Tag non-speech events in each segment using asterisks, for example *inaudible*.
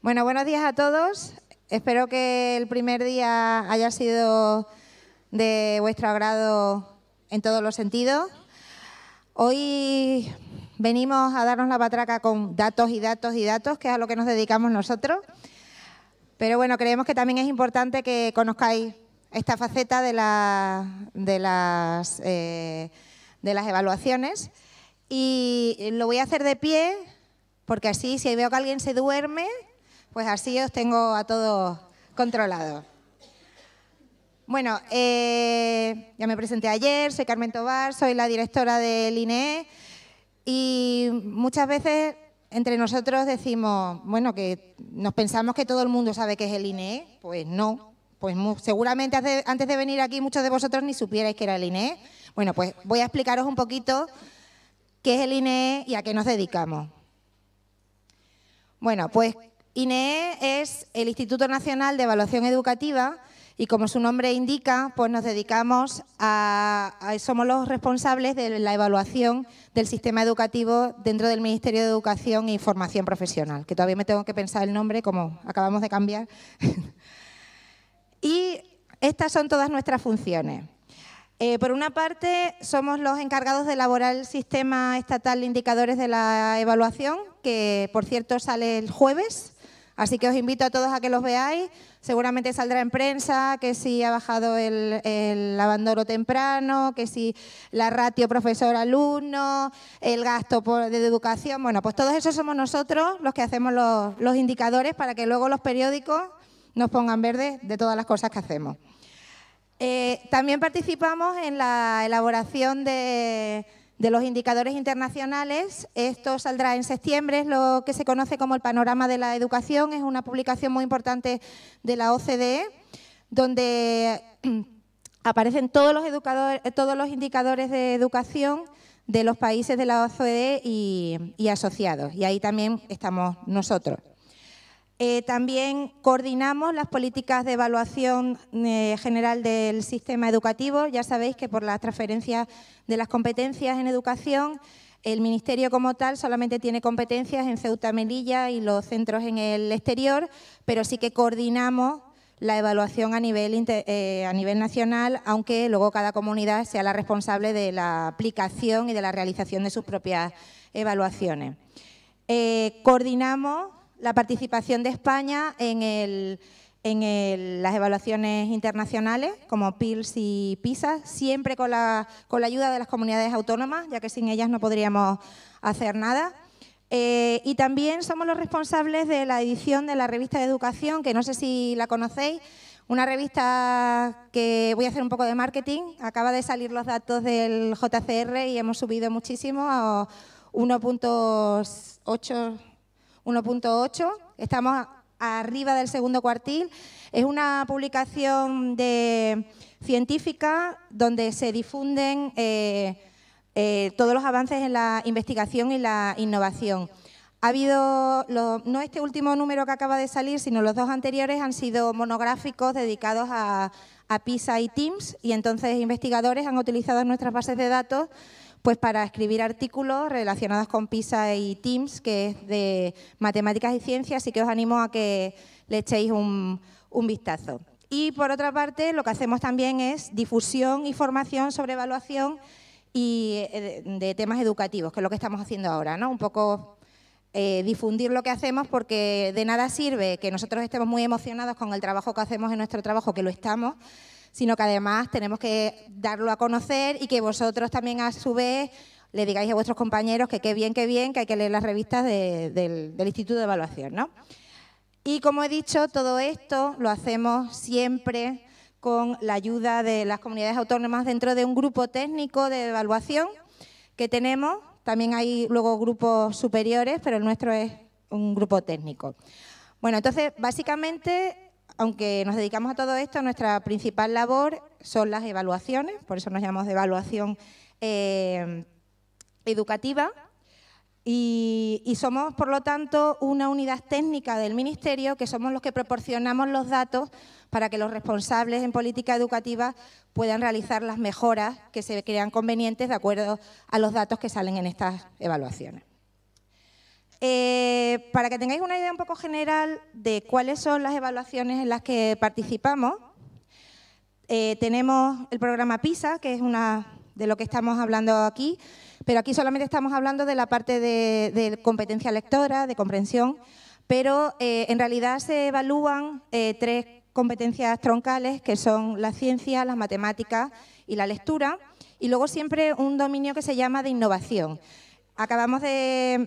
Bueno, buenos días a todos. Espero que el primer día haya sido de vuestro agrado en todos los sentidos. Hoy venimos a darnos la patraca con datos y datos y datos, que es a lo que nos dedicamos nosotros. Pero bueno, creemos que también es importante que conozcáis esta faceta de, las, eh, de las evaluaciones. Y lo voy a hacer de pie, porque así si veo que alguien se duerme, pues así os tengo a todos controlados. Bueno, eh, ya me presenté ayer, soy Carmen Tobar, soy la directora del INE y muchas veces entre nosotros decimos, bueno, que nos pensamos que todo el mundo sabe qué es el INE, pues no, pues seguramente antes de venir aquí muchos de vosotros ni supierais que era el INE. Bueno, pues voy a explicaros un poquito qué es el INE y a qué nos dedicamos. Bueno, pues INE es el Instituto Nacional de Evaluación Educativa y como su nombre indica, pues nos dedicamos a, somos los responsables de la evaluación del sistema educativo dentro del Ministerio de Educación y Formación Profesional, que todavía me tengo que pensar el nombre como acabamos de cambiar. *laughs* y estas son todas nuestras funciones. Eh, por una parte, somos los encargados de elaborar el sistema estatal de indicadores de la evaluación, que por cierto sale el jueves, Así que os invito a todos a que los veáis. Seguramente saldrá en prensa que si ha bajado el, abandono temprano, que si la ratio profesor-alumno, el gasto de educación. Bueno, pues todos esos somos nosotros los que hacemos los, indicadores para que luego los periódicos nos pongan verde de todas las cosas que hacemos. Eh, también participamos en la elaboración de, de los indicadores internacionales, esto saldrá en septiembre, es lo que se conoce como el panorama de la educación, es una publicación muy importante de la OCDE, donde *clears throat* aparecen todos los, indicadores de educación de los países de la OCDE y asociados, y ahí también estamos nosotros. Eh, también coordinamos las políticas de evaluación eh, general del sistema educativo. Ya sabéis que por las transferencias de las competencias en educación, el Ministerio como tal solamente tiene competencias en Ceuta, Melilla y los centros en el exterior, pero sí que coordinamos la evaluación a nivel, eh, a nivel nacional, aunque luego cada comunidad sea la responsable de la aplicación y de la realización de sus propias evaluaciones. coordinamos la participación de España en, el, en las evaluaciones internacionales como PILS y PISA, siempre con la, ayuda de las comunidades autónomas, ya que sin ellas no podríamos hacer nada. Eh, y también somos los responsables de la edición de la revista de educación, que no sé si la conocéis, una revista que voy a hacer un poco de marketing. Acaba de salir los datos del JCR y hemos subido muchísimo a 1.8 1.8, estamos arriba del segundo cuartil. Es una publicación de, científica donde se difunden eh, eh, todos los avances en la investigación y la innovación. Ha habido, no este último número que acaba de salir, sino los dos anteriores han sido monográficos dedicados a, a PISA y Teams, y entonces investigadores han utilizado nuestras bases de datos pues para escribir artículos relacionados con PISA y Teams, que es de matemáticas y ciencias, así que os animo a que le echéis un, vistazo. Y por otra parte, lo que hacemos también es difusión y formación sobre evaluación y eh, de temas educativos, que es lo que estamos haciendo ahora, ¿no? Un poco eh, difundir lo que hacemos porque de nada sirve que nosotros estemos muy emocionados con el trabajo que hacemos en nuestro trabajo, que lo estamos, sino que además tenemos que darlo a conocer y que vosotros también a su vez le digáis a vuestros compañeros que qué bien, qué bien, que hay que leer las revistas del, Instituto de Evaluación. Y como he dicho, todo esto lo hacemos siempre con la ayuda de las comunidades autónomas dentro de un grupo técnico de evaluación que tenemos. También hay luego grupos superiores, pero el nuestro es un grupo técnico. Bueno, entonces, básicamente aunque nos dedicamos a todo esto, nuestra principal labor son las evaluaciones, por eso nos llamamos de evaluación eh, educativa, y, y, somos, por lo tanto, una unidad técnica del Ministerio que somos los que proporcionamos los datos para que los responsables en política educativa puedan realizar las mejoras que se crean convenientes de acuerdo a los datos que salen en estas evaluaciones. Eh, para que tengáis una idea un poco general de cuáles son las evaluaciones en las que participamos, eh, tenemos el programa PISA, que es una de lo que estamos hablando aquí, pero aquí solamente estamos hablando de la parte de, competencia lectora, de comprensión, pero eh, en realidad se evalúan tres competencias troncales, que son la ciencia, las matemáticas y la lectura, y luego siempre un dominio que se llama de innovación Acabamos de,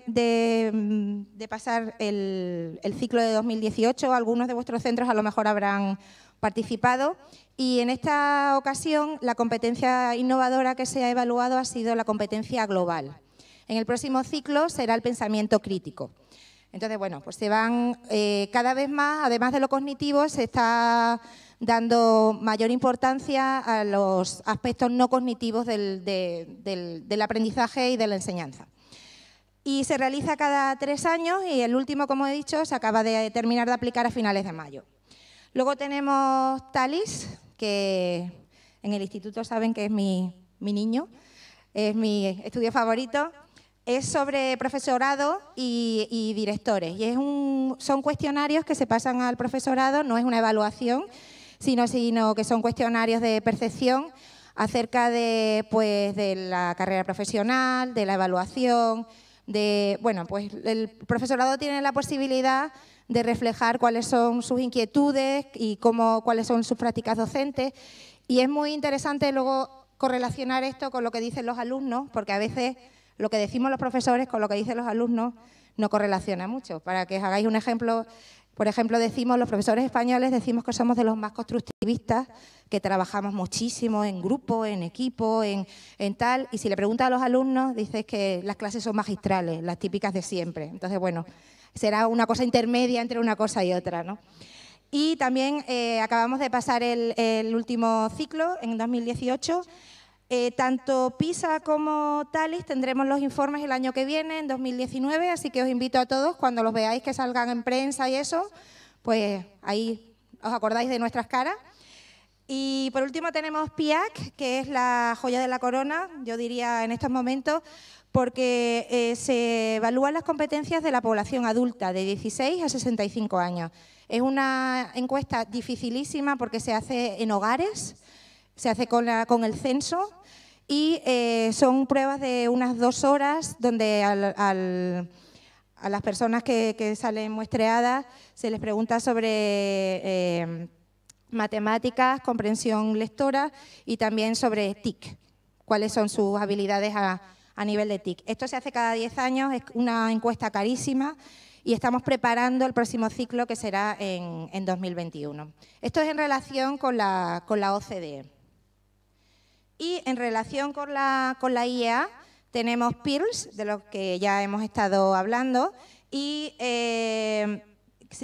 pasar el, ciclo de 2018, algunos de vuestros centros a lo mejor habrán participado y en esta ocasión la competencia innovadora que se ha evaluado ha sido la competencia global. En el próximo ciclo será el pensamiento crítico. Entonces, bueno, pues se van eh, cada vez más, además de lo cognitivo, se está dando mayor importancia a los aspectos no cognitivos del aprendizaje y de la enseñanza y se realiza cada tres años y el último, como he dicho, se acaba de terminar de aplicar a finales de mayo. Luego tenemos Talis, que en el instituto saben que es mi, mi niño, es mi estudio favorito. Es sobre profesorado y, directores. Y es un, son cuestionarios que se pasan al profesorado, no es una evaluación, sino, sino que son cuestionarios de percepción acerca de, pues, de la carrera profesional, de la evaluación, bueno, pues el profesorado tiene la posibilidad de reflejar cuáles son sus inquietudes y cómo, cuáles son sus prácticas docentes. Y es muy interesante luego correlacionar esto con lo que dicen los alumnos, porque a veces lo que decimos los profesores con lo que dicen los alumnos no correlaciona mucho. Para que hagáis un ejemplo, por ejemplo, decimos, los profesores españoles decimos que somos de los más constructivistas, que trabajamos muchísimo en grupo, en equipo, en, tal, y si le preguntas a los alumnos, dices que las clases son magistrales, las típicas de siempre. Entonces, bueno, será una cosa intermedia entre una cosa y otra, ¿no? Y también eh, acabamos de pasar el, el último ciclo, en 2018, eh, tanto PISA como TALIS tendremos los informes el año que viene, en 2019, así que os invito a todos, cuando los veáis que salgan en prensa y eso, pues ahí os acordáis de nuestras caras. Y por último tenemos PIAC, que es la joya de la corona, yo diría en estos momentos, porque eh, se evalúan las competencias de la población adulta de 16 a 65 años. Es una encuesta dificilísima porque se hace en hogares, se hace con, el censo y eh, son pruebas de unas dos horas donde a las personas que, salen muestreadas se les pregunta sobre... Eh, matemáticas, comprensión lectora y también sobre TIC, cuáles son sus habilidades a, nivel de TIC. Esto se hace cada 10 años, es una encuesta carísima y estamos preparando el próximo ciclo que será en, 2021. Esto es en relación con la OCDE. Y en relación con la, IEA, e tenemos PIRLS, de los que ya hemos estado hablando, y eh,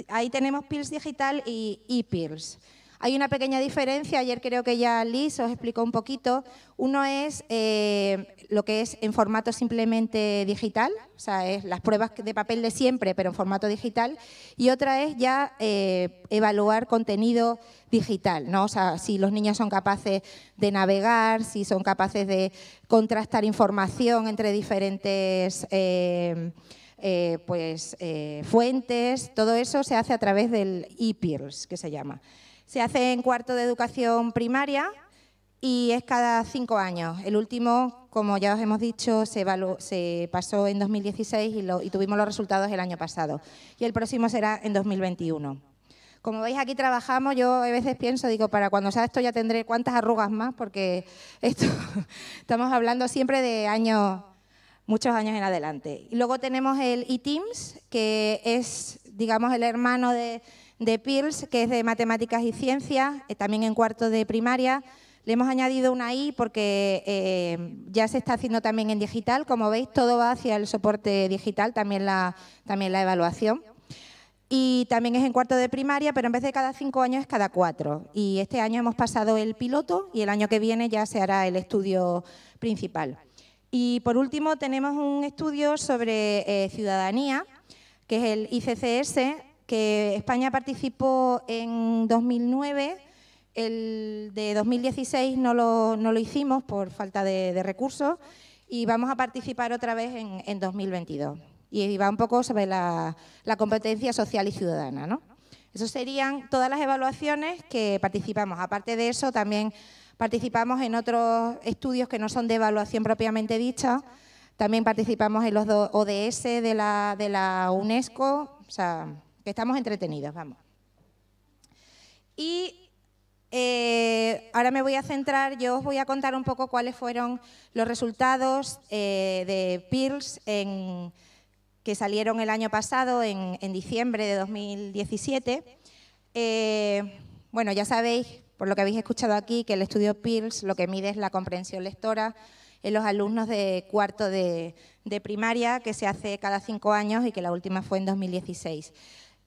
ahí tenemos PIRLS digital y ePIRLS. Hay una pequeña diferencia, ayer creo que ya Liz os explicó un poquito. Uno es eh, lo que es en formato simplemente digital, o sea, es las pruebas de papel de siempre, pero en formato digital. Y otra es ya eh, evaluar contenido digital, ¿no? O sea, si los niños son capaces de navegar, si son capaces de contrastar información entre diferentes... Eh, pues, fuentes, todo eso se hace a través del e que se llama. Se hace en cuarto de educación primaria y es cada cinco años. El último, como ya os hemos dicho, se, pasó en 2016 y, tuvimos los resultados el año pasado. Y el próximo será en 2021. Como veis, aquí trabajamos. Yo a veces pienso, digo, para cuando sea esto ya tendré cuántas arrugas más, porque *laughs* esto estamos hablando siempre de años, muchos años en adelante. Y luego tenemos el eTeams, que es, digamos, el hermano de, de Pils que es de Matemáticas y Ciencias, eh, también en cuarto de primaria. Le hemos añadido una I porque eh, ya se está haciendo también en digital. Como veis, todo va hacia el soporte digital, también la, también la evaluación. Y también es en cuarto de primaria, pero en vez de cada cinco años es cada cuatro. Y este año hemos pasado el piloto y el año que viene ya se hará el estudio principal. Y por último tenemos un estudio sobre eh, ciudadanía, que es el ICCS, que España participó en 2009, el de 2016 no lo, hicimos por falta de, recursos y vamos a participar otra vez en, 2022. Y va un poco sobre la, competencia social y ciudadana. ¿no? Eso serían todas las evaluaciones que participamos. Aparte de eso, también participamos en otros estudios que no son de evaluación propiamente dicha. También participamos en los ODS de la, de la UNESCO. O sea, que estamos entretenidos, vamos. Y eh, ahora me voy a centrar, yo os voy a contar un poco cuáles fueron los resultados eh, de PIRLS que salieron el año pasado, en, diciembre de 2017. Eh, bueno, ya sabéis, por lo que habéis escuchado aquí, que el estudio PIRLS lo que mide es la comprensión lectora en los alumnos de cuarto de primaria, que se hace cada cinco años y que la última fue en 2016.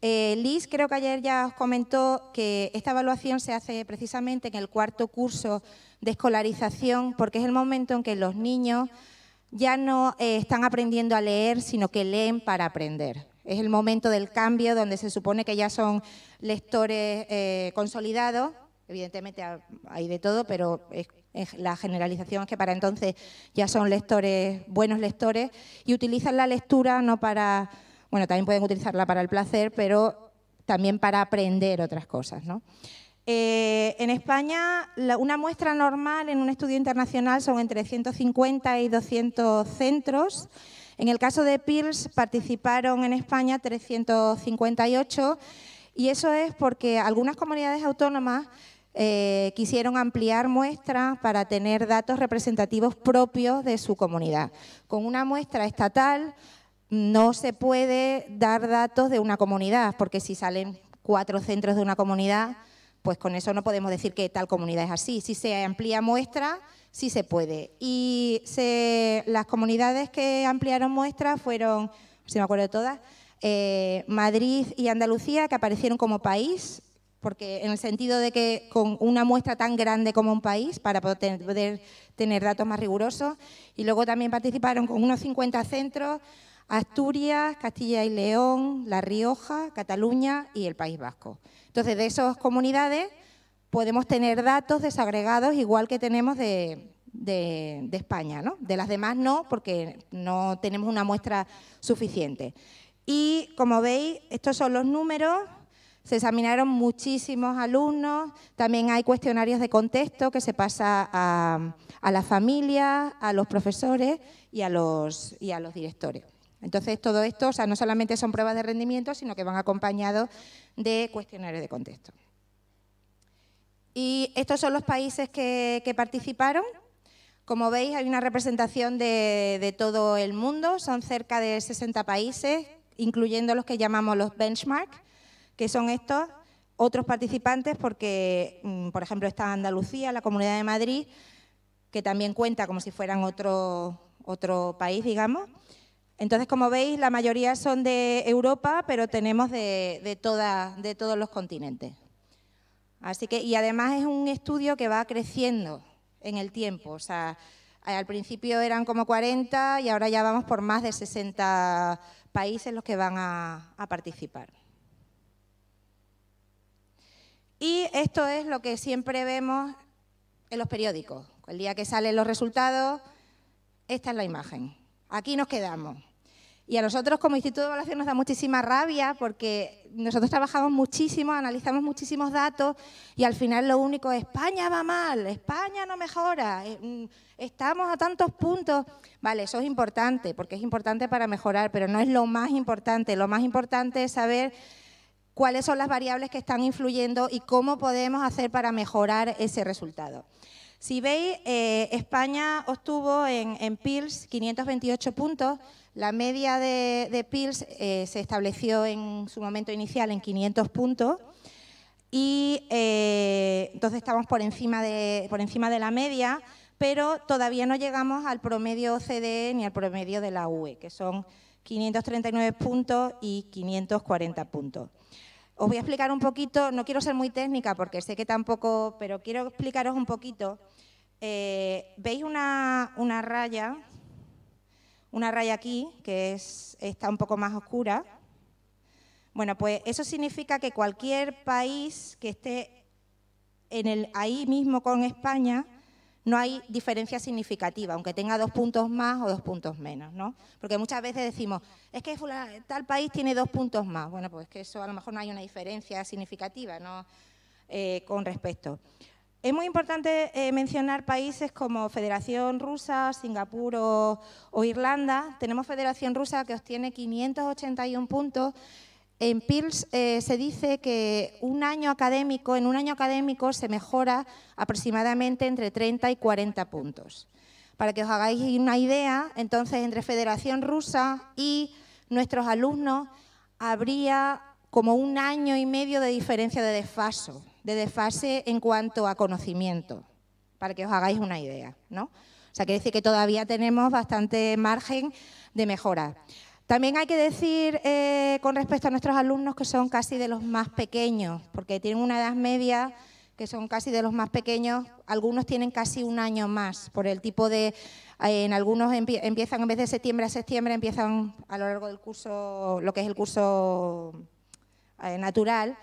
Eh, Liz, creo que ayer ya os comentó que esta evaluación se hace precisamente en el cuarto curso de escolarización, porque es el momento en que los niños ya no eh, están aprendiendo a leer, sino que leen para aprender. Es el momento del cambio donde se supone que ya son lectores eh, consolidados. Evidentemente hay de todo, pero es la generalización es que para entonces ya son lectores, buenos lectores, y utilizan la lectura no para bueno, también pueden utilizarla para el placer, pero también para aprender otras cosas. Eh, en España, una muestra normal en un estudio internacional son entre 150 y 200 centros. En el caso de PIRS participaron en España 358 y eso es porque algunas comunidades autónomas eh, quisieron ampliar muestras para tener datos representativos propios de su comunidad. Con una muestra estatal no se puede dar datos de una comunidad, porque si salen cuatro centros de una comunidad, pues con eso no podemos decir que tal comunidad es así. Si se amplía muestra, sí se puede. Y las comunidades que ampliaron muestra fueron, si me acuerdo de todas, eh, Madrid y Andalucía, que aparecieron como país, porque en el sentido de que con una muestra tan grande como un país, para poder, poder tener datos más rigurosos, y luego también participaron con unos 50 centros, Asturias, Castilla y León, La Rioja, Cataluña y el País Vasco. Entonces, de esas comunidades podemos tener datos desagregados igual que tenemos de, España, ¿no? De las demás no, porque no tenemos una muestra suficiente. Y como veis, estos son los números. Se examinaron muchísimos alumnos, también hay cuestionarios de contexto que se pasa a, la las a los profesores y a los directores. Entonces, todo esto o sea, no solamente son pruebas de rendimiento, sino que van acompañados de cuestionarios de contexto. Y estos son los países que, participaron. Como veis, hay una representación de, todo el mundo, son cerca de 60 países, incluyendo los que llamamos los benchmarks, que son estos otros participantes, porque, mm, por ejemplo, está Andalucía, la Comunidad de Madrid, que también cuenta como si fueran otro, otro país, digamos. Entonces, como veis, la mayoría son de Europa, pero tenemos de, todos los continentes. Así que, y además es un estudio que va creciendo en el tiempo. O sea, eh, al principio eran como 40 y ahora ya vamos por más de 60 países los que van a participar. Y esto es lo que siempre vemos en los periódicos. El día que salen los resultados, esta es la imagen. Aquí nos quedamos. Y a nosotros como Instituto de Evaluación nos da muchísima rabia porque nosotros trabajamos muchísimo, analizamos muchísimos datos y al final lo único es España va mal, España no mejora, eh, mm, estamos a tantos puntos. Vale, eso es importante porque es importante para mejorar, pero no es lo más importante. Lo más importante es saber cuáles son las variables que están influyendo y cómo podemos hacer para mejorar ese resultado. Si veis, eh, España obtuvo en, en PILS 528 puntos, la media de, PILS eh, se estableció en su momento inicial en 500 puntos y eh, entonces estamos por encima, de, por encima de la media, pero todavía no llegamos al promedio OCDE ni al promedio de la UE, que son 539 puntos y 540 puntos. Os voy a explicar un poquito, no quiero ser muy técnica porque sé que tampoco, pero quiero explicaros un poquito. Eh, ¿Veis una, una raya una raya aquí, que está un poco más oscura. Bueno, pues eso significa que cualquier país que esté en el, ahí mismo con España, no hay diferencia significativa, aunque tenga dos puntos más o dos puntos menos, ¿no? Porque muchas veces decimos, es que tal país tiene dos puntos más. Bueno, pues que eso a lo mejor no hay una diferencia significativa ¿no? Eh, con respecto. Es muy importante eh, mencionar países como Federación Rusa, Singapur o, Irlanda. Tenemos Federación Rusa que obtiene 581 puntos. En PILS eh, se dice que un año académico, en un año académico se mejora aproximadamente entre 30 y 40 puntos. Para que os hagáis una idea, entonces entre Federación Rusa y nuestros alumnos habría como un año y medio de diferencia de desfaso de desfase en cuanto a conocimiento, para que os hagáis una idea, ¿no? O sea, quiere decir que todavía tenemos bastante margen de mejora. También hay que decir eh, con respecto a nuestros alumnos que son casi de los más pequeños, porque tienen una edad media que son casi de los más pequeños, algunos tienen casi un año más, por el tipo de, eh, en algunos empiezan en vez de septiembre a septiembre, empiezan a lo largo del curso, lo que es el curso eh, natural.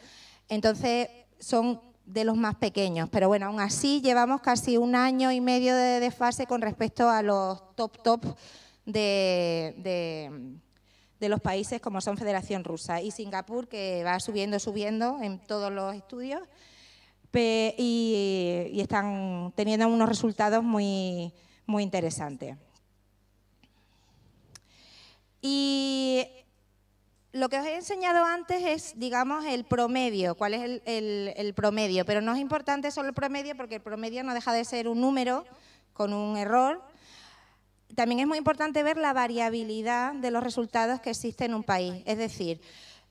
Entonces, son de los más pequeños, pero bueno, aún así llevamos casi un año y medio de desfase con respecto a los top top de, los países como son Federación Rusa y Singapur, que va subiendo, subiendo en todos los estudios y, están teniendo unos resultados muy, muy interesantes. Y lo que os he enseñado antes es, digamos, el promedio, cuál es el, promedio, pero no es importante solo el promedio porque el promedio no deja de ser un número con un error. También es muy importante ver la variabilidad de los resultados que existe en un país, es decir,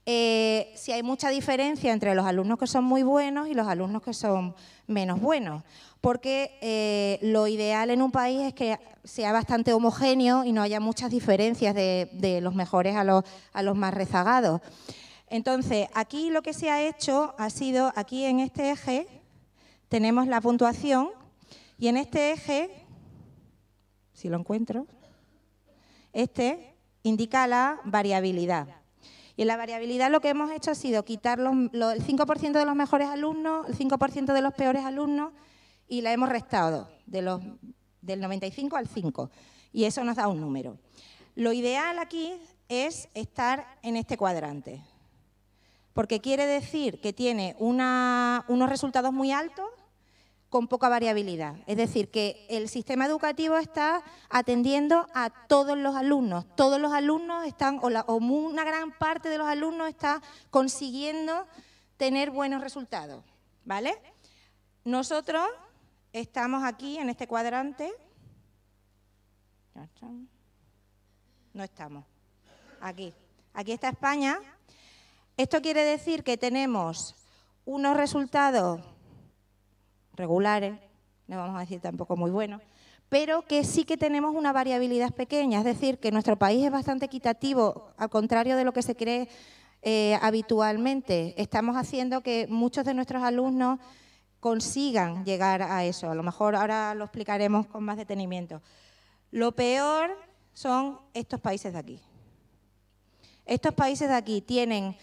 eh, si hay mucha diferencia entre los alumnos que son muy buenos y los alumnos que son menos buenos, porque eh, lo ideal en un país es que sea bastante homogéneo y no haya muchas diferencias de, los mejores a los más rezagados. Entonces, aquí lo que se ha hecho ha sido, aquí en este eje tenemos la puntuación y en este eje, si lo encuentro, este indica la variabilidad. Y en la variabilidad lo que hemos hecho ha sido quitar el 5% de los mejores alumnos, el 5% de los peores alumnos y la hemos restado del 95 al 5. Y eso nos da un número. Lo ideal aquí es estar en este cuadrante, porque quiere decir que tiene unos resultados muy altos con poca variabilidad. Es decir, que el sistema educativo está atendiendo a todos los alumnos. Todos los alumnos están, o, una gran parte de los alumnos está consiguiendo tener buenos resultados. ¿Vale? Nosotros estamos aquí en este cuadrante. No estamos. Aquí. Aquí está España. Esto quiere decir que tenemos unos resultados regulares, no vamos a decir tampoco muy buenos, pero que sí que tenemos una variabilidad pequeña, es decir, que nuestro país es bastante equitativo, al contrario de lo que se cree eh, habitualmente. Estamos haciendo que muchos de nuestros alumnos consigan llegar a eso. A lo mejor ahora lo explicaremos con más detenimiento. Lo peor son estos países de aquí. Estos países de aquí tienen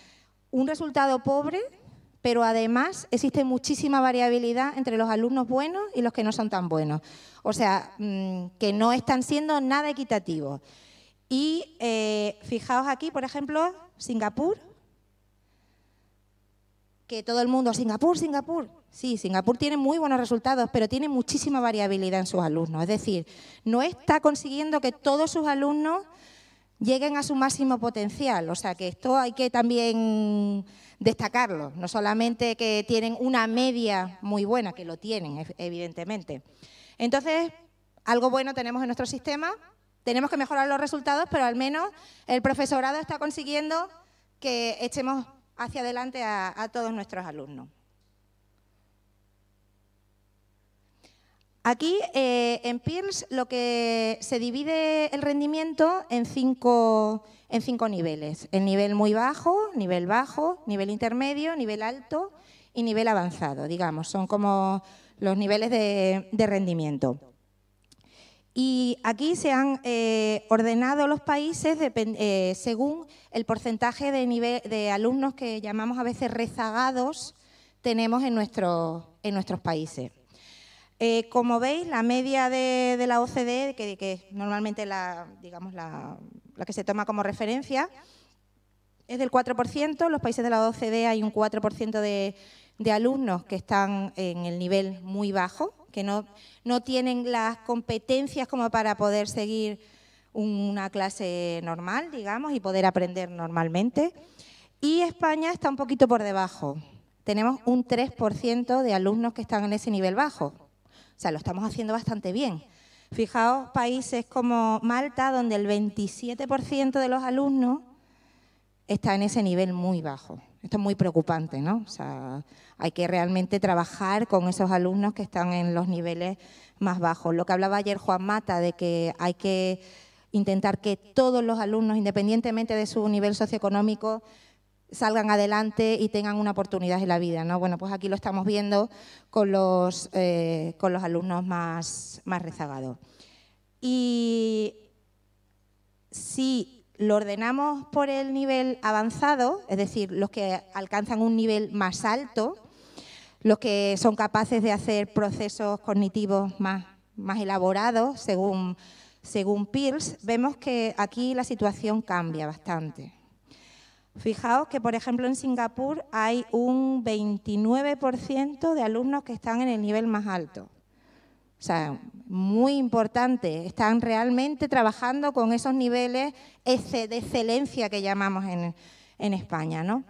un resultado pobre pero además existe muchísima variabilidad entre los alumnos buenos y los que no son tan buenos. O sea, mm, que no están siendo nada equitativos. Y eh, fijaos aquí, por ejemplo, Singapur, que todo el mundo, Singapur, Singapur. Sí, Singapur tiene muy buenos resultados, pero tiene muchísima variabilidad en sus alumnos. Es decir, no está consiguiendo que todos sus alumnos lleguen a su máximo potencial. O sea que esto hay que también destacarlo, no solamente que tienen una media muy buena, que lo tienen, e- evidentemente. Entonces, algo bueno tenemos en nuestro sistema, tenemos que mejorar los resultados, pero al menos el profesorado está consiguiendo que echemos hacia adelante a, a todos nuestros alumnos. Aquí eh, en PIRS lo que se divide el rendimiento en cinco, niveles. El nivel muy bajo, nivel bajo, nivel intermedio, nivel alto y nivel avanzado, digamos. Son como los niveles de, rendimiento. Y aquí se han eh, ordenado los países eh, según el porcentaje de, alumnos que llamamos a veces rezagados tenemos en nuestros países. Eh, como veis, la media de, la OCDE, que, normalmente la, digamos, la, que se toma como referencia, es del 4%. En los países de la OCDE hay un 4% de, de alumnos que están en el nivel muy bajo, que no, no tienen las competencias como para poder seguir una clase normal, digamos, y poder aprender normalmente. Y España está un poquito por debajo. Tenemos un 3% de alumnos que están en ese nivel bajo. O sea, lo estamos haciendo bastante bien. Fijaos países como Malta, donde el 27% de los alumnos está en ese nivel muy bajo. Esto es muy preocupante, ¿no? O sea, hay que realmente trabajar con esos alumnos que están en los niveles más bajos. Lo que hablaba ayer Juan Mata de que hay que intentar que todos los alumnos, independientemente de su nivel socioeconómico, salgan adelante y tengan una oportunidad en la vida. ¿no? Bueno, pues aquí lo estamos viendo con los, eh, con los alumnos más, rezagados. Y si lo ordenamos por el nivel avanzado, es decir, los que alcanzan un nivel más alto, los que son capaces de hacer procesos cognitivos más, elaborados, según, según vemos que aquí la situación cambia bastante. Fijaos que, por ejemplo, en Singapur hay un 29% de alumnos que están en el nivel más alto. O sea, muy importante, están realmente trabajando con esos niveles de excelencia que llamamos en, España, ¿no?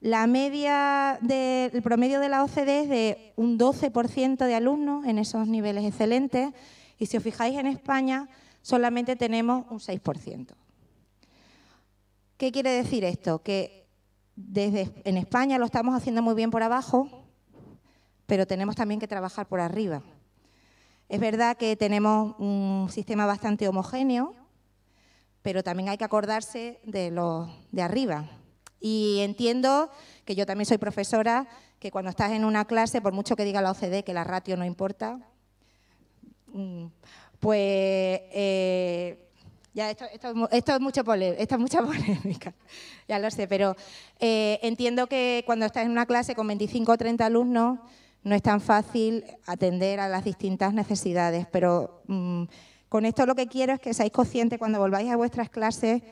La media del promedio de la OCDE es de un 12% de alumnos en esos niveles excelentes y si os fijáis en España solamente tenemos un 6%. ¿Qué quiere decir esto? Que desde en España lo estamos haciendo muy bien por abajo, pero tenemos también que trabajar por arriba. Es verdad que tenemos un sistema bastante homogéneo, pero también hay que acordarse de los de arriba. Y entiendo que yo también soy profesora, que cuando estás en una clase, por mucho que diga la OCDE que la ratio no importa, mm, pues eh, ya, esto, es mucho polémica, mucha *laughs* polémica, ya lo sé, pero eh, entiendo que cuando estás en una clase con 25 o 30 alumnos no es tan fácil atender a las distintas necesidades, pero mm, con esto lo que quiero es que seáis conscientes cuando volváis a vuestras clases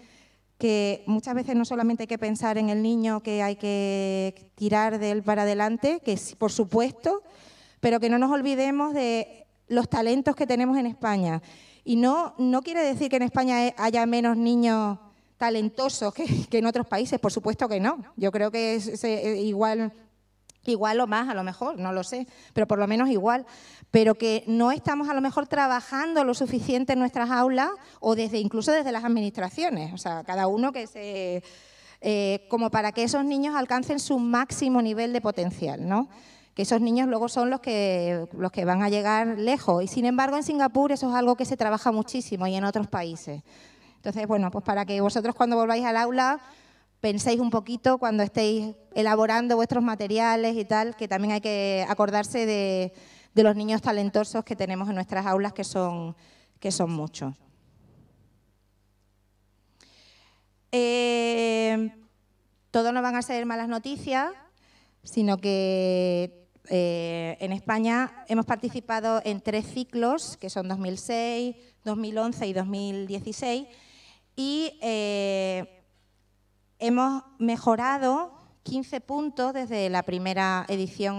que muchas veces no solamente hay que pensar en el niño que hay que tirar de él para adelante, que sí, por supuesto, pero que no nos olvidemos de los talentos que tenemos en España y no, no quiere decir que en España haya menos niños talentosos que, en otros países, por supuesto que no. Yo creo que es, igual igual o más a lo mejor, no lo sé, pero por lo menos igual, pero que no estamos a lo mejor trabajando lo suficiente en nuestras aulas o desde incluso desde las administraciones, o sea, cada uno que se eh, como para que esos niños alcancen su máximo nivel de potencial, ¿no? que esos niños luego son los que, los que van a llegar lejos. Y sin embargo, en Singapur eso es algo que se trabaja muchísimo y en otros países. Entonces, bueno, pues para que vosotros cuando volváis al aula penséis un poquito cuando estéis elaborando vuestros materiales y tal, que también hay que acordarse de, los niños talentosos que tenemos en nuestras aulas, que son, que son muchos. Todos eh, todo no van a ser malas noticias, sino que eh, en España hemos participado en tres ciclos, que son 2006, 2011 y 2016, y eh, hemos mejorado 15 puntos desde la primera edición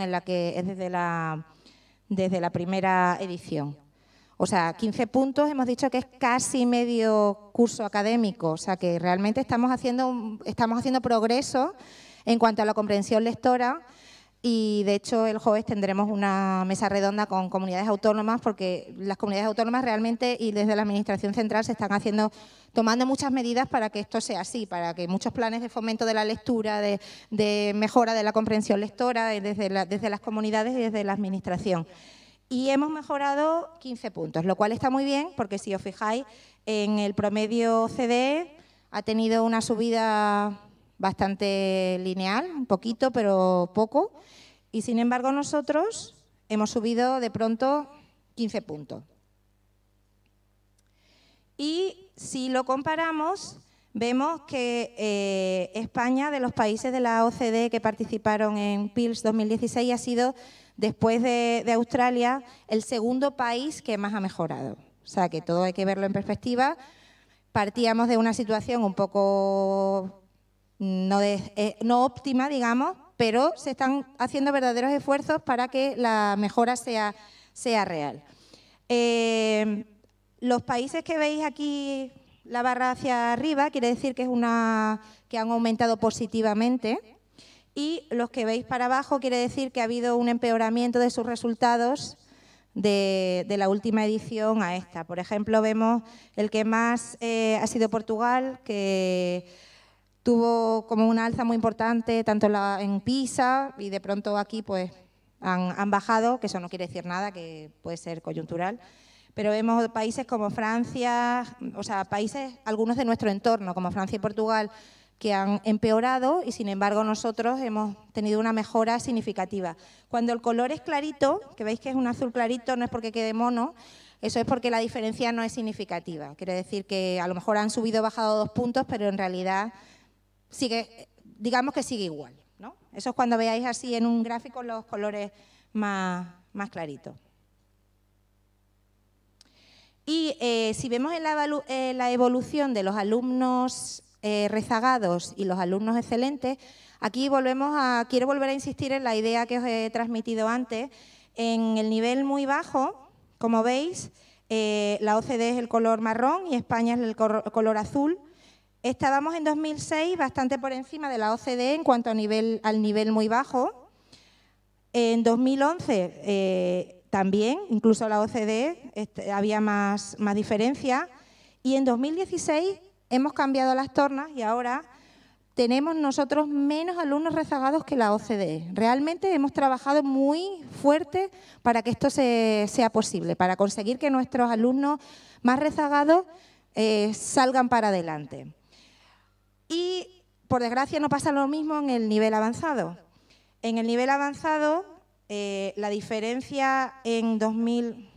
desde primera edición. O sea, 15 puntos hemos dicho que es casi medio curso académico, o sea que realmente estamos haciendo estamos haciendo progreso en cuanto a la comprensión lectora y de hecho el jueves tendremos una mesa redonda con comunidades autónomas porque las comunidades autónomas realmente y desde la Administración Central se están haciendo tomando muchas medidas para que esto sea así, para que muchos planes de fomento de la lectura, de, mejora de la comprensión lectora eh, desde, desde las comunidades y desde la Administración. Y hemos mejorado 15 puntos, lo cual está muy bien porque si os fijáis en el promedio CDE ha tenido una subida bastante lineal, un poquito, pero poco. Y sin embargo nosotros hemos subido de pronto 15 puntos. Y si lo comparamos, vemos que eh, España, de los países de la OCDE que participaron en PILS 2016, ha sido, después de, Australia, el segundo país que más ha mejorado. O sea, que todo hay que verlo en perspectiva. Partíamos de una situación un poco no, eh, no óptima, digamos, pero se están haciendo verdaderos esfuerzos para que la mejora sea, sea real. Eh, los países que veis aquí la barra hacia arriba, quiere decir que, que han aumentado positivamente. Y los que veis para abajo quiere decir que ha habido un empeoramiento de sus resultados de, la última edición a esta. Por ejemplo, vemos el que más eh, ha sido Portugal, que tuvo como una alza muy importante tanto en, la, en PISA y de pronto aquí pues han, han, bajado, que eso no quiere decir nada, que puede ser coyuntural, pero vemos países como Francia, o sea, países, algunos de nuestro entorno, como Francia y Portugal, que han empeorado y sin embargo nosotros hemos tenido una mejora significativa. Cuando el color es clarito, que veis que es un azul clarito, no es porque quede mono, eso es porque la diferencia no es significativa. Quiere decir que a lo mejor han subido o bajado dos puntos, pero en realidad sigue, digamos que sigue igual. ¿no? Eso es cuando veáis así en un gráfico los colores más, más claritos. Y eh, si vemos en la, evolución de los alumnos eh, rezagados y los alumnos excelentes, aquí volvemos a, quiero volver a insistir en la idea que os he transmitido antes, en el nivel muy bajo, como veis, eh, la OCDE es el color marrón y España es el color azul, Estábamos en 2006 bastante por encima de la OCDE en cuanto a nivel, al nivel muy bajo. En 2011 eh, también, incluso la OCDE, este, había más, diferencia. Y en 2016 hemos cambiado las tornas y ahora tenemos nosotros menos alumnos rezagados que la OCDE. Realmente hemos trabajado muy fuerte para que esto sea posible, para conseguir que nuestros alumnos más rezagados eh, salgan para adelante. Y, por desgracia, no pasa lo mismo en el nivel avanzado. En el nivel avanzado, eh, la diferencia en 2000...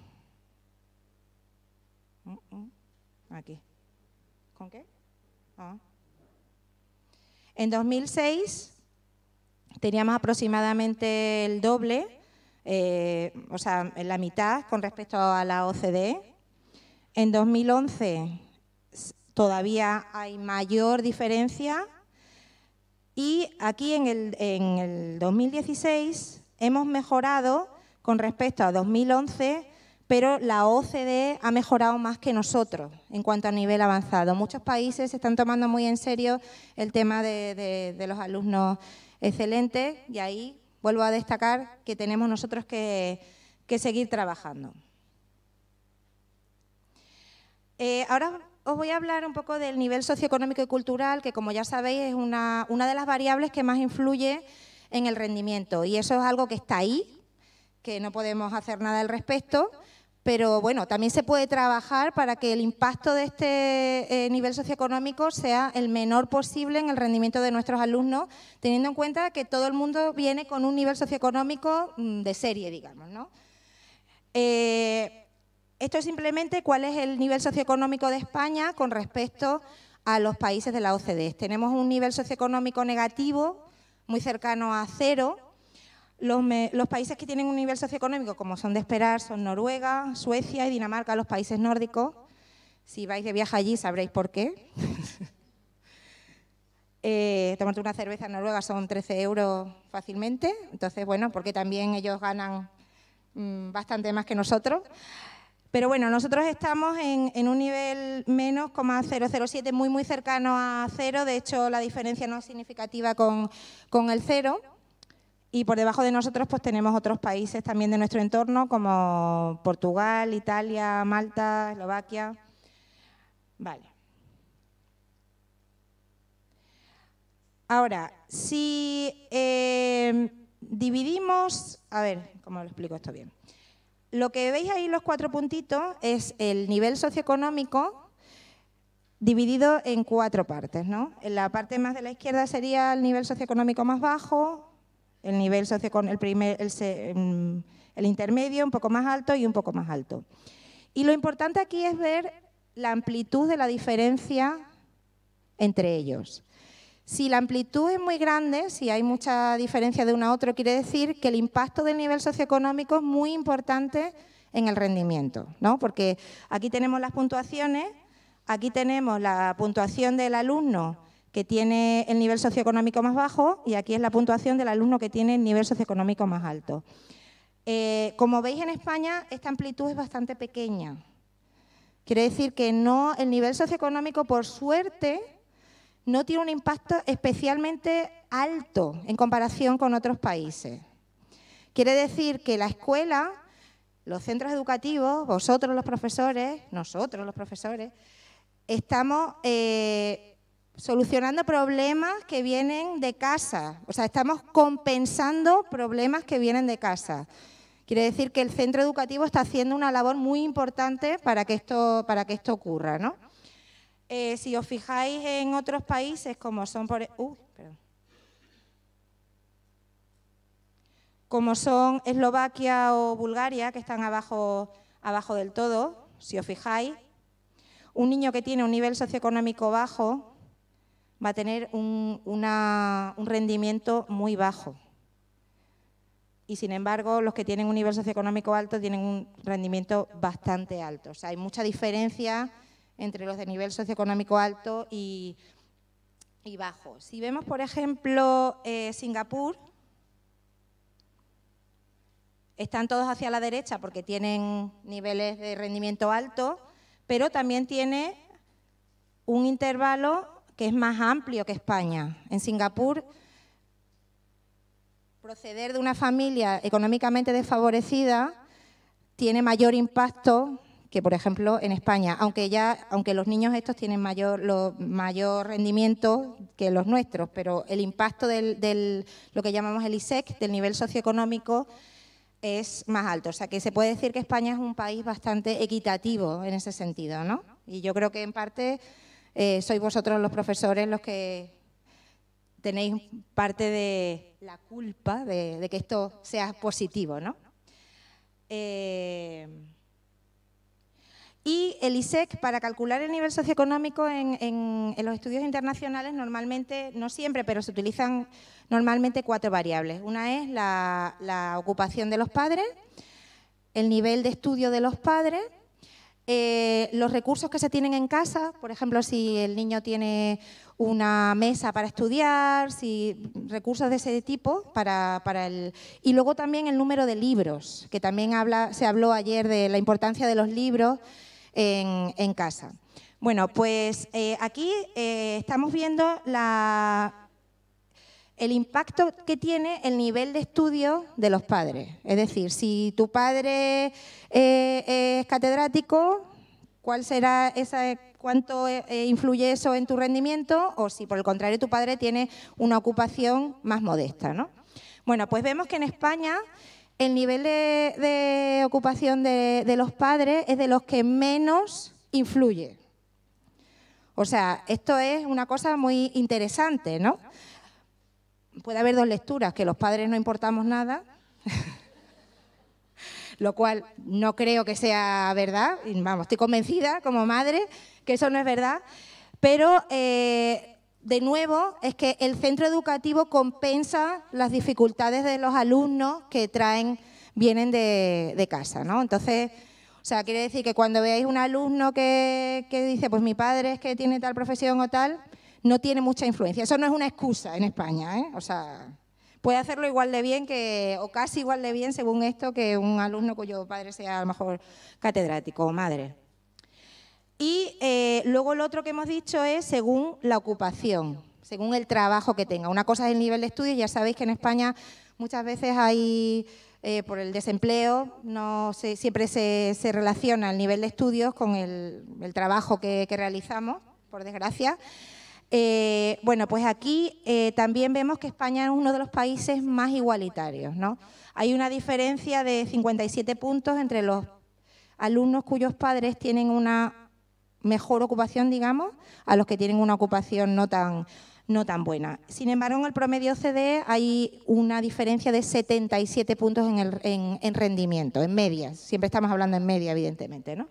Mm, mm, aquí. ¿Con qué? Ah. En 2006 teníamos aproximadamente el doble, eh, o sea, la mitad con respecto a la OCDE. En 2011 todavía hay mayor diferencia. Y aquí en el, 2016 hemos mejorado con respecto a 2011 pero la OCDE ha mejorado más que nosotros en cuanto a nivel avanzado. Muchos países están tomando muy en serio el tema de, los alumnos excelentes y ahí vuelvo a destacar que tenemos nosotros que, seguir trabajando. Eh, ahora os voy a hablar un poco del nivel socioeconómico y cultural, que como ya sabéis es una, una de las variables que más influye en el rendimiento. Y eso es algo que está ahí, que no podemos hacer nada al respecto, pero bueno, también se puede trabajar para que el impacto de este eh, nivel socioeconómico sea el menor posible en el rendimiento de nuestros alumnos, teniendo en cuenta que todo el mundo viene con un nivel socioeconómico mm, de serie, digamos, ¿no? Eh, esto es simplemente cuál es el nivel socioeconómico de España con respecto a los países de la OCDE. Tenemos un nivel socioeconómico negativo, muy cercano a cero. Los, países que tienen un nivel socioeconómico, como son de esperar, son Noruega, Suecia y Dinamarca, los países nórdicos. Si vais de viaje allí sabréis por qué. *laughs* Eh, tomarte una cerveza en Noruega son 13 euros fácilmente, entonces bueno, porque también ellos ganan mm, bastante más que nosotros. Pero bueno, nosotros estamos en, un nivel menos, 0,07, muy, muy cercano a cero. De hecho, la diferencia no es significativa con, el cero. Y por debajo de nosotros, pues tenemos otros países también de nuestro entorno, como Portugal, Italia, Malta, Eslovaquia. Vale. Ahora, si eh, dividimos, a ver, ¿cómo lo explico esto bien? Lo que veis ahí, los cuatro puntitos, es el nivel socioeconómico dividido en cuatro partes. ¿no? En la parte más de la izquierda sería el nivel socioeconómico más bajo, el nivel socioeconómico, el, primer, mm, el intermedio, un poco más alto y un poco más alto. Y lo importante aquí es ver la amplitud de la diferencia entre ellos. Si la amplitud es muy grande, si hay mucha diferencia de una a otro, quiere decir que el impacto del nivel socioeconómico es muy importante en el rendimiento, ¿no? Porque aquí tenemos las puntuaciones, aquí tenemos la puntuación del alumno que tiene el nivel socioeconómico más bajo y aquí es la puntuación del alumno que tiene el nivel socioeconómico más alto. Eh, como veis en España, esta amplitud es bastante pequeña. Quiere decir que no, el nivel socioeconómico, por suerte, no tiene un impacto especialmente alto en comparación con otros países. Quiere decir que la escuela, los centros educativos, vosotros los profesores, nosotros los profesores, estamos eh, solucionando problemas que vienen de casa, o sea, estamos compensando problemas que vienen de casa. Quiere decir que el centro educativo está haciendo una labor muy importante para que esto, para que esto ocurra, ¿no? Eh, si os fijáis en otros países como son por, e- como son Eslovaquia o Bulgaria, que están abajo, del todo, si os fijáis, un niño que tiene un nivel socioeconómico bajo va a tener un, un rendimiento muy bajo. Y sin embargo, los que tienen un nivel socioeconómico alto tienen un rendimiento bastante alto. O sea, hay mucha diferencia entre los de nivel socioeconómico alto y, bajo. Si vemos, por ejemplo, eh, Singapur, están todos hacia la derecha porque tienen niveles de rendimiento alto, pero también tiene un intervalo que es más amplio que España. En Singapur, proceder de una familia económicamente desfavorecida tiene mayor impacto que por ejemplo en España, aunque ya, aunque los niños estos tienen mayor, mayor rendimiento que los nuestros, pero el impacto de lo que llamamos el ISEC, del nivel socioeconómico, es más alto. O sea que se puede decir que España es un país bastante equitativo en ese sentido, ¿no? Y yo creo que en parte eh, sois vosotros los profesores los que tenéis parte de la culpa de, que esto sea positivo, ¿no? Eh, y el ISEC, para calcular el nivel socioeconómico en, los estudios internacionales, normalmente, no siempre, pero se utilizan normalmente cuatro variables. Una es la, ocupación de los padres, el nivel de estudio de los padres, eh, los recursos que se tienen en casa, por ejemplo, si el niño tiene una mesa para estudiar, si recursos de ese tipo para, para el y luego también el número de libros, que también habla, se habló ayer de la importancia de los libros en, casa. Bueno, pues eh, aquí eh, estamos viendo el impacto que tiene el nivel de estudio de los padres. Es decir, si tu padre eh, es catedrático, ¿cuál será esa, cuánto influye eso en tu rendimiento? O si por el contrario tu padre tiene una ocupación más modesta, Bueno, pues vemos que en España el nivel de, ocupación de, los padres es de los que menos influye. O sea, esto es una cosa muy interesante, ¿no? Puede haber dos lecturas, que los padres no importamos nada, *laughs* lo cual no creo que sea verdad, vamos, estoy convencida como madre que eso no es verdad, pero eh, de nuevo, es que el centro educativo compensa las dificultades de los alumnos que traen, vienen de, casa, ¿no? Entonces, o sea, quiere decir que cuando veáis un alumno que, dice, pues mi padre es que tiene tal profesión o tal, no tiene mucha influencia. Eso no es una excusa en España, ¿eh? O sea, puede hacerlo igual de bien que, o casi igual de bien, según esto, que un alumno cuyo padre sea a lo mejor catedrático o madre. Y eh, luego lo otro que hemos dicho es según la ocupación, según el trabajo que tenga. Una cosa es el nivel de estudios, ya sabéis que en España muchas veces hay, eh, por el desempleo, no siempre se, relaciona el nivel de estudios con el, trabajo que, realizamos, por desgracia. Eh, bueno, pues aquí también vemos que España es uno de los países más igualitarios. ¿no? Hay una diferencia de 57 puntos entre los alumnos cuyos padres tienen una mejor ocupación, digamos, a los que tienen una ocupación no tan, no tan buena. Sin embargo, en el promedio OCDE hay una diferencia de 77 puntos en, el, en, rendimiento, en medias. Siempre estamos hablando en media, evidentemente. ¿no?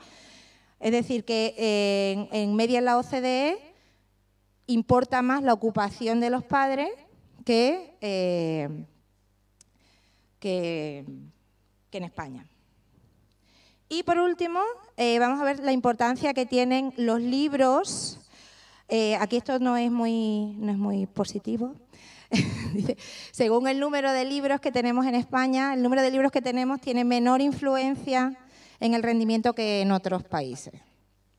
Es decir, que eh, en, media en la OCDE importa más la ocupación de los padres que eh, en España. Y por último, eh, vamos a ver la importancia que tienen los libros. Eh, aquí esto no es muy, no es muy positivo. *laughs* Según el número de libros que tenemos en España, el número de libros que tenemos tiene menor influencia en el rendimiento que en otros países.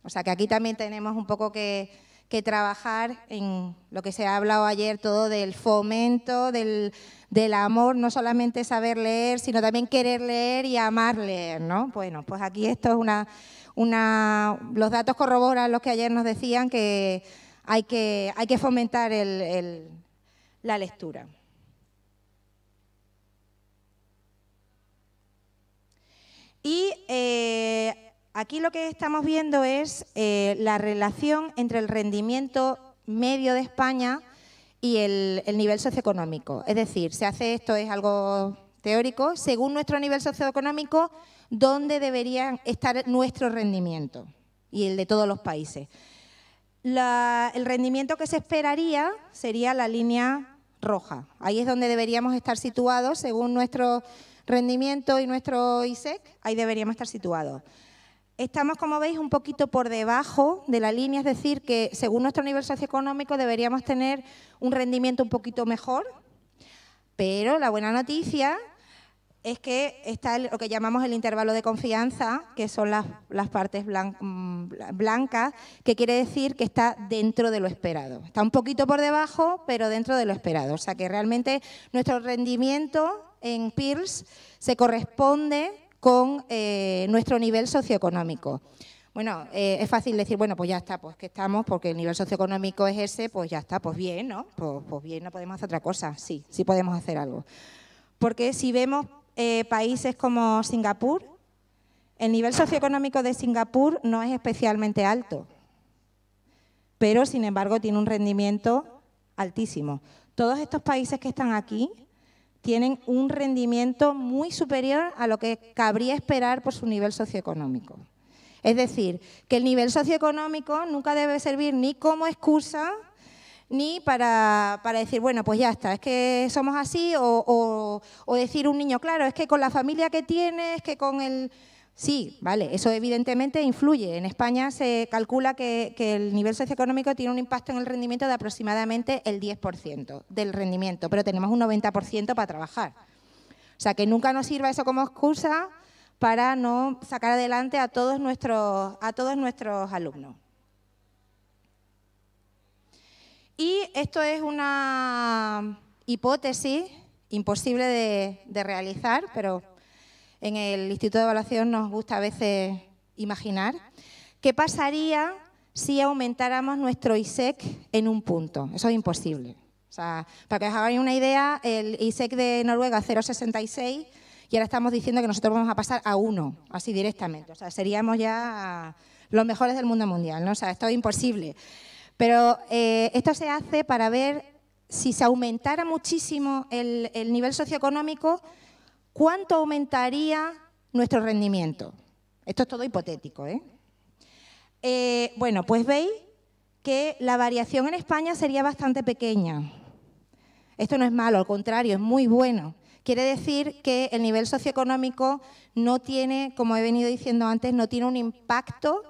O sea que aquí también tenemos un poco que, que trabajar en lo que se ha hablado ayer, todo del fomento, del, amor, no solamente saber leer, sino también querer leer y amar leer, ¿no? Bueno, pues aquí esto es una, una los datos corroboran los que ayer nos decían que hay que, hay que fomentar el, el, la lectura. Y eh, Aquí lo que estamos viendo es eh, la relación entre el rendimiento medio de España y el, nivel socioeconómico. Es decir, se hace esto, es algo teórico, según nuestro nivel socioeconómico, dónde debería estar nuestro rendimiento y el de todos los países. el rendimiento que se esperaría sería la línea roja. Ahí es donde deberíamos estar situados, según nuestro rendimiento y nuestro ISEC, ahí deberíamos estar situados. Estamos, como veis, un poquito por debajo de la línea, es decir, que según nuestro nivel socioeconómico deberíamos tener un rendimiento un poquito mejor, pero la buena noticia es que está lo que llamamos el intervalo de confianza, que son las, partes mm, blancas, que quiere decir que está dentro de lo esperado. Está un poquito por debajo, pero dentro de lo esperado. O sea que realmente nuestro rendimiento en PIRS se corresponde con eh, nuestro nivel socioeconómico. Bueno, eh, es fácil decir, bueno, pues ya está, pues que estamos, porque el nivel socioeconómico es ese, pues ya está, pues bien, ¿no? Pues, pues bien, no podemos hacer otra cosa, sí, sí podemos hacer algo. Porque si vemos eh, países como Singapur, el nivel socioeconómico de Singapur no es especialmente alto, pero sin embargo tiene un rendimiento altísimo. Todos estos países que están aquí tienen un rendimiento muy superior a lo que cabría esperar por su nivel socioeconómico. Es decir, que el nivel socioeconómico nunca debe servir ni como excusa ni para, decir, bueno, pues ya está, es que somos así, o, o, decir un niño, claro, es que con la familia que tiene, es que con el... Sí, vale, eso evidentemente influye. En España se calcula que, el nivel socioeconómico tiene un impacto en el rendimiento de aproximadamente el 10% del rendimiento, pero tenemos un 90% para trabajar. O sea, que nunca nos sirva eso como excusa para no sacar adelante a todos nuestros, a todos nuestros alumnos. Y esto es una hipótesis imposible de, de realizar, pero en el Instituto de Evaluación nos gusta a veces imaginar. ¿Qué pasaría si aumentáramos nuestro ISEC en un punto? Eso es imposible. O sea, para que os hagáis una idea, el ISEC de Noruega 0,66 y ahora estamos diciendo que nosotros vamos a pasar a uno, así directamente. O sea, seríamos ya los mejores del mundo mundial, ¿no? O sea, esto es imposible. Pero eh, esto se hace para ver si se aumentara muchísimo el nivel socioeconómico, ¿cuánto aumentaría nuestro rendimiento? Esto es todo hipotético. ¿eh? ¿eh? bueno, pues veis que la variación en España sería bastante pequeña. Esto no es malo, al contrario, es muy bueno. Quiere decir que el nivel socioeconómico no tiene, como he venido diciendo antes, no tiene un impacto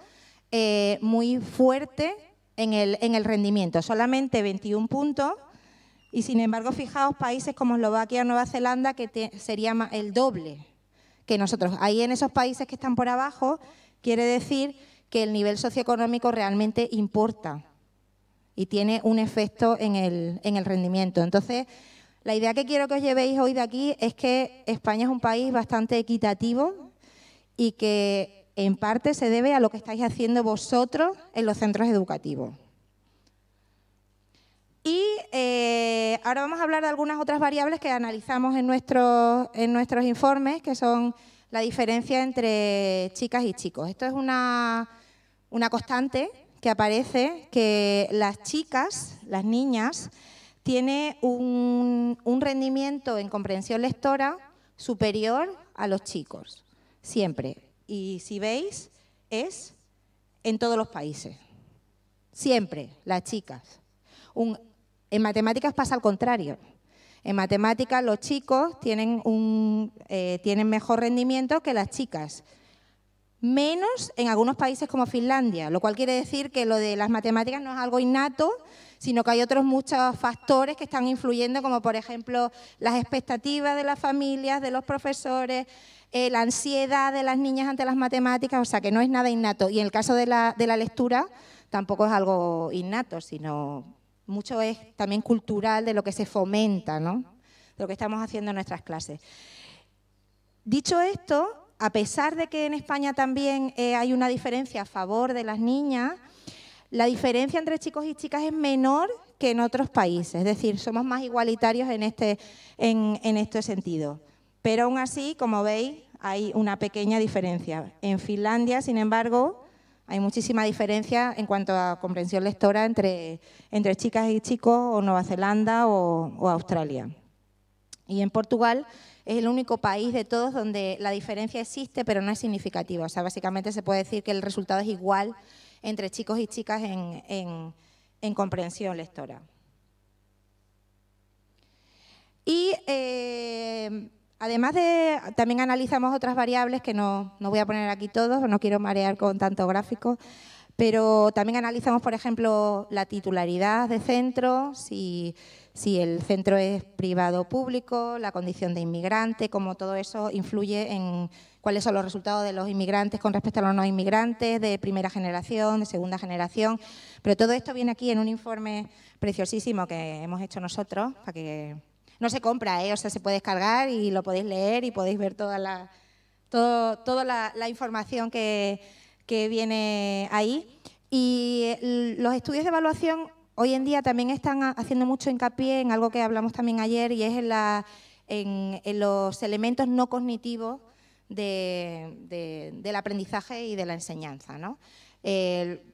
eh, muy fuerte en el, en el rendimiento. Solamente 21 puntos y sin embargo, fijaos países como Eslovaquia o Nueva Zelanda, que sería el doble que nosotros. Ahí en esos países que están por abajo, quiere decir que el nivel socioeconómico realmente importa y tiene un efecto en el rendimiento. Entonces, la idea que quiero que os llevéis hoy de aquí es que España es un país bastante equitativo y que en parte se debe a lo que estáis haciendo vosotros en los centros educativos. Y eh, ahora vamos a hablar de algunas otras variables que analizamos en, nuestros, en nuestros informes, que son la diferencia entre chicas y chicos. Esto es una, una constante que aparece, que las chicas, las niñas, tiene un, un, rendimiento en comprensión lectora superior a los chicos, siempre. Y si veis, es en todos los países, siempre las chicas. Un en matemáticas pasa al contrario. En matemáticas los chicos tienen, un, eh, tienen mejor rendimiento que las chicas, menos en algunos países como Finlandia, lo cual quiere decir que lo de las matemáticas no es algo innato, sino que hay otros muchos factores que están influyendo, como por ejemplo las expectativas de las familias, de los profesores, eh, la ansiedad de las niñas ante las matemáticas, o sea que no es nada innato. Y en el caso de la, de la lectura tampoco es algo innato, sino mucho es también cultural de lo que se fomenta, ¿no? de lo que estamos haciendo en nuestras clases. Dicho esto, a pesar de que en España también eh, hay una diferencia a favor de las niñas, la diferencia entre chicos y chicas es menor que en otros países, es decir, somos más igualitarios en este, en este sentido. Pero aún así, como veis, hay una pequeña diferencia. En Finlandia, sin embargo, hay muchísima diferencia en cuanto a comprensión lectora entre, entre chicas y chicos o Nueva Zelanda o, Australia. Y en Portugal es el único país de todos donde la diferencia existe, pero no es significativa. O sea, básicamente se puede decir que el resultado es igual entre chicos y chicas en, comprensión lectora. Y eh, Además de, también analizamos otras variables que no, voy a poner aquí todos, no quiero marear con tanto gráfico, pero también analizamos, por ejemplo, la titularidad de centro, si, si el centro es privado o público, la condición de inmigrante, cómo todo eso influye en cuáles son los resultados de los inmigrantes con respecto a los no inmigrantes, de primera generación, de segunda generación. Pero todo esto viene aquí en un informe preciosísimo que hemos hecho nosotros, para que no se compra, ¿eh? o sea, se puede descargar y lo podéis leer y podéis ver toda la, toda la, información que, viene ahí. Y eh, los estudios de evaluación hoy en día también están haciendo mucho hincapié en algo que hablamos también ayer y es en, la, en, los elementos no cognitivos del aprendizaje y de la enseñanza. ¿no? Eh,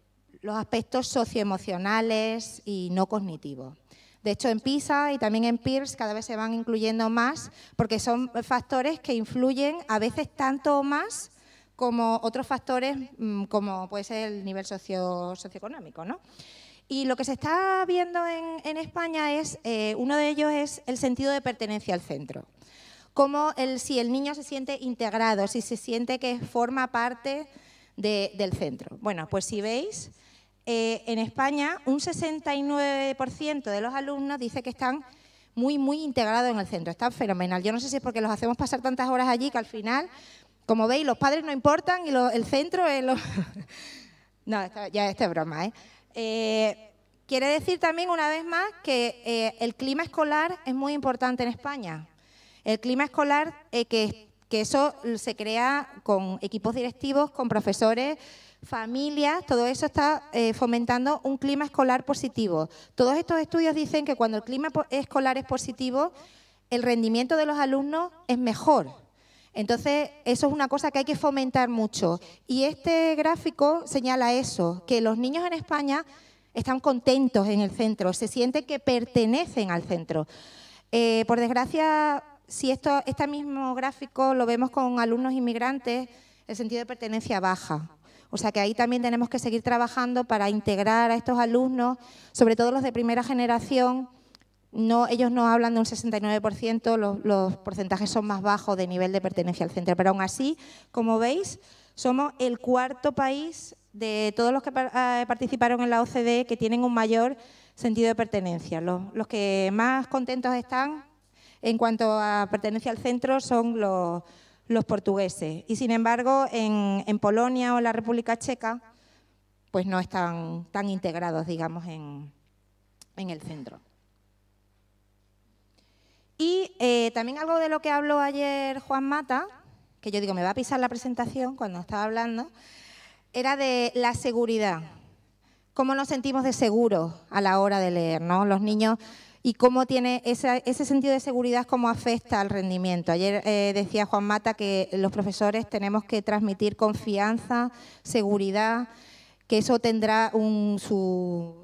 los aspectos socioemocionales y no cognitivos. De hecho, en PISA y también en PIRS cada vez se van incluyendo más porque son factores que influyen a veces tanto o más como otros factores mm, como puede ser el nivel socioeconómico. Y lo que se está viendo en, España es, eh, uno de ellos es el sentido de pertenencia al centro. Como si el niño se siente integrado, si se siente que forma parte del centro. Bueno, pues si veis, eh, en España, un 69% de los alumnos dice que están muy, muy integrados en el centro. Está fenomenal. Yo no sé si es porque los hacemos pasar tantas horas allí que al final, como veis, los padres no importan y el centro es lo... *laughs* no, ya esto es broma, ¿eh? ¿eh? Quiere decir también, una vez más, que eh, el clima escolar es muy importante en España. El clima escolar, que, eso se crea con equipos directivos, con profesores, familias, todo eso está eh, fomentando un clima escolar positivo. Todos estos estudios dicen que cuando el clima escolar es positivo, el rendimiento de los alumnos es mejor. Entonces, eso es una cosa que hay que fomentar mucho. Y este gráfico señala eso, que los niños en España están contentos en el centro, se sienten que pertenecen al centro. Eh, por desgracia, si esto, este mismo gráfico lo vemos con alumnos inmigrantes, el sentido de pertenencia baja. O sea que ahí también tenemos que seguir trabajando para integrar a estos alumnos, sobre todo los de primera generación. No, ellos no hablan de un 69%, los, porcentajes son más bajos de nivel de pertenencia al centro. Pero aún así, como veis, somos el cuarto país de todos los que eh, participaron en la OCDE que tienen un mayor sentido de pertenencia. los que más contentos están en cuanto a pertenencia al centro son los, los portugueses. Y sin embargo, en, Polonia o la República Checa, pues no están tan integrados, digamos, en, el centro. Y eh, también algo de lo que habló ayer Juan Mata, que yo digo, me va a pisar la presentación cuando estaba hablando, era de la seguridad. ¿Cómo nos sentimos de seguros a la hora de leer? ¿no? Los niños y cómo tiene ese sentido de seguridad, cómo afecta al rendimiento. Ayer eh, decía Juan Mata que los profesores tenemos que transmitir confianza, seguridad, que eso tendrá un, su,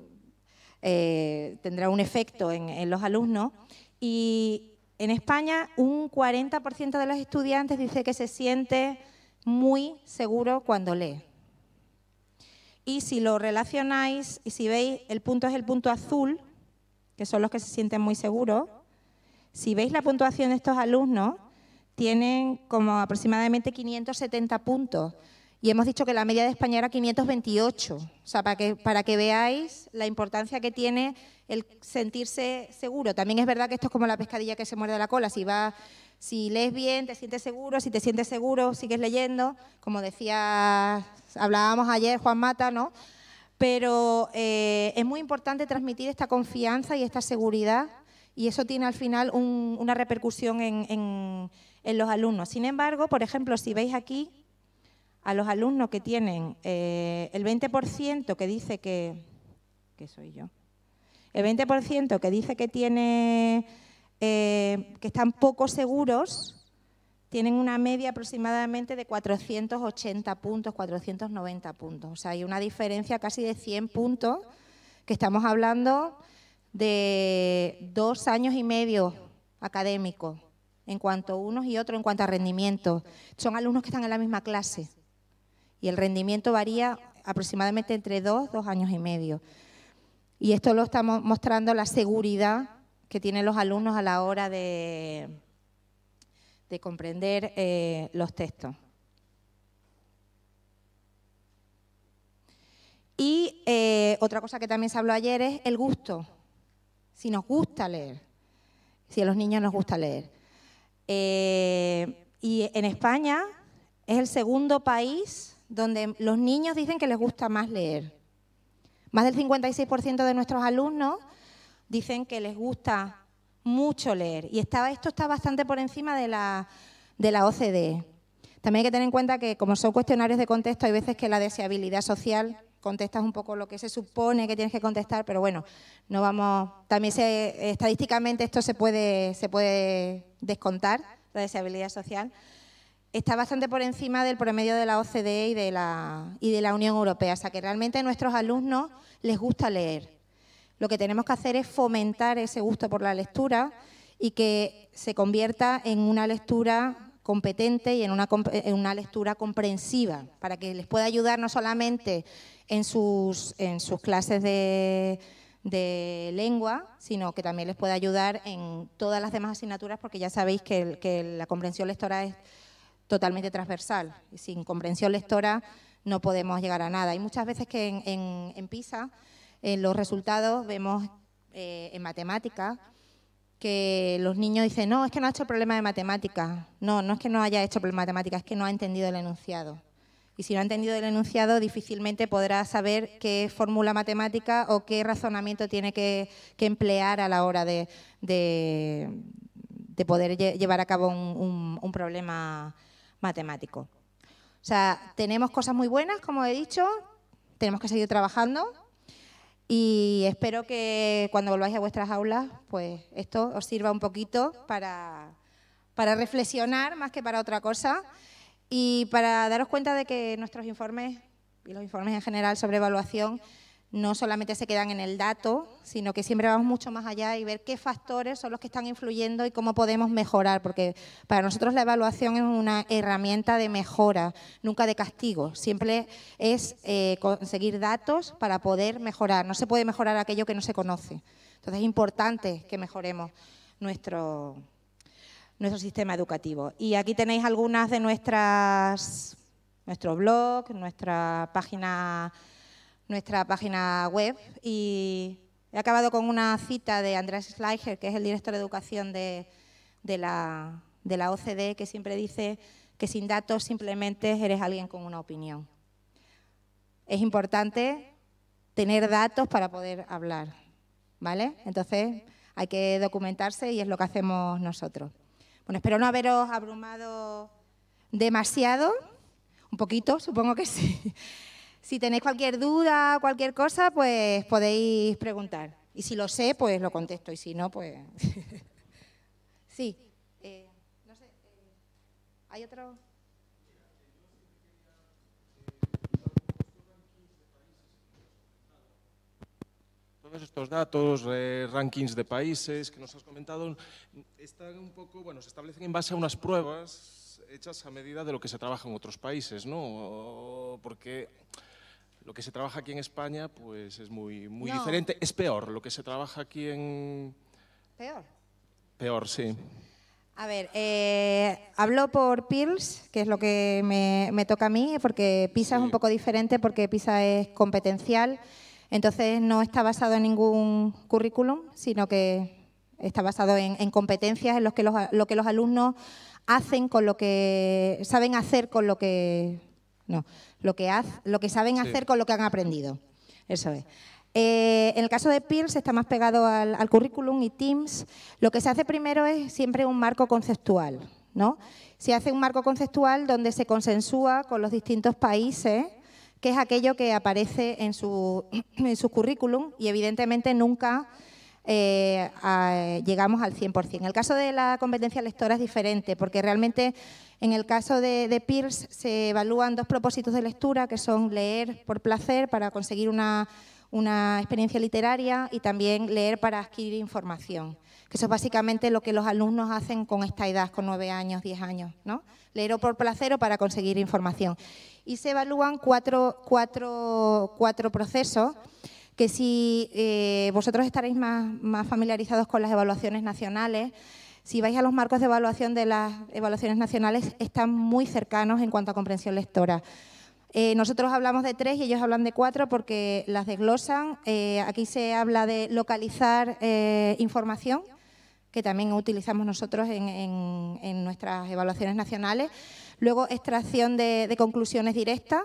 eh, tendrá un efecto en, en los alumnos. Y en España un 40% de los estudiantes dice que se siente muy seguro cuando lee. Y si lo relacionáis, y si veis, el punto es el punto azul, que son los que se sienten muy seguros, si veis la puntuación de estos alumnos, tienen como aproximadamente 570 puntos. Y hemos dicho que la media de España era 528. O sea, para que, para que veáis la importancia que tiene el sentirse seguro. También es verdad que esto es como la pescadilla que se muerde la cola. Si, va, si lees bien, te sientes seguro. Si te sientes seguro, sigues leyendo. Como decía, hablábamos ayer Juan Mata, ¿no? Pero eh, es muy importante transmitir esta confianza y esta seguridad y eso tiene al final una repercusión en, los alumnos. Sin embargo, por ejemplo, si veis aquí a los alumnos que tienen eh, el 20% que dice que, que soy yo, el 20% que dice que tiene eh, que están poco seguros, tienen una media aproximadamente de 480 puntos, 490 puntos. O sea, hay una diferencia casi de 100 puntos, que estamos hablando de dos años y medio académicos, en cuanto a unos y otros, en cuanto a rendimiento. Son alumnos que están en la misma clase y el rendimiento varía aproximadamente entre dos, dos años y medio. Y esto lo estamos mostrando la seguridad que tienen los alumnos a la hora de de comprender eh, los textos. Y eh, otra cosa que también se habló ayer es el gusto. Si nos gusta leer, si a los niños nos gusta leer. Eh, y en España es el segundo país donde los niños dicen que les gusta más leer. Más del 56% de nuestros alumnos dicen que les gusta mucho leer. Y estaba, esto está bastante por encima de la, de la OCDE. También hay que tener en cuenta que como son cuestionarios de contexto, hay veces que la deseabilidad social contestas un poco lo que se supone que tienes que contestar, pero bueno, no vamos. También se, estadísticamente esto se puede, se puede descontar, la deseabilidad social. Está bastante por encima del promedio de la OCDE y de la, y de la Unión Europea, o sea que realmente a nuestros alumnos les gusta leer. Lo que tenemos que hacer es fomentar ese gusto por la lectura y que se convierta en una lectura competente y en una, lectura comprensiva, para que les pueda ayudar no solamente en sus, clases de, lengua, sino que también les pueda ayudar en todas las demás asignaturas, porque ya sabéis que, la comprensión lectora es totalmente transversal. Y sin comprensión lectora no podemos llegar a nada. Hay muchas veces que en PISA en los resultados vemos eh, en matemática que los niños dicen, no, es que no ha hecho problema de matemática». No, no es que no haya hecho problema de matemáticas, es que no ha entendido el enunciado. Y si no ha entendido el enunciado, difícilmente podrá saber qué fórmula matemática o qué razonamiento tiene que, emplear a la hora de, poder llevar a cabo un, un problema matemático. O sea, tenemos cosas muy buenas, como he dicho, tenemos que seguir trabajando, y espero que cuando volváis a vuestras aulas, pues esto os sirva un poquito para, para reflexionar más que para otra cosa y para daros cuenta de que nuestros informes y los informes en general sobre evaluación no solamente se quedan en el dato, sino que siempre vamos mucho más allá y ver qué factores son los que están influyendo y cómo podemos mejorar, porque para nosotros la evaluación es una herramienta de mejora, nunca de castigo, siempre es eh, conseguir datos para poder mejorar, no se puede mejorar aquello que no se conoce, entonces es importante que mejoremos nuestro, nuestro sistema educativo. Y aquí tenéis algunas de nuestras, nuestro blog, nuestra página nuestra página web. Y he acabado con una cita de Andrés Schleicher, que es el director de educación de, la, de la OCDE, que siempre dice que sin datos simplemente eres alguien con una opinión. Es importante tener datos para poder hablar, ¿vale? Entonces hay que documentarse y es lo que hacemos nosotros. Bueno, espero no haberos abrumado demasiado, un poquito, supongo que sí. Si tenéis cualquier duda, cualquier cosa, pues podéis preguntar. Y si lo sé, pues lo contesto. Y si no, pues... *laughs* sí. Eh, no sé. Eh, ¿Hay otro...? todos estos datos, eh, rankings de países que nos has comentado, están un poco, bueno, se establecen en base a unas pruebas hechas a medida de lo que se trabaja en otros países, ¿no? Porque lo que se trabaja aquí en España pues es muy, muy diferente, es peor. Lo que se trabaja aquí en... Peor. Peor, sí. A ver, eh, hablo por Pils, que es lo que me, toca a mí, porque PISA es un poco diferente, porque PISA es competencial, entonces no está basado en ningún currículum, sino que está basado en, competencias, en los que los, lo que los alumnos hacen con lo que saben hacer con lo que no, lo que, lo que saben hacer con lo que han aprendido. Eso es. Eh, en el caso de Peers está más pegado al, currículum y Teams. Lo que se hace primero es siempre un marco conceptual, ¿no? Se hace un marco conceptual donde se consensúa con los distintos países, que es aquello que aparece en su, *clears throat* en su currículum y evidentemente nunca eh, llegamos al 100%. El caso de la competencia lectora es diferente, porque realmente en el caso de, de Peirce se evalúan dos propósitos de lectura, que son leer por placer para conseguir una una experiencia literaria y también leer para adquirir información, que eso es básicamente lo que los alumnos hacen con esta edad, con nueve años, diez años, ¿no? Leer o por placer o para conseguir información. Y se evalúan cuatro, cuatro, cuatro procesos que si eh, vosotros estaréis más, familiarizados con las evaluaciones nacionales, si vais a los marcos de evaluación de las evaluaciones nacionales, están muy cercanos en cuanto a comprensión lectora. Eh, nosotros hablamos de tres y ellos hablan de cuatro porque las desglosan. Eh, aquí se habla de localizar información, que también utilizamos nosotros en, nuestras evaluaciones nacionales. Luego, extracción de conclusiones directas,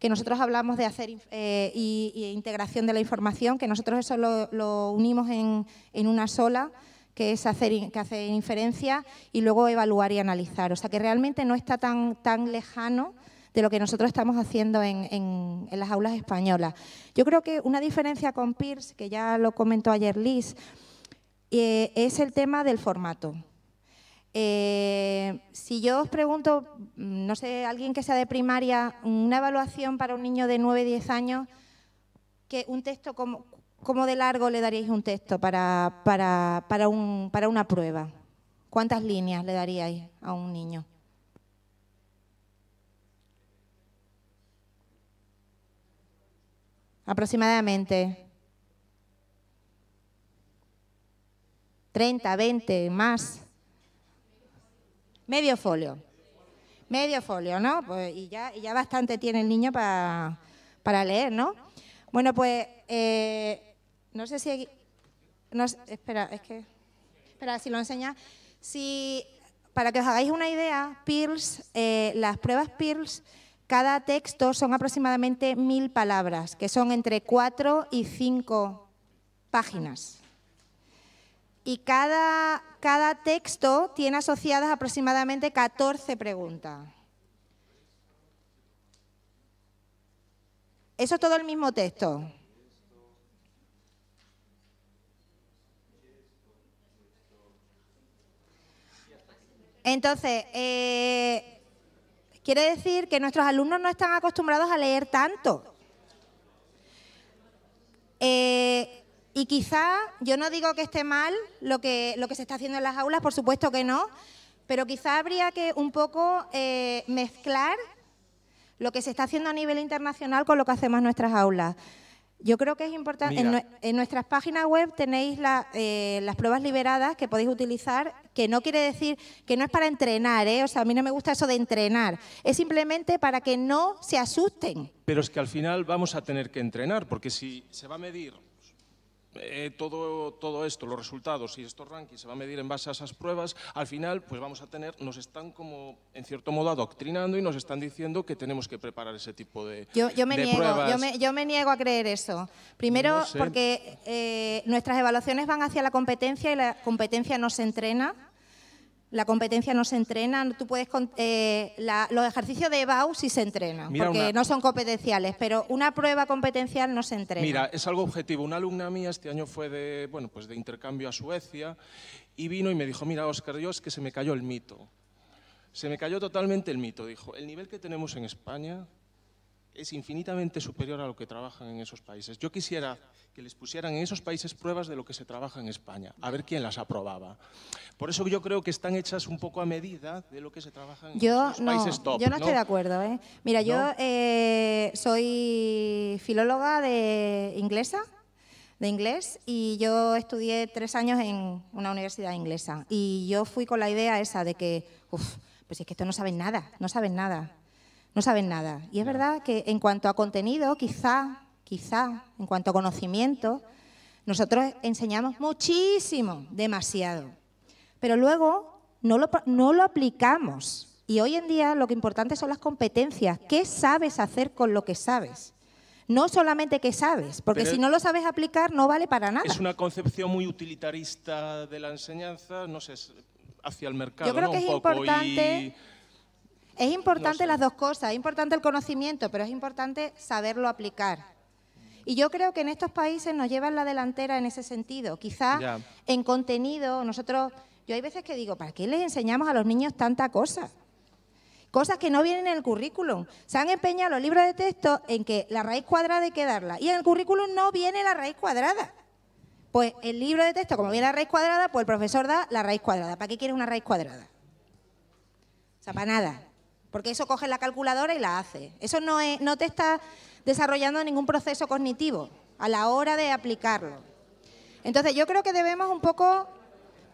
que nosotros hablamos de hacer eh, y, integración de la información, que nosotros eso lo, unimos en, una sola que es hacer, que hace inferencia y luego evaluar y analizar. O sea que realmente no está tan, tan lejano de lo que nosotros estamos haciendo en, las aulas españolas. Yo creo que una diferencia con PIRS, que ya lo comentó ayer Liz, eh, es el tema del formato. Eh, si yo os pregunto, mm, no sé, alguien que sea de primaria, una evaluación para un niño de 9, 10 años, que un texto, ¿cómo, de largo le daríais un texto para, para una prueba? ¿Cuántas líneas le daríais a un niño? Aproximadamente. 30, 20, más. Medio folio. Medio folio, ¿no? Pues, y, ya, ya bastante tiene el niño para, para leer, ¿no? Bueno, pues eh, no sé si... no, espera, es que... Espera, si lo enseña. Si, para que os hagáis una idea, PIRLS, eh, las pruebas PIRLS, cada texto son aproximadamente mil palabras, que son entre cuatro y cinco páginas y cada, cada texto tiene asociadas aproximadamente 14 preguntas. Eso es todo el mismo texto. Entonces, eh, quiere decir que nuestros alumnos no están acostumbrados a leer tanto. Eh, y quizá, yo no digo que esté mal lo que, se está haciendo en las aulas, por supuesto que no, pero quizá habría que un poco eh, mezclar lo que se está haciendo a nivel internacional con lo que hacemos en nuestras aulas. Yo creo que es importante, en, nuestras páginas web tenéis eh, las pruebas liberadas que podéis utilizar, que no quiere decir que no es para entrenar, ¿eh? o sea, a mí no me gusta eso de entrenar, es simplemente para que no se asusten. Pero es que al final vamos a tener que entrenar, porque si se va a medir eh, todo, todo esto, los resultados y estos rankings se va a medir en base a esas pruebas, al final pues vamos a tener, nos están como en cierto modo adoctrinando y nos están diciendo que tenemos que preparar ese tipo de, yo, yo me niego, pruebas. Yo me, yo me, niego a creer eso. Primero porque eh, nuestras evaluaciones van hacia la competencia y la competencia no se entrena la competencia no se entrena, tú puedes eh, los ejercicios de EBAU sí se entrenan, porque no son competenciales, pero una prueba competencial no se entrena. Mira, es algo objetivo. Una alumna mía este año fue de, bueno, pues de intercambio a Suecia y vino y me dijo, "Mira, Oscar, yo es que se me cayó el mito. Se me cayó totalmente el mito", dijo. "El nivel que tenemos en España es infinitamente superior a lo que trabajan en esos países. Yo quisiera que les pusieran en esos países pruebas de lo que se trabaja en España, a ver quién las aprobaba. Por eso yo creo que están hechas un poco a medida de lo que se trabaja en yo, países top. Yo no, estoy de acuerdo. ¿eh? Mira, yo eh, soy filóloga de inglesa, de inglés y yo estudié tres años en una universidad inglesa y yo fui con la idea esa de que, uff, pues es que esto no saben nada, no saben nada no saben nada. Y es verdad que en cuanto a contenido, quizá, quizá, en cuanto a conocimiento, nosotros enseñamos muchísimo, demasiado. Pero luego no lo, no lo aplicamos. Y hoy en día lo que importante son las competencias. ¿Qué sabes hacer con lo que sabes? No solamente qué sabes, porque si no lo sabes aplicar no vale para nada. Es una concepción muy utilitarista de la enseñanza, no sé, hacia el mercado. Yo creo que es importante. Es importante las dos cosas, es importante el conocimiento, pero es importante saberlo aplicar. Y yo creo que en estos países nos llevan la delantera en ese sentido. Quizás en contenido, nosotros, yo hay veces que digo, ¿para qué les enseñamos a los niños tanta cosa? Cosas que no vienen en el currículum. Se han empeñado los libros de texto en que la raíz cuadrada hay que darla. Y en el currículum no viene la raíz cuadrada. Pues el libro de texto, como viene la raíz cuadrada, pues el profesor da la raíz cuadrada. ¿Para qué quiere una raíz cuadrada? O sea, para nada porque eso coge la calculadora y la hace. Eso no, no te está desarrollando ningún proceso cognitivo a la hora de aplicarlo. Entonces yo creo que debemos un poco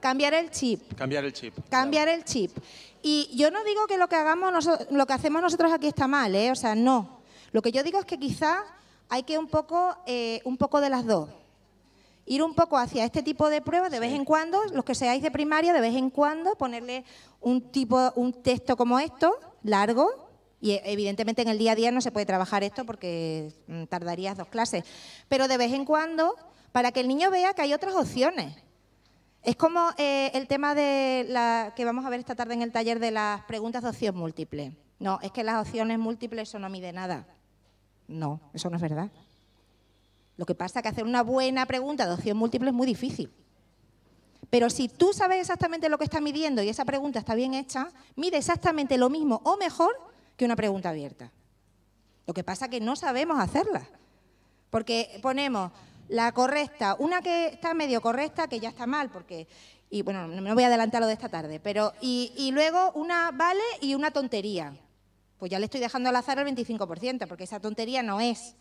cambiar el chip. Cambiar el chip. Cambiar el chip. Y yo no digo que lo que hagamos lo que hacemos nosotros aquí está mal, ¿eh? o sea, no. Lo que yo digo es que quizá hay que un poco, eh, un poco de las dos ir un poco hacia este tipo de pruebas de vez en cuando, los que seáis de primaria, de vez en cuando, ponerle un tipo, un texto como esto, largo, y e, evidentemente en el día a día no se puede trabajar esto porque mm, tardarías dos clases, pero de vez en cuando, para que el niño vea que hay otras opciones. Es como eh, el tema de la, que vamos a ver esta tarde en el taller de las preguntas de opción múltiple. No, es que las opciones múltiples eso no mide nada. No, eso no es verdad. Lo que pasa es que hacer una buena pregunta de opción múltiple es muy difícil. Pero si tú sabes exactamente lo que estás midiendo y esa pregunta está bien hecha, mide exactamente lo mismo o mejor que una pregunta abierta. Lo que pasa es que no sabemos hacerla. Porque ponemos la correcta, una que está medio correcta, que ya está mal, porque, y bueno, no me voy a adelantar lo de esta tarde, pero, y, y luego una vale y una tontería. Pues ya le estoy dejando al azar el 25%, porque esa tontería no es.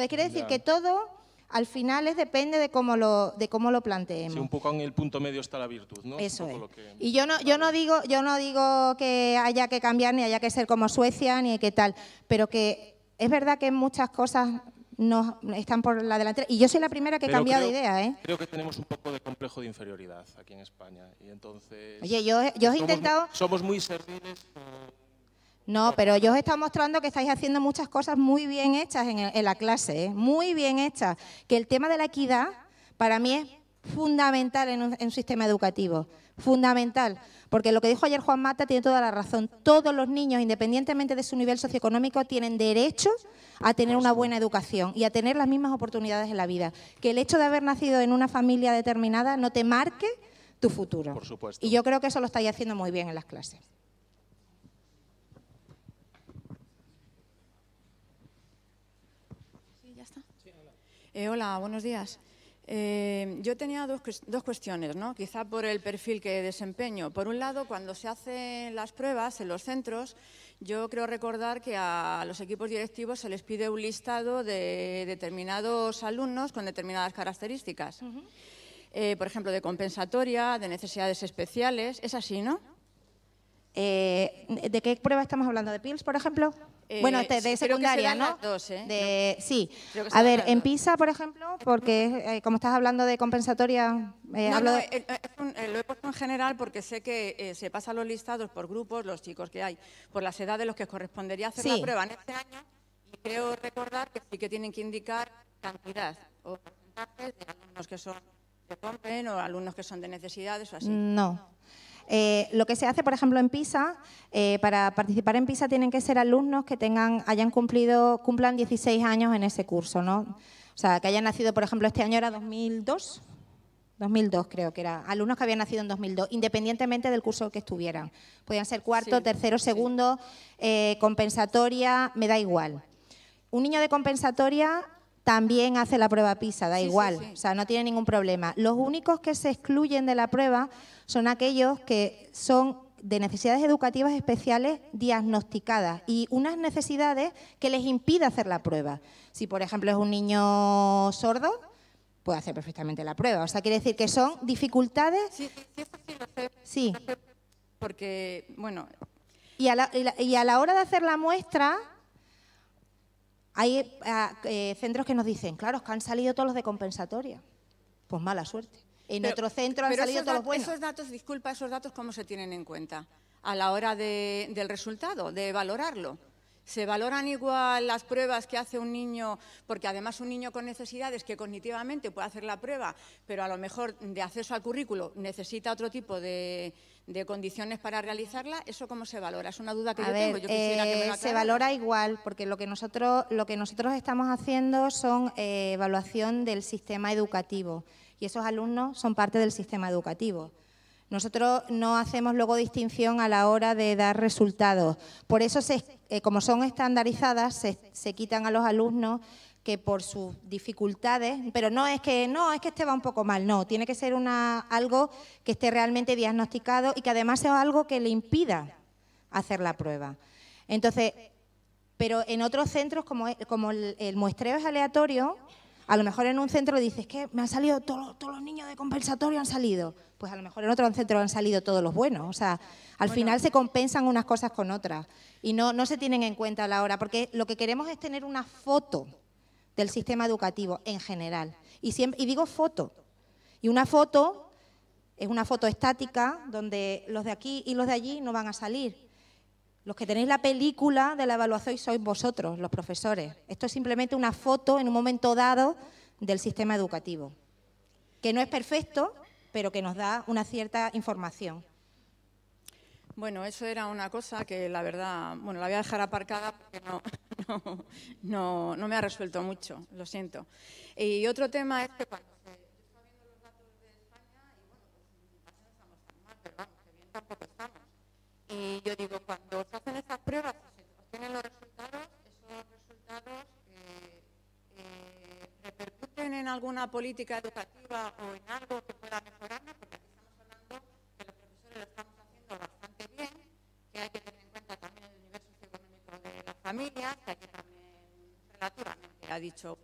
Entonces quiere decir que todo al final es depende de cómo lo de cómo lo planteemos. un poco en el punto medio está la virtud, ¿no? Eso es. Y yo no yo no digo yo no digo que haya que cambiar ni haya que ser como Suecia ni qué tal, pero que es verdad que muchas cosas no están por la delantera. Y yo soy la primera que he cambiado de idea. ¿eh? Creo que tenemos un poco de complejo de inferioridad aquí en España. Y entonces. Oye, yo, he intentado. somos muy serviles. Eh, no, pero yo os está mostrando que estáis haciendo muchas cosas muy bien hechas en, la clase, ¿eh? muy bien hechas. Que el tema de la equidad para mí es fundamental en un, en un sistema educativo, fundamental. Porque lo que dijo ayer Juan Mata tiene toda la razón. Todos los niños, independientemente de su nivel socioeconómico, tienen derecho a tener una buena educación y a tener las mismas oportunidades en la vida. Que el hecho de haber nacido en una familia determinada no te marque tu futuro. Por supuesto. Y yo creo que eso lo estáis haciendo muy bien en las clases. Eh, hola, buenos días. Eh, yo tenía dos, dos cuestiones, ¿no? quizá por el perfil que desempeño. Por un lado, cuando se hacen las pruebas en los centros, yo creo recordar que a los equipos directivos se les pide un listado de determinados alumnos con determinadas características. Eh, por ejemplo, de compensatoria, de necesidades especiales. Es así, ¿no? ¿De qué prueba estamos hablando? ¿De PILS, por ejemplo? bueno, de secundaria, ¿no? Sí. a ver, en PISA, por ejemplo, porque eh, como estás hablando de compensatoria, eh, hablo eh, lo he puesto en general porque sé que se pasan los listados por grupos, los chicos que hay, por las edades los que correspondería hacer la prueba en este año. Y creo recordar que sí que tienen que indicar cantidad o porcentajes de alumnos que son de o alumnos que son de necesidades o así. no. Eh, lo que se hace, por ejemplo, en PISA, eh, para participar en PISA tienen que ser alumnos que tengan, hayan cumplido, cumplan 16 años en ese curso, ¿no? O sea, que hayan nacido, por ejemplo, este año era 2002, 2002 creo que era, alumnos que habían nacido en 2002, independientemente del curso que estuvieran. Podían ser cuarto, tercero, segundo, eh, compensatoria, me da igual. Un niño de compensatoria también hace la prueba PISA, da igual, o sea, no tiene ningún problema. Los únicos que se excluyen de la prueba son aquellos que son de necesidades educativas especiales diagnosticadas y unas necesidades que les impide hacer la prueba. Si, por ejemplo, es un niño sordo, puede hacer perfectamente la prueba. O sea, quiere decir que son dificultades... Sí, sí Sí. Porque, bueno... Y a y a la hora de hacer la muestra hay eh, eh, centros que nos dicen, claro, es que han salido todos los de compensatoria. Pues mala suerte. En otro centro han salido todos los buenos. Esos datos, disculpa, esos datos, ¿cómo se tienen en cuenta? A la hora del resultado, de valorarlo. ¿Se valoran igual las pruebas que hace un niño? Porque además un niño con necesidades que cognitivamente puede hacer la prueba, pero a lo mejor de acceso al currículo necesita otro tipo de, condiciones para realizarla, ¿eso cómo se valora? Es una duda que yo tengo. Eh, se valora igual, porque lo que nosotros, lo que nosotros estamos haciendo son eh, evaluación del sistema educativo y esos alumnos son parte del sistema educativo. Nosotros no hacemos luego distinción a la hora de dar resultados. Por eso, eh, como son estandarizadas, se, quitan a los alumnos que por sus dificultades, pero no es que no, es que este va un poco mal, no, tiene que ser algo que esté realmente diagnosticado y que además sea algo que le impida hacer la prueba. Entonces, pero en otros centros como, el, muestreo es aleatorio, a lo mejor en un centro dices que me han salido todos, todos los niños de compensatorio han salido pues a lo mejor en otro centro han salido todos los buenos. O sea, al final se compensan unas cosas con otras y no, no se tienen en cuenta a la hora, porque lo que queremos es tener una foto del sistema educativo en general. Y, y digo foto. Y una foto es una foto estática donde los de aquí y los de allí no van a salir. Los que tenéis la película de la evaluación sois vosotros, los profesores. Esto es simplemente una foto en un momento dado del sistema educativo, que no es perfecto, pero que nos da una cierta información. Bueno, eso era una cosa que la verdad, bueno, la voy a dejar aparcada porque no, *laughs* no, no, me ha resuelto mucho, lo siento. Y otro tema es que cuando se, yo viendo los datos de España y bueno, pues no estamos tan mal, pero vamos, que bien tampoco estamos. Y yo digo, cuando se hacen esas pruebas y se obtienen los resultados, esos resultados eh, eh, repercuten ¿Tienen en alguna política educativa o en algo que pueda mejorarnos? porque aquí estamos hablando que los profesores lo estamos haciendo bastante bien, que hay que tener en cuenta también el nivel socioeconómico de las familias, que que también relativamente, ha dicho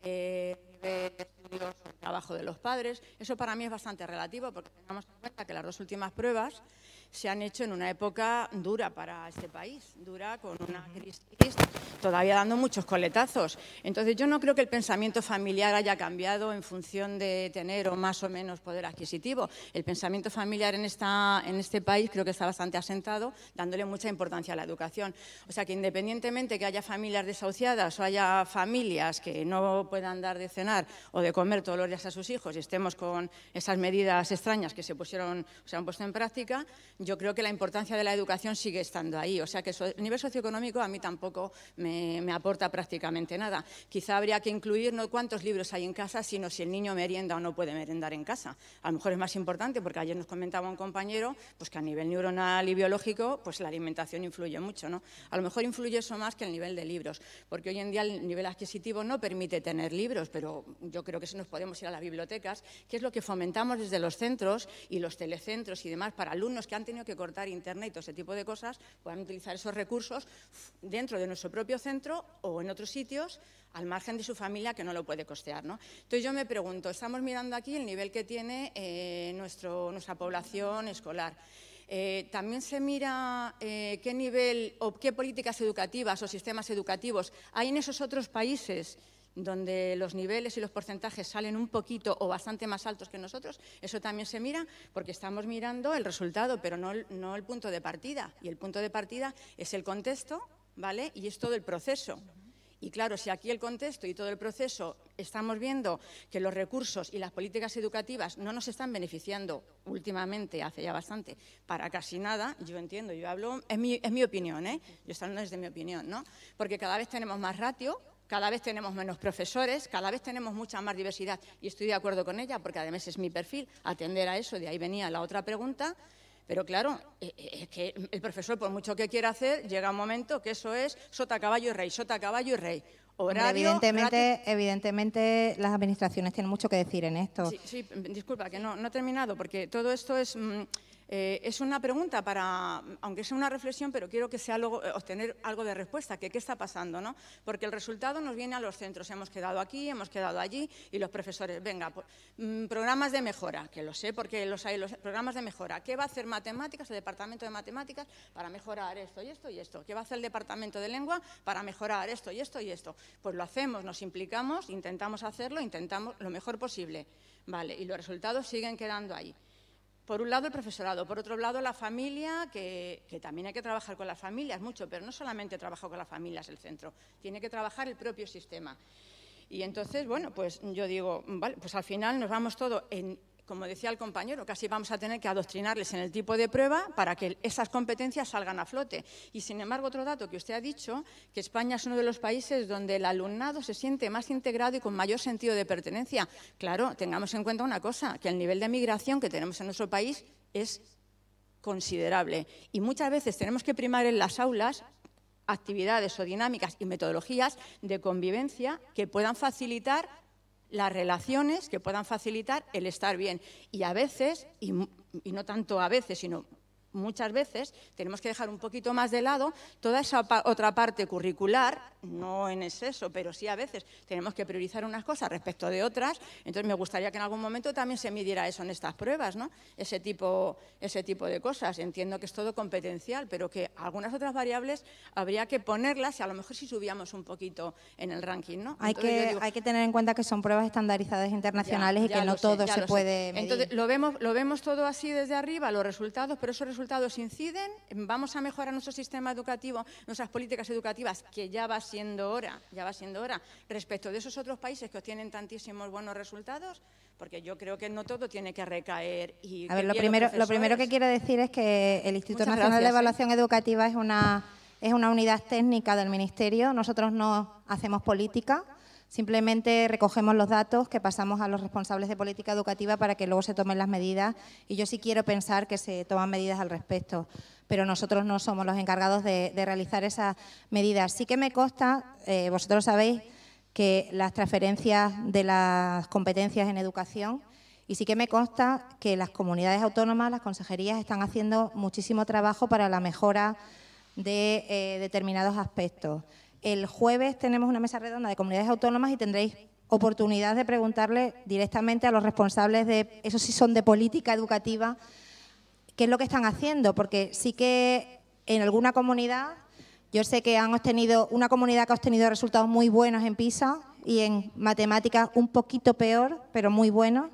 eh, el nivel estudios trabajo de los padres. Eso para mí es bastante relativo, porque tengamos en cuenta que las dos últimas pruebas se han hecho en una época dura para este país, dura con una crisis todavía dando muchos coletazos. Entonces yo no creo que el pensamiento familiar haya cambiado en función de tener o más o menos poder adquisitivo. El pensamiento familiar en, esta, este país creo que está bastante asentado, dándole mucha importancia a la educación. O sea que independientemente que haya familias desahuciadas o haya familias que no puedan dar de cenar o de comer todos los días a sus hijos y estemos con esas medidas extrañas que se pusieron, se han puesto en práctica, yo creo que la importancia de la educación sigue estando ahí. O sea que el nivel socioeconómico a mí tampoco me, aporta prácticamente nada. Quizá habría que incluir no cuántos libros hay en casa, sino si el niño merienda o no puede merendar en casa. A lo mejor es más importante porque ayer nos comentaba un compañero pues que a nivel neuronal y biológico pues la alimentación influye mucho. ¿no? A lo mejor influye eso más que el nivel de libros, porque hoy en día el nivel adquisitivo no permite tener libros, pero yo creo que eso nos podemos ir a las bibliotecas, que es lo que fomentamos desde los centros y los telecentros y demás para alumnos que han tenido que cortar internet y todo ese tipo de cosas, puedan utilizar esos recursos dentro de nuestro propio centro o en otros sitios al margen de su familia que no lo puede costear. ¿no? Entonces yo me pregunto, estamos mirando aquí el nivel que tiene eh, nuestro, nuestra población escolar. Eh, también se mira eh, qué nivel o qué políticas educativas o sistemas educativos hay en esos otros países donde los niveles y los porcentajes salen un poquito o bastante más altos que nosotros, eso también se mira porque estamos mirando el resultado, pero no el, punto de partida. Y el punto de partida es el contexto, ¿vale? Y es todo el proceso. Y claro, si aquí el contexto y todo el proceso estamos viendo que los recursos y las políticas educativas no nos están beneficiando últimamente, hace ya bastante, para casi nada, yo entiendo, yo hablo, es mi, es mi opinión, ¿eh? yo estoy hablando desde mi opinión, ¿no? Porque cada vez tenemos más ratio, cada vez tenemos menos profesores, cada vez tenemos mucha más diversidad y estoy de acuerdo con ella porque además es mi perfil atender a eso, de ahí venía la otra pregunta. Pero claro, eh, eh, es que el profesor, por mucho que quiera hacer, llega un momento que eso es sota, caballo y rey, sota, caballo y rey. evidentemente, las administraciones tienen mucho que decir en esto. Sí, disculpa, que no, no he terminado, porque todo esto es... Mm, eh, es una pregunta para, aunque sea una reflexión, pero quiero que sea algo, eh, obtener algo de respuesta, que qué está pasando, ¿no? Porque el resultado nos viene a los centros, hemos quedado aquí, hemos quedado allí, y los profesores, venga, pues, mm, programas de mejora, que lo sé porque los hay, los programas de mejora, ¿qué va a hacer matemáticas, el departamento de matemáticas, para mejorar esto y esto y esto? ¿Qué va a hacer el departamento de lengua para mejorar esto y esto y esto? Pues lo hacemos, nos implicamos, intentamos hacerlo, intentamos lo mejor posible, ¿vale? Y los resultados siguen quedando ahí por un lado el profesorado, por otro lado la familia, que, también hay que trabajar con las familias mucho, pero no solamente trabajo con las familias el centro, tiene que trabajar el propio sistema. Y entonces, bueno, pues yo digo, vale, pues al final nos vamos todo en como decía el compañero, casi vamos a tener que adoctrinarles en el tipo de prueba para que esas competencias salgan a flote. Y sin embargo, otro dato que usted ha dicho, que España es uno de los países donde el alumnado se siente más integrado y con mayor sentido de pertenencia. Claro, tengamos en cuenta una cosa, que el nivel de migración que tenemos en nuestro país es considerable. Y muchas veces tenemos que primar en las aulas actividades o dinámicas y metodologías de convivencia que puedan facilitar las relaciones que puedan facilitar el estar bien. Y a veces, y, no tanto a veces, sino muchas veces tenemos que dejar un poquito más de lado toda esa otra parte curricular, no en exceso, pero sí a veces tenemos que priorizar unas cosas respecto de otras. Entonces me gustaría que en algún momento también se midiera eso en estas pruebas, ¿no? Ese tipo, ese tipo de cosas. Entiendo que es todo competencial, pero que algunas otras variables habría que ponerlas y a lo mejor si subíamos un poquito en el ranking, ¿no? Hay, que, hay que tener en cuenta que son pruebas estandarizadas internacionales y que no todo se puede medir. Entonces lo vemos, lo vemos todo así desde arriba, los resultados, pero esos resultados resultados inciden, vamos a mejorar nuestro sistema educativo, nuestras políticas educativas, que ya va siendo hora, ya va siendo hora, respecto de esos otros países que obtienen tantísimos buenos resultados, porque yo creo que no todo tiene que recaer. Y a ver, lo primero, lo primero que quiero decir es que el Instituto Nacional de ¿eh? Evaluación Educativa es una, es una unidad técnica del Ministerio, nosotros no hacemos política Simplemente recogemos los datos que pasamos a los responsables de política educativa para que luego se tomen las medidas y yo sí quiero pensar que se toman medidas al respecto, pero nosotros no somos los encargados de, realizar esas medidas. Sí que me consta, eh, vosotros sabéis, que las transferencias de las competencias en educación y sí que me consta que las comunidades autónomas, las consejerías, están haciendo muchísimo trabajo para la mejora de eh, determinados aspectos. El jueves tenemos una mesa redonda de comunidades autónomas y tendréis oportunidad de preguntarle directamente a los responsables de, eso sí son de política educativa, qué es lo que están haciendo, porque sí que en alguna comunidad, yo sé que han obtenido, una comunidad que ha obtenido resultados muy buenos en PISA y en matemáticas un poquito peor, pero muy buenos,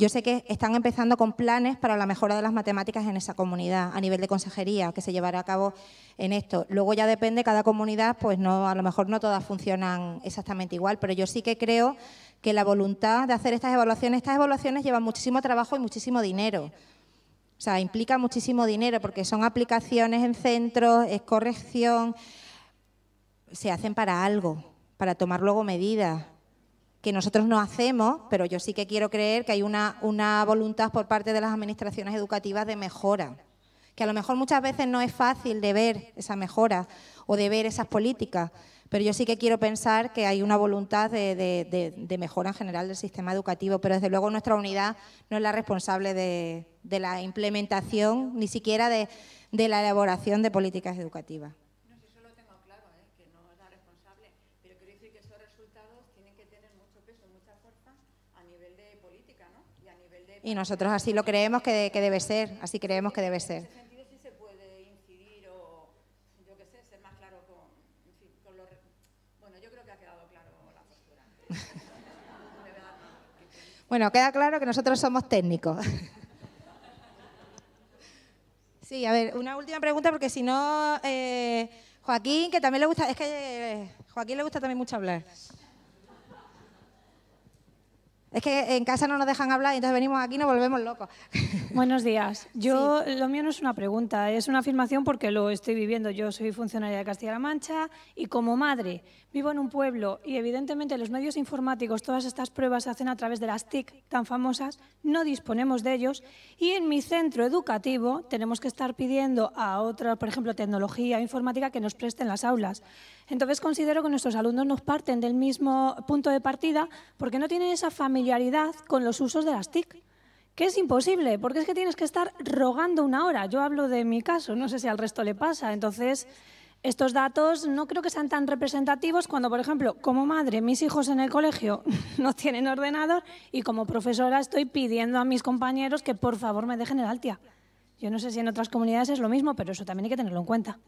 yo sé que están empezando con planes para la mejora de las matemáticas en esa comunidad, a nivel de consejería, que se llevará a cabo en esto. Luego ya depende, cada comunidad, pues no, a lo mejor no todas funcionan exactamente igual, pero yo sí que creo que la voluntad de hacer estas evaluaciones, estas evaluaciones llevan muchísimo trabajo y muchísimo dinero. O sea, implica muchísimo dinero porque son aplicaciones en centros, es corrección, se hacen para algo, para tomar luego medidas que nosotros no hacemos, pero yo sí que quiero creer que hay una, una voluntad por parte de las administraciones educativas de mejora, que a lo mejor muchas veces no es fácil de ver esa mejora o de ver esas políticas, pero yo sí que quiero pensar que hay una voluntad de, de mejora en general del sistema educativo, pero desde luego nuestra unidad no es la responsable de, la implementación, ni siquiera de la elaboración de políticas educativas. Y nosotros así lo creemos que, debe ser, así creemos que debe ser. *laughs* Bueno, queda claro que nosotros somos técnicos. Sí, a ver, una última pregunta porque si no, eh, Joaquín, que también le gusta, es que eh, Joaquín le gusta también mucho hablar. Es que en casa no nos dejan hablar y entonces venimos aquí y nos volvemos locos. *laughs* Buenos días. Yo lo mío no es una pregunta, es una afirmación porque lo estoy viviendo. Yo soy funcionaria de Castilla-La Mancha y como madre vivo en un pueblo y evidentemente los medios informáticos, todas estas pruebas se hacen a través de las TIC tan famosas, no disponemos de ellos y en mi centro educativo tenemos que estar pidiendo a otra, por ejemplo, tecnología informática que nos presten las aulas. Entonces considero que nuestros alumnos nos parten del mismo punto de partida porque no tienen esa familiaridad con los usos de las TIC que es imposible, porque es que tienes que estar rogando una hora. Yo hablo de mi caso, no sé si al resto le pasa. Entonces, estos datos no creo que sean tan representativos cuando, por ejemplo, como madre, mis hijos en el colegio *laughs* no tienen ordenador y como profesora estoy pidiendo a mis compañeros que por favor me dejen el altia. Yo no sé si en otras comunidades es lo mismo, pero eso también hay que tenerlo en cuenta.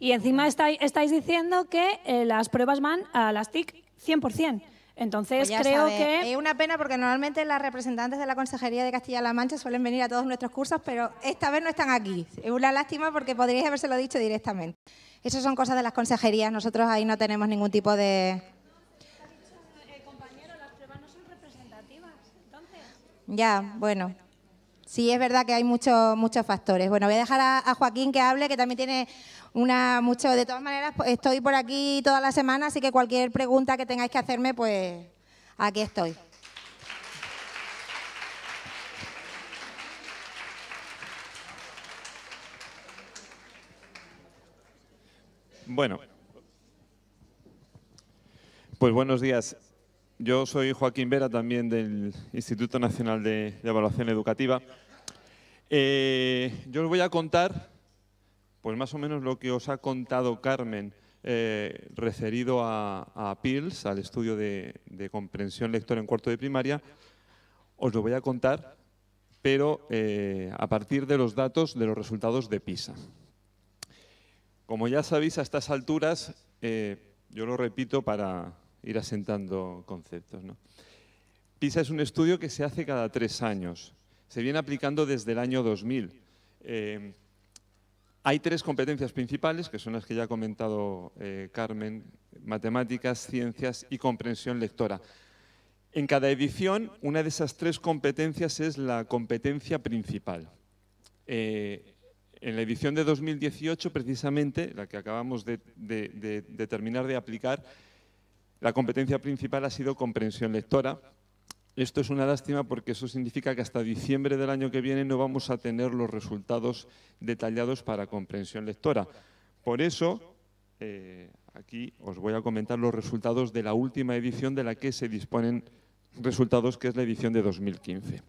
Y encima estáis, diciendo que eh, las pruebas van a las TIC 100%. Entonces pues creo que... Es una pena porque normalmente las representantes de la Consejería de Castilla-La Mancha suelen venir a todos nuestros cursos, pero esta vez no están aquí. Es una lástima porque podríais lo dicho directamente. Esas son cosas de las consejerías, nosotros ahí no tenemos ningún tipo de... Eh, ya, bueno. Sí, es verdad que hay muchos, muchos factores. Bueno, voy a dejar a, Joaquín que hable, que también tiene una mucho. De todas maneras, pues, estoy por aquí toda la semana, así que cualquier pregunta que tengáis que hacerme, pues aquí estoy. Bueno, pues buenos días. Yo soy Joaquín Vera, también del Instituto Nacional de, Evaluación Educativa. Eh, yo os voy a contar, pues más o menos lo que os ha contado Carmen, eh, referido a, a, PILS, al estudio de, comprensión lectora en cuarto de primaria. Os lo voy a contar, pero eh, a partir de los datos de los resultados de PISA. Como ya sabéis, a estas alturas, yo lo repito para, ir asentando conceptos. PISA es un estudio que se hace cada tres años. Se viene aplicando desde el año 2000. Eh, hay tres competencias principales, que son las que ya ha comentado eh, Carmen, matemáticas, ciencias y comprensión lectora. En cada edición, una de esas tres competencias es la competencia principal. Eh, en la edición de 2018, precisamente, la que acabamos de terminar de aplicar, la competencia principal ha sido comprensión lectora. Esto es una lástima porque eso significa que hasta diciembre del año que viene no vamos a tener los resultados detallados para comprensión lectora. Por eso, eh, aquí os voy a comentar los resultados de la última edición de la que se disponen resultados, que es la edición de 2015.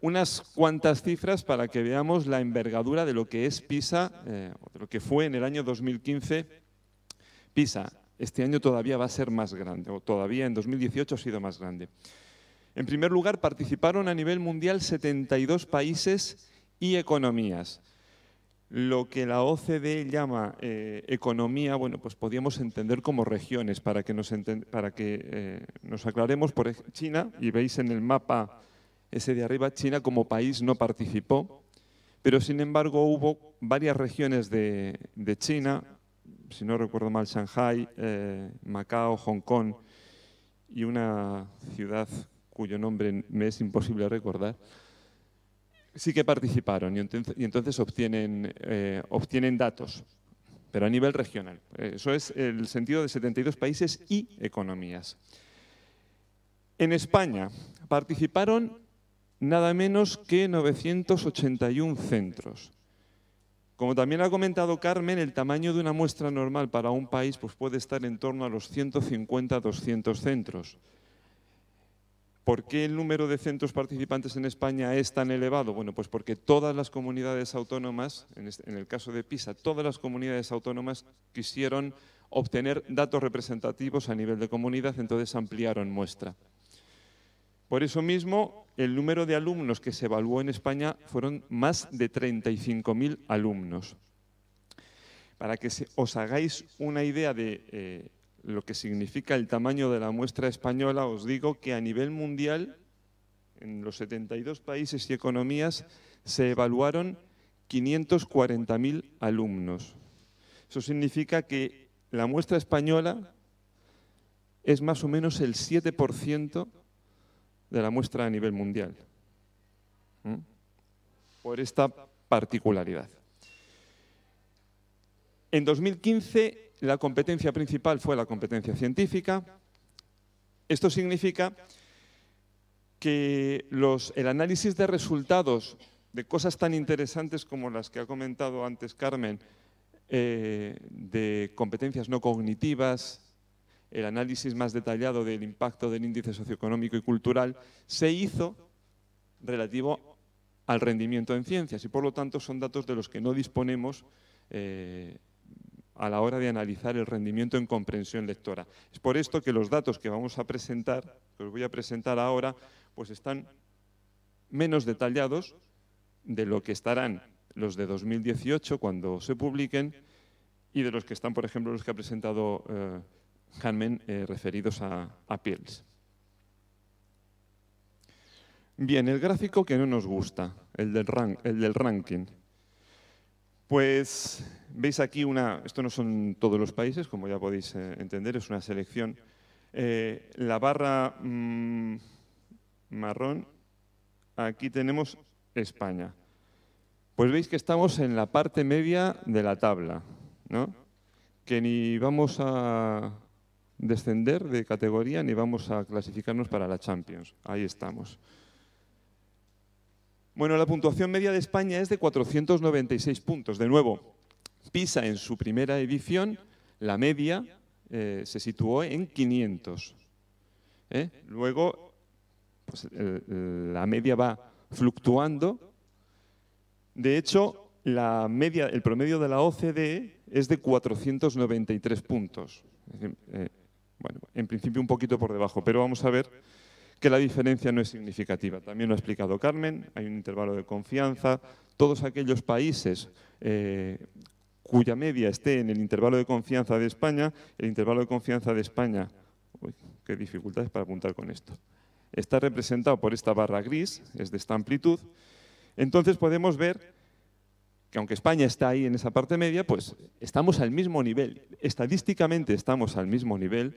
Unas cuantas cifras para que veamos la envergadura de lo que es PISA, eh, de lo que fue en el año 2015 PISA. Este año todavía va a ser más grande, o todavía en 2018 ha sido más grande. En primer lugar, participaron a nivel mundial 72 países y economías. Lo que la OCDE llama eh, economía, bueno, pues podíamos entender como regiones, para que nos, para que, eh, nos aclaremos por China, y veis en el mapa ese de arriba, China como país no participó, pero sin embargo hubo varias regiones de, de China, si no recuerdo mal, Shanghai, eh, Macao, Hong Kong y una ciudad cuyo nombre me es imposible recordar, sí que participaron y entonces, obtienen, eh, obtienen datos, pero a nivel regional. Eso es el sentido de 72 países y economías. En España participaron nada menos que 981 centros. Como también ha comentado Carmen, el tamaño de una muestra normal para un país pues puede estar en torno a los 150-200 centros. ¿Por qué el número de centros participantes en España es tan elevado? Bueno, pues porque todas las comunidades autónomas, en el caso de PISA, todas las comunidades autónomas quisieron obtener datos representativos a nivel de comunidad, entonces ampliaron muestra. Por eso mismo, el número de alumnos que se evaluó en España fueron más de 35.000 alumnos. Para que os hagáis una idea de eh, lo que significa el tamaño de la muestra española, os digo que a nivel mundial, en los 72 países y economías, se evaluaron 540.000 alumnos. Eso significa que la muestra española es más o menos el 7% de la muestra a nivel mundial, por esta particularidad. En 2015 la competencia principal fue la competencia científica. Esto significa que el análisis de resultados de cosas tan interesantes como las que ha comentado antes Carmen, eh, de competencias no cognitivas, el análisis más detallado del impacto del índice socioeconómico y cultural, se hizo relativo al rendimiento en ciencias y por lo tanto son datos de los que no disponemos eh, a la hora de analizar el rendimiento en comprensión lectora. Es por esto que los datos que vamos a presentar, que os voy a presentar ahora, pues están menos detallados de lo que estarán los de 2018 cuando se publiquen y de los que están, por ejemplo, los que ha presentado eh, Hanmen eh, referidos a, a Bien, el gráfico que no nos gusta, el del, rank, el del ranking. Pues veis aquí una, esto no son todos los países, como ya podéis eh, entender, es una selección. Eh, la barra mm, marrón, aquí tenemos España. Pues veis que estamos en la parte media de la tabla, Que ni vamos a, descender de categoría ni vamos a clasificarnos para la Champions. Ahí estamos. Bueno, la puntuación media de España es de 496 puntos. De nuevo, PISA en su primera edición, la media eh, se situó en 500. ¿eh? Luego, pues, la media va fluctuando. De hecho, la media, el promedio de la OCDE es de 493 puntos. Es eh, bueno, en principio un poquito por debajo, pero vamos a ver que la diferencia no es significativa. También lo ha explicado Carmen, hay un intervalo de confianza. Todos aquellos países eh, cuya media esté en el intervalo de confianza de España, el intervalo de confianza de España, qué dificultades para apuntar con esto, está representado por esta barra gris, es de esta amplitud. Entonces podemos ver que aunque España está ahí en esa parte media, pues estamos al mismo nivel, estadísticamente estamos al mismo nivel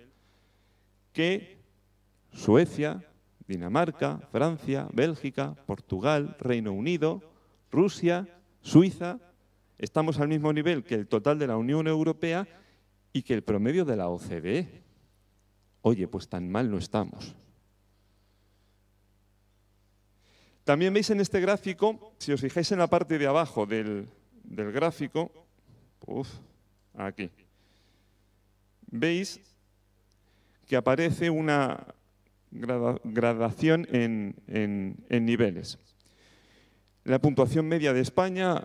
que Suecia, Dinamarca, Francia, Bélgica, Portugal, Reino Unido, Rusia, Suiza, estamos al mismo nivel que el total de la Unión Europea y que el promedio de la OCDE. Oye, pues tan mal no estamos. También veis en este gráfico, si os fijáis en la parte de abajo del, gráfico, aquí, veis que aparece una gradación en, niveles. La puntuación media de España,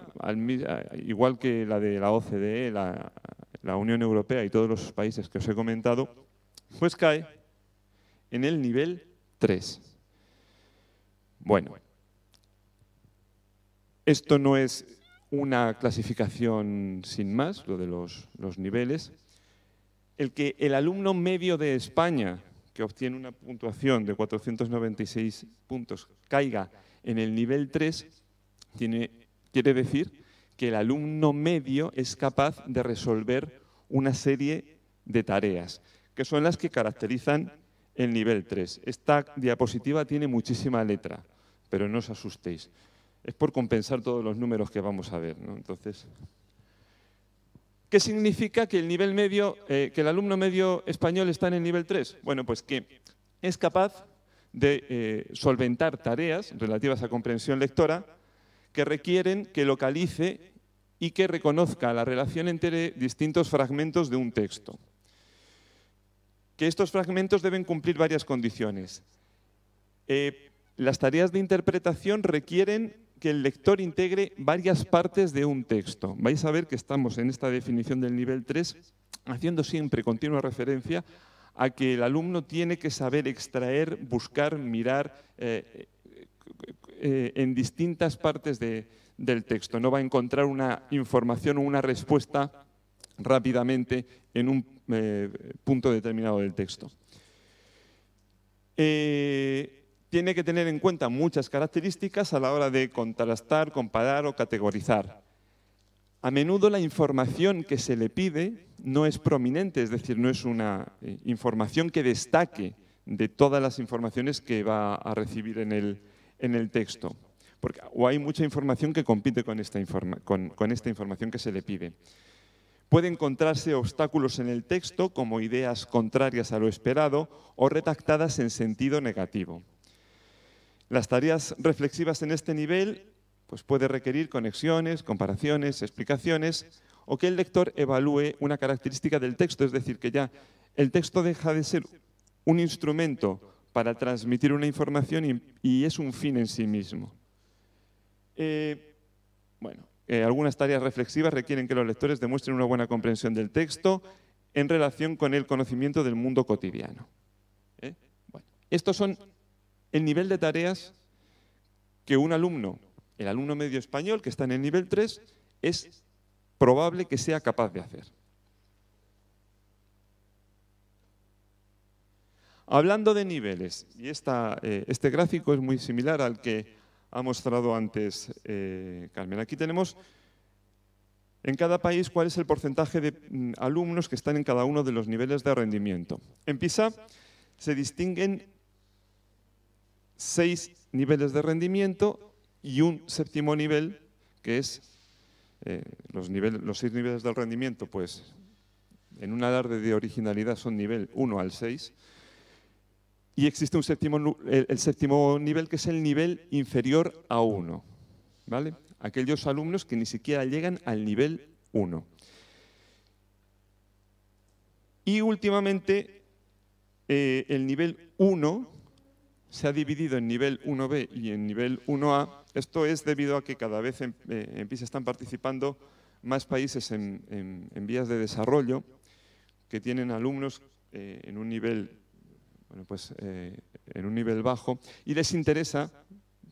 igual que la de la OCDE, la, la, Unión Europea y todos los países que os he comentado, pues cae en el nivel 3. Bueno, esto no es una clasificación sin más, lo de los, niveles. El que el alumno medio de España, que obtiene una puntuación de 496 puntos, caiga en el nivel 3, quiere decir que el alumno medio es capaz de resolver una serie de tareas, que son las que caracterizan el nivel 3. Esta diapositiva tiene muchísima letra, pero no os asustéis es por compensar todos los números que vamos a ver. Entonces, ¿Qué significa que el, nivel medio, eh, que el alumno medio español está en el nivel 3? Bueno, pues que es capaz de eh, solventar tareas relativas a comprensión lectora que requieren que localice y que reconozca la relación entre distintos fragmentos de un texto. Que estos fragmentos deben cumplir varias condiciones. Eh, las tareas de interpretación requieren que el lector integre varias partes de un texto. Vais a ver que estamos en esta definición del nivel 3 haciendo siempre continua referencia a que el alumno tiene que saber extraer, buscar, mirar eh, eh, eh, en distintas partes del texto. No va a encontrar una información o una respuesta rápidamente en un punto determinado del texto tiene que tener en cuenta muchas características a la hora de contrastar, comparar o categorizar. A menudo la información que se le pide no es prominente, es decir, no es una eh, información que destaque de todas las informaciones que va a recibir en el, texto. Porque, o hay mucha información que compite con esta, con esta información que se le pide. Puede encontrarse obstáculos en el texto como ideas contrarias a lo esperado o redactadas en sentido negativo. Las tareas reflexivas en este nivel pues puede requerir conexiones, comparaciones, explicaciones o que el lector evalúe una característica del texto, es decir, que ya el texto deja de ser un instrumento para transmitir una información y, es un fin en sí mismo. Eh, bueno, eh, algunas tareas reflexivas requieren que los lectores demuestren una buena comprensión del texto en relación con el conocimiento del mundo cotidiano. ¿eh? estos son el nivel de tareas que un alumno, el alumno medio español que está en el nivel 3, es probable que sea capaz de hacer. Hablando de niveles, y eh, este gráfico es muy similar al que ha mostrado antes eh, Carmen. Aquí tenemos en cada país cuál es el porcentaje de mm, alumnos que están en cada uno de los niveles de rendimiento. En PISA se distinguen seis niveles de rendimiento y un séptimo nivel, que es eh, los, niveles, los seis niveles del rendimiento, pues en un alarde de originalidad son nivel 1 al 6. Y existe un séptimo, el, séptimo nivel, que es el nivel inferior a 1. ¿vale? Aquellos alumnos que ni siquiera llegan al nivel 1. Y últimamente, eh, el nivel 1 se ha dividido en nivel 1B y en nivel 1A. Esto es debido a que cada vez en, eh, PISA están participando más países en, vías de desarrollo que tienen alumnos eh, en un nivel pues, eh, en un nivel bajo y les interesa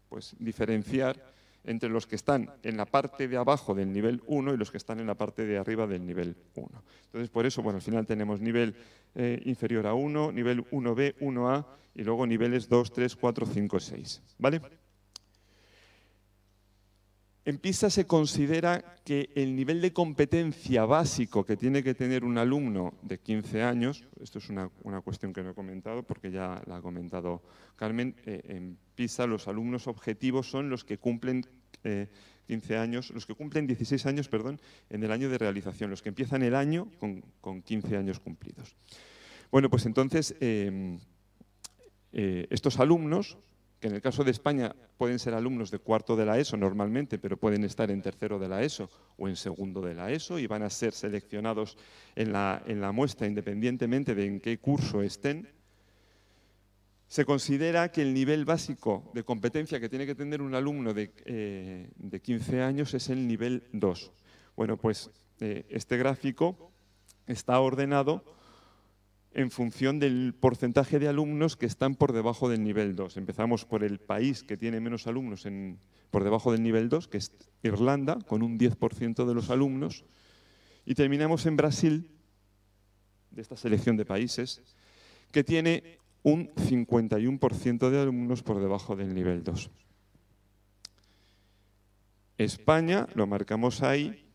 pues, diferenciar entre los que están en la parte de abajo del nivel 1 y los que están en la parte de arriba del nivel 1. Entonces, por eso, bueno, al final tenemos nivel inferior a 1, nivel 1B, 1A y luego niveles 2, 3, 4, 5, 6. ¿Vale? En PISA se considera que el nivel de competencia básico que tiene que tener un alumno de 15 años, esto es una, cuestión que no he comentado porque ya la ha comentado Carmen, eh, en PISA los alumnos objetivos son los que cumplen 15 eh, años, los que cumplen 16 años perdón, en el año de realización, los que empiezan el año con, 15 años cumplidos. Bueno, pues entonces... Eh, eh, estos alumnos, que en el caso de España pueden ser alumnos de cuarto de la ESO normalmente, pero pueden estar en tercero de la ESO o en segundo de la ESO y van a ser seleccionados en la, muestra independientemente de en qué curso estén, se considera que el nivel básico de competencia que tiene que tener un alumno de, 15 eh, años es el nivel 2. Bueno, pues eh, este gráfico está ordenado en función del porcentaje de alumnos que están por debajo del nivel 2. Empezamos por el país que tiene menos alumnos por debajo del nivel 2, que es Irlanda, con un 10% de los alumnos, y terminamos en Brasil, de esta selección de países, que tiene un 51% de alumnos por debajo del nivel 2. España, lo marcamos ahí,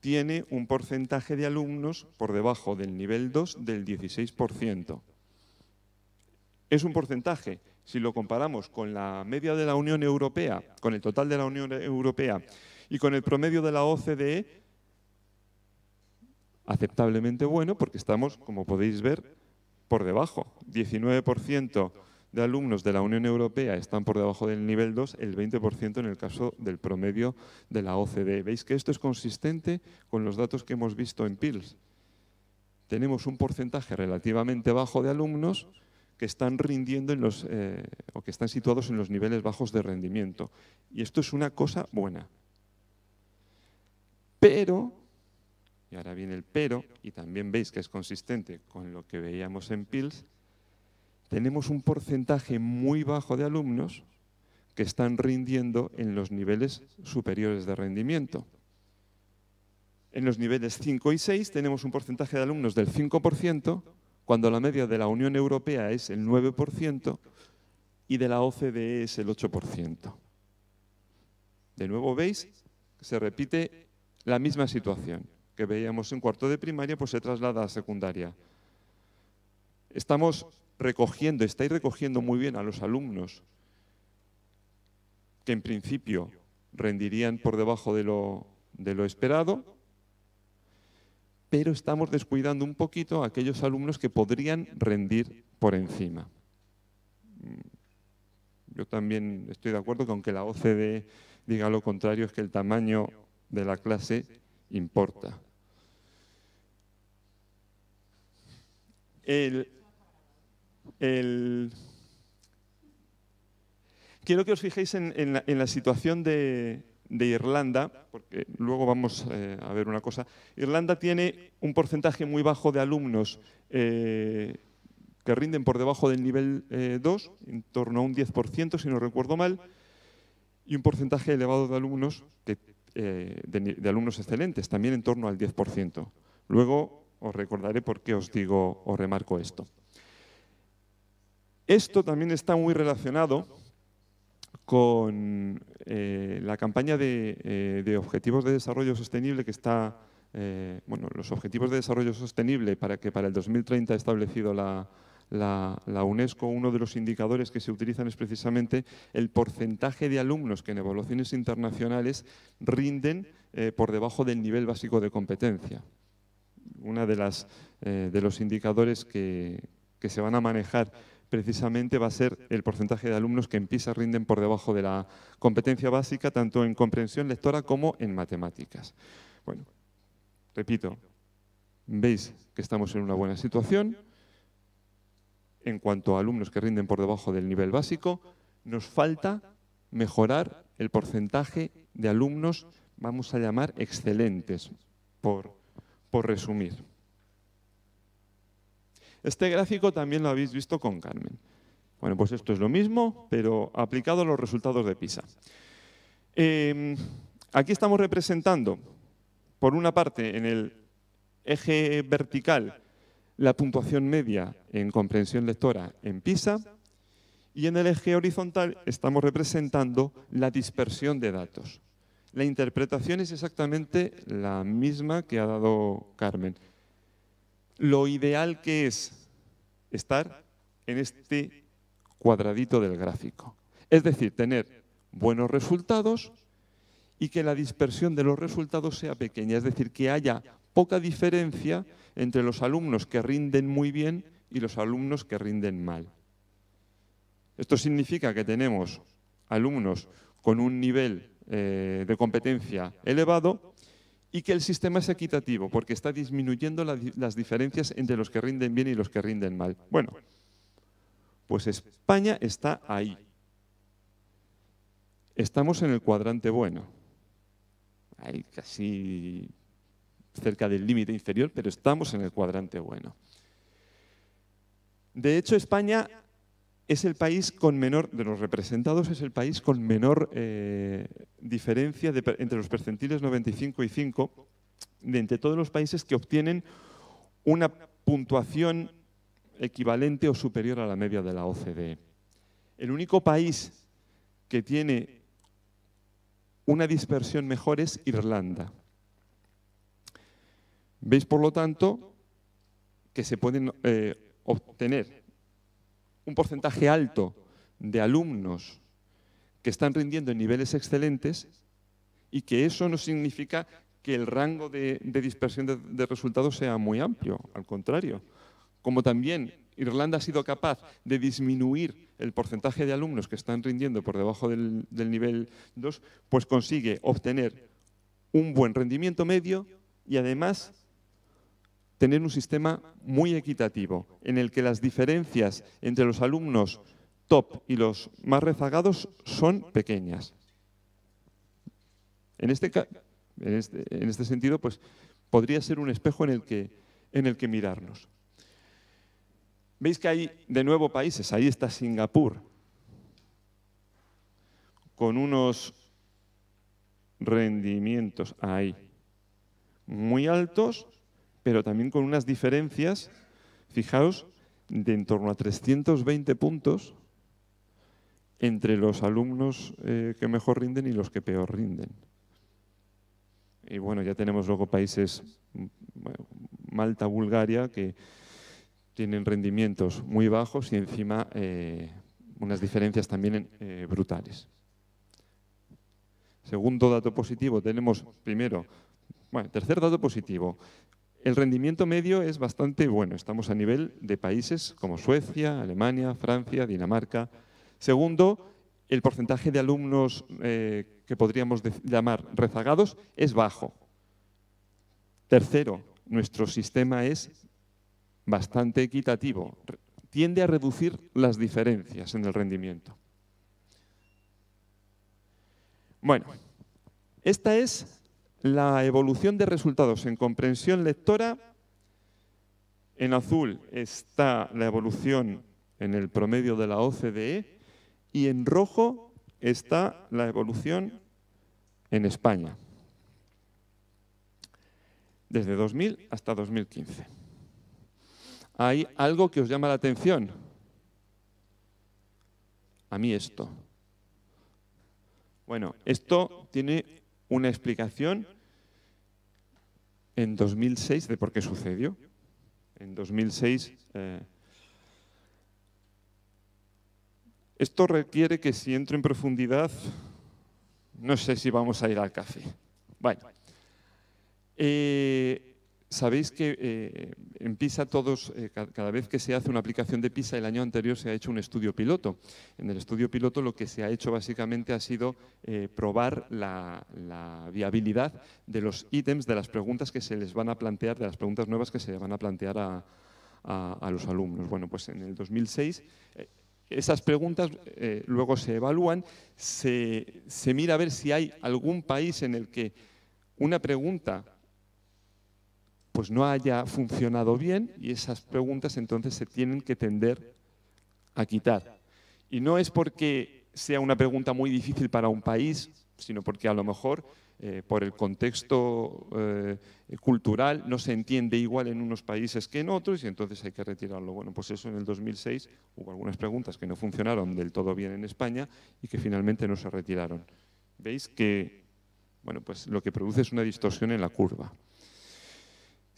tiene un porcentaje de alumnos por debajo del nivel 2 del 16%. Es un porcentaje, si lo comparamos con la media de la Unión Europea, con el total de la Unión Europea y con el promedio de la OCDE, aceptablemente bueno porque estamos, como podéis ver, por debajo. 19% de alumnos de la Unión Europea están por debajo del nivel 2, el 20% en el caso del promedio de la OCDE. Veis que esto es consistente con los datos que hemos visto en PILS. Tenemos un porcentaje relativamente bajo de alumnos que están rindiendo en los, eh, o que están situados en los niveles bajos de rendimiento. Y esto es una cosa buena. Pero, y ahora viene el pero, y también veis que es consistente con lo que veíamos en PILS, tenemos un porcentaje muy bajo de alumnos que están rindiendo en los niveles superiores de rendimiento. En los niveles 5 y 6 tenemos un porcentaje de alumnos del 5%, cuando la media de la Unión Europea es el 9% y de la OCDE es el 8%. De nuevo veis se repite la misma situación que veíamos en cuarto de primaria, pues se traslada a secundaria. Estamos recogiendo, estáis recogiendo muy bien a los alumnos que en principio rendirían por debajo de lo, esperado, pero estamos descuidando un poquito a aquellos alumnos que podrían rendir por encima. Mm, yo también estoy de acuerdo con que la OCDE diga lo contrario, es que el tamaño de la clase importa. El, Quiero que os fijéis en, la, situación de, Irlanda, porque luego vamos eh, a ver una cosa. Irlanda tiene un porcentaje muy bajo de alumnos eh, que rinden por debajo del nivel 2, eh, en torno a un 10%, si no recuerdo mal, y un porcentaje elevado de alumnos, de, alumnos excelentes, también en torno al 10%. Luego os recordaré por qué os digo o remarco esto. Esto también está muy relacionado con eh, la campaña eh, de, Objetivos de Desarrollo Sostenible que está, eh, bueno, los Objetivos de Desarrollo Sostenible para que para el 2030 ha establecido la, UNESCO, uno de los indicadores que se utilizan es precisamente el porcentaje de alumnos que en evaluaciones internacionales rinden por debajo del nivel básico de competencia. Uno de, las, de los indicadores que, que se van a manejar precisamente va a ser el porcentaje de alumnos que en PISA rinden por debajo de la competencia básica, tanto en comprensión lectora como en matemáticas. Bueno, repito, veis que estamos en una buena situación. En cuanto a alumnos que rinden por debajo del nivel básico, nos falta mejorar el porcentaje de alumnos, vamos a llamar, excelentes, por resumir. Este gráfico también lo habéis visto con Carmen. Bueno, pues esto es lo mismo, pero aplicado a los resultados de PISA. Em, aquí estamos representando, por una parte, en el eje vertical, la puntuación media en comprensión lectora en PISA, y en el eje horizontal estamos representando la dispersión de datos. La interpretación es exactamente la misma que ha dado Carmen lo ideal que es estar en este cuadradito del gráfico. Es decir, tener buenos resultados y que la dispersión de los resultados sea pequeña, es decir, que haya poca diferencia entre los alumnos que rinden muy bien y los alumnos que rinden mal. Esto significa que tenemos alumnos con un nivel eh, de competencia elevado y que el sistema es equitativo porque está disminuyendo las diferencias entre los que rinden bien y los que rinden mal. Bueno, pues España está ahí. Estamos en el cuadrante bueno. Hay casi cerca del límite inferior, pero estamos en el cuadrante bueno. De hecho, España es el país con menor, de los representados, es el país con menor eh, diferencia entre los percentiles 95 y 5 de entre todos los países que obtienen una puntuación equivalente o superior a la media de la OCDE. El único país que tiene una dispersión mejor es Irlanda. Veis, por lo tanto, que se pueden eh, obtener un porcentaje alto de alumnos que están rindiendo en niveles excelentes y que eso no significa que el rango de, dispersión de, resultados sea muy amplio, al contrario. Como también Irlanda ha sido capaz de disminuir el porcentaje de alumnos que están rindiendo por debajo del, del, nivel 2, pues consigue obtener un buen rendimiento medio y además tener un sistema muy equitativo, en el que las diferencias entre los alumnos top y los más rezagados son pequeñas. Este este, en este, sentido, pues, podría ser un espejo en el que, en el que mirarnos. Veis que hay de nuevo países, ahí está Singapur, con unos rendimientos ahí muy altos pero también con unas diferencias, fijaos, de en torno a 320 puntos entre los alumnos eh, que mejor rinden y los que peor rinden. Y bueno, ya tenemos luego países, mm, Malta, Bulgaria, que tienen rendimientos muy bajos y encima eh, unas diferencias también eh, brutales. Segundo dato positivo, tenemos primero, bueno, tercer dato positivo, el rendimiento medio es bastante bueno. Estamos a nivel de países como Suecia, Alemania, Francia, Dinamarca. Segundo, el porcentaje de alumnos eh, que podríamos llamar rezagados es bajo. Tercero, nuestro sistema es bastante equitativo. Tiende a reducir las diferencias en el rendimiento. Bueno, esta es la evolución de resultados en comprensión lectora. En azul está la evolución en el promedio de la OCDE y en rojo está la evolución en España, desde 2000 hasta 2015. Hay algo que os llama la atención. A mí esto. Bueno, esto tiene una explicación en 2006 de por qué sucedió. En 2006... Eh, esto requiere que si entro en profundidad, no sé si vamos a ir al café. Bueno, eh, Sabéis que eh, en PISA todos, eh, cada vez que se hace una aplicación de PISA, el año anterior se ha hecho un estudio piloto. En el estudio piloto lo que se ha hecho básicamente ha sido eh, probar la, viabilidad de los ítems, de las preguntas que se les van a plantear, de las preguntas nuevas que se van a plantear a, los alumnos. Bueno, pues en el 2006 esas preguntas luego se evalúan, se, se mira a ver si hay algún país en el que una pregunta pues no haya funcionado bien y esas preguntas entonces se tienen que tender a quitar. Y no es porque sea una pregunta muy difícil para un país, sino porque a lo mejor eh, por el contexto eh, cultural no se entiende igual en unos países que en otros y entonces hay que retirarlo. Bueno, pues eso en el 2006 hubo algunas preguntas que no funcionaron del todo bien en España y que finalmente no se retiraron. Veis que bueno, pues lo que produce es una distorsión en la curva.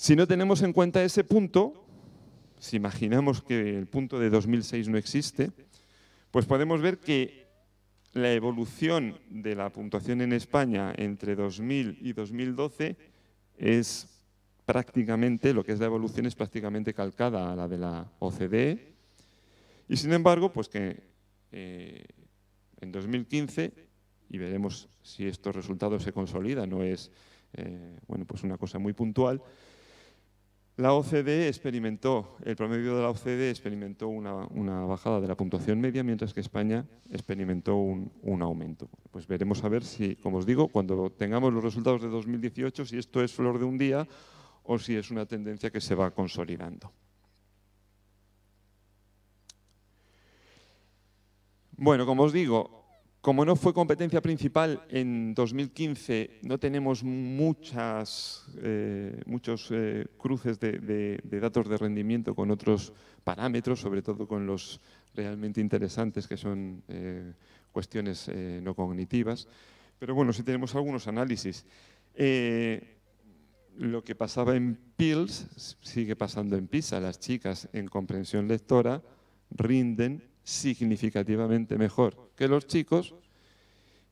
Si no tenemos en cuenta ese punto, si imaginamos que el punto de 2006 no existe, pues podemos ver que la evolución de la puntuación en España entre 2000 y 2012 es prácticamente, lo que es la evolución es prácticamente calcada a la de la OCDE. Y sin embargo, pues que eh, en 2015, y veremos si estos resultados se consolidan, no es eh, bueno, pues una cosa muy puntual, la OCDE experimentó, el promedio de la OCDE experimentó una, bajada de la puntuación media, mientras que España experimentó un, aumento. Pues veremos a ver si, como os digo, cuando tengamos los resultados de 2018, si esto es flor de un día o si es una tendencia que se va consolidando. Bueno, como os digo, como no fue competencia principal en 2015, no tenemos muchas, eh, muchos eh, cruces de, datos de rendimiento con otros parámetros, sobre todo con los realmente interesantes que son eh, cuestiones no cognitivas. Pero bueno, sí tenemos algunos análisis. lo que pasaba en PILS sigue pasando en PISA. Las chicas en comprensión lectora rinden significativamente mejor que los chicos.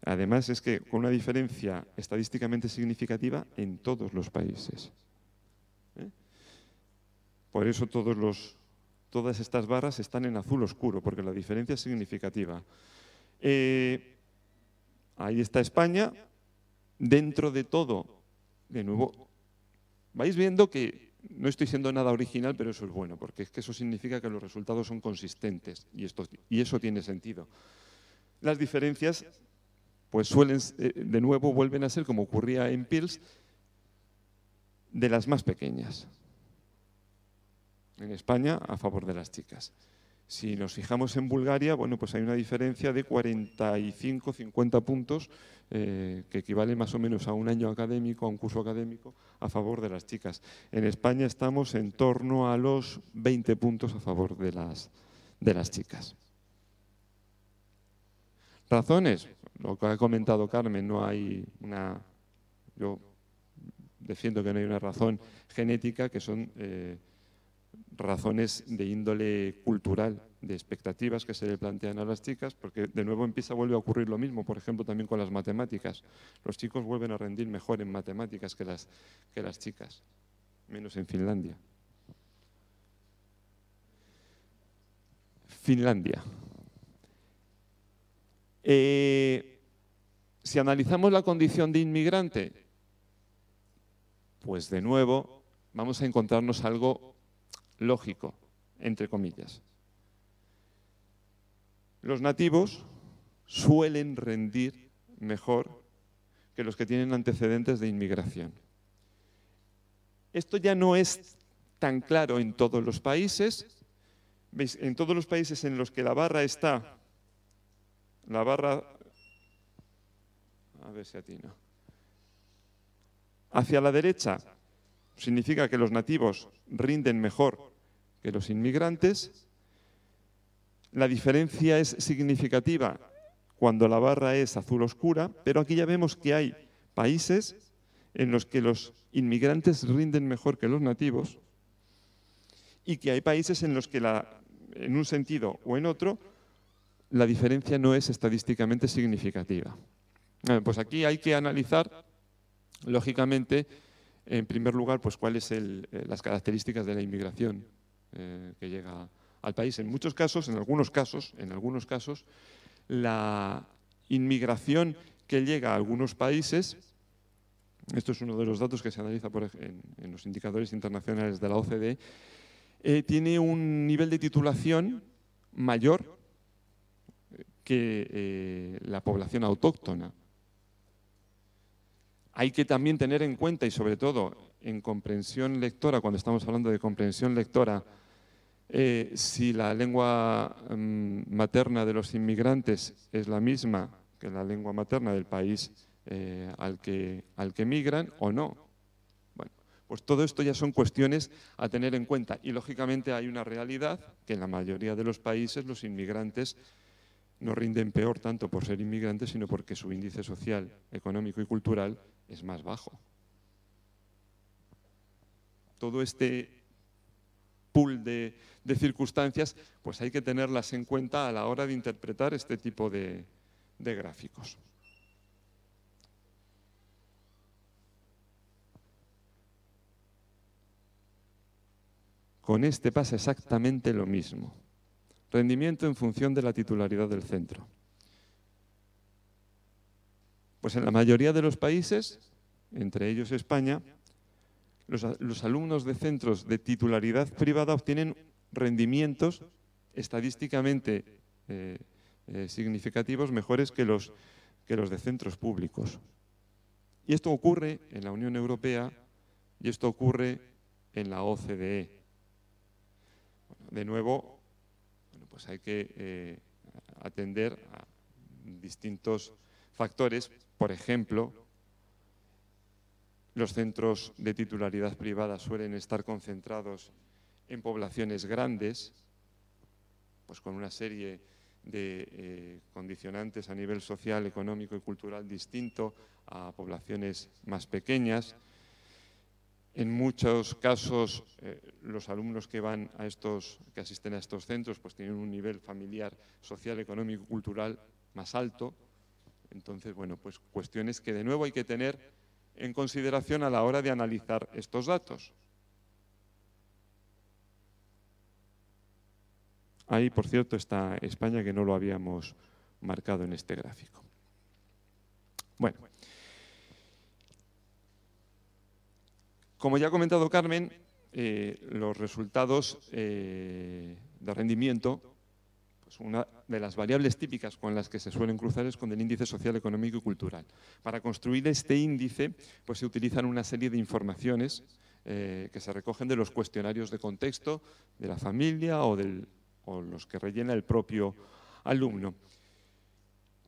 Además es que con una diferencia estadísticamente significativa en todos los países. ¿eh? Por eso todos los, todas estas barras están en azul oscuro, porque la diferencia es significativa. Eh, ahí está España, dentro de todo, de nuevo, vais viendo que no estoy siendo nada original, pero eso es bueno, porque es que eso significa que los resultados son consistentes y, esto, y eso tiene sentido. Las diferencias, pues suelen, eh, de nuevo, vuelven a ser, como ocurría en PILS, de las más pequeñas. En España, a favor de las chicas. Si nos fijamos en Bulgaria, bueno, pues hay una diferencia de 45-50 puntos eh, que equivale más o menos a un año académico, a un curso académico, a favor de las chicas. En España estamos en torno a los 20 puntos a favor de las, de las chicas. Razones, lo que ha comentado Carmen, no hay una... Yo defiendo que no hay una razón genética, que son... Eh, razones de índole cultural, de expectativas que se le plantean a las chicas, porque de nuevo empieza, vuelve a ocurrir lo mismo, por ejemplo, también con las matemáticas. Los chicos vuelven a rendir mejor en matemáticas que las, que las chicas, menos en Finlandia. Finlandia. Eh, si analizamos la condición de inmigrante, pues de nuevo vamos a encontrarnos algo lógico, entre comillas. Los nativos suelen rendir mejor que los que tienen antecedentes de inmigración. Esto ya no es tan claro en todos los países. En todos los países en los que la barra está, la barra, a ver si atino, hacia la derecha significa que los nativos rinden mejor que los inmigrantes. La diferencia es significativa cuando la barra es azul oscura, pero aquí ya vemos que hay países en los que los inmigrantes rinden mejor que los nativos y que hay países en los que, la, en un sentido o en otro, la diferencia no es estadísticamente significativa. Eh, pues aquí hay que analizar, lógicamente, en primer lugar, pues cuáles son eh, las características de la inmigración eh, que llega al país. En muchos casos, en algunos casos, en algunos casos, la inmigración que llega a algunos países, esto es uno de los datos que se analiza en, los indicadores internacionales de la OCDE, eh, tiene un nivel de titulación mayor que la población autóctona. Hay que también tener en cuenta y sobre todo en comprensión lectora, cuando estamos hablando de comprensión lectora, eh, si la lengua mm, materna de los inmigrantes es la misma que la lengua materna del país eh, al, que, al que migran o no. Bueno, pues todo esto ya son cuestiones a tener en cuenta. Y lógicamente hay una realidad que en la mayoría de los países los inmigrantes no rinden peor tanto por ser inmigrantes, sino porque su índice social, económico y cultural es más bajo. Todo este pool de, circunstancias, pues hay que tenerlas en cuenta a la hora de interpretar este tipo de gráficos. Con este pasa exactamente lo mismo. Rendimiento en función de la titularidad del centro. Pues en la mayoría de los países, entre ellos España, los, alumnos de centros de titularidad privada obtienen rendimientos estadísticamente eh, eh, significativos mejores que los, que los de centros públicos. Y esto ocurre en la Unión Europea y esto ocurre en la OCDE. de nuevo, pues hay que eh, atender a distintos factores por ejemplo, los centros de titularidad privada suelen estar concentrados en poblaciones grandes, pues con una serie de eh, condicionantes a nivel social, económico y cultural distinto a poblaciones más pequeñas. En muchos casos, eh, los alumnos que van a estos, que asisten a estos centros, pues tienen un nivel familiar, social, económico y cultural más alto, entonces, bueno, pues cuestiones que de nuevo hay que tener en consideración a la hora de analizar estos datos. Ahí, por cierto, está España, que no lo habíamos marcado en este gráfico. Bueno. Como ya ha comentado Carmen, eh, los resultados eh, de rendimiento pues, una de las variables típicas con las que se suelen cruzar es con el índice social, económico y cultural. Para construir este índice pues se utilizan una serie de informaciones eh, que se recogen de los cuestionarios de contexto de la familia o, del, los que rellena el propio alumno.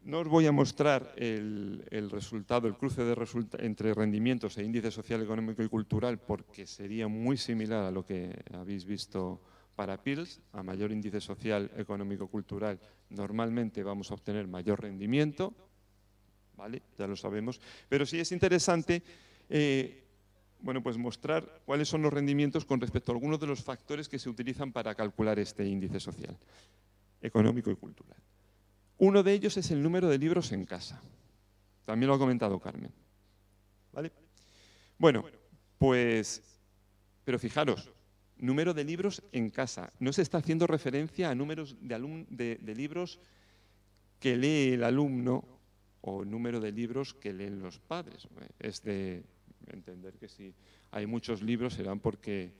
No os voy a mostrar el, resultado, el cruce de entre rendimientos e índice social, económico y cultural, porque sería muy similar a lo que habéis visto para PILS, a mayor índice social, económico, cultural, normalmente vamos a obtener mayor rendimiento, ¿vale? Ya lo sabemos. Pero sí es interesante eh, bueno, pues mostrar cuáles son los rendimientos con respecto a algunos de los factores que se utilizan para calcular este índice social, económico y cultural. Uno de ellos es el número de libros en casa. También lo ha comentado Carmen. ¿Vale? Bueno, pues, pero fijaros, número de libros en casa. No se está haciendo referencia a números de, de, libros que lee el alumno o número de libros que leen los padres. Es de entender que si hay muchos libros serán porque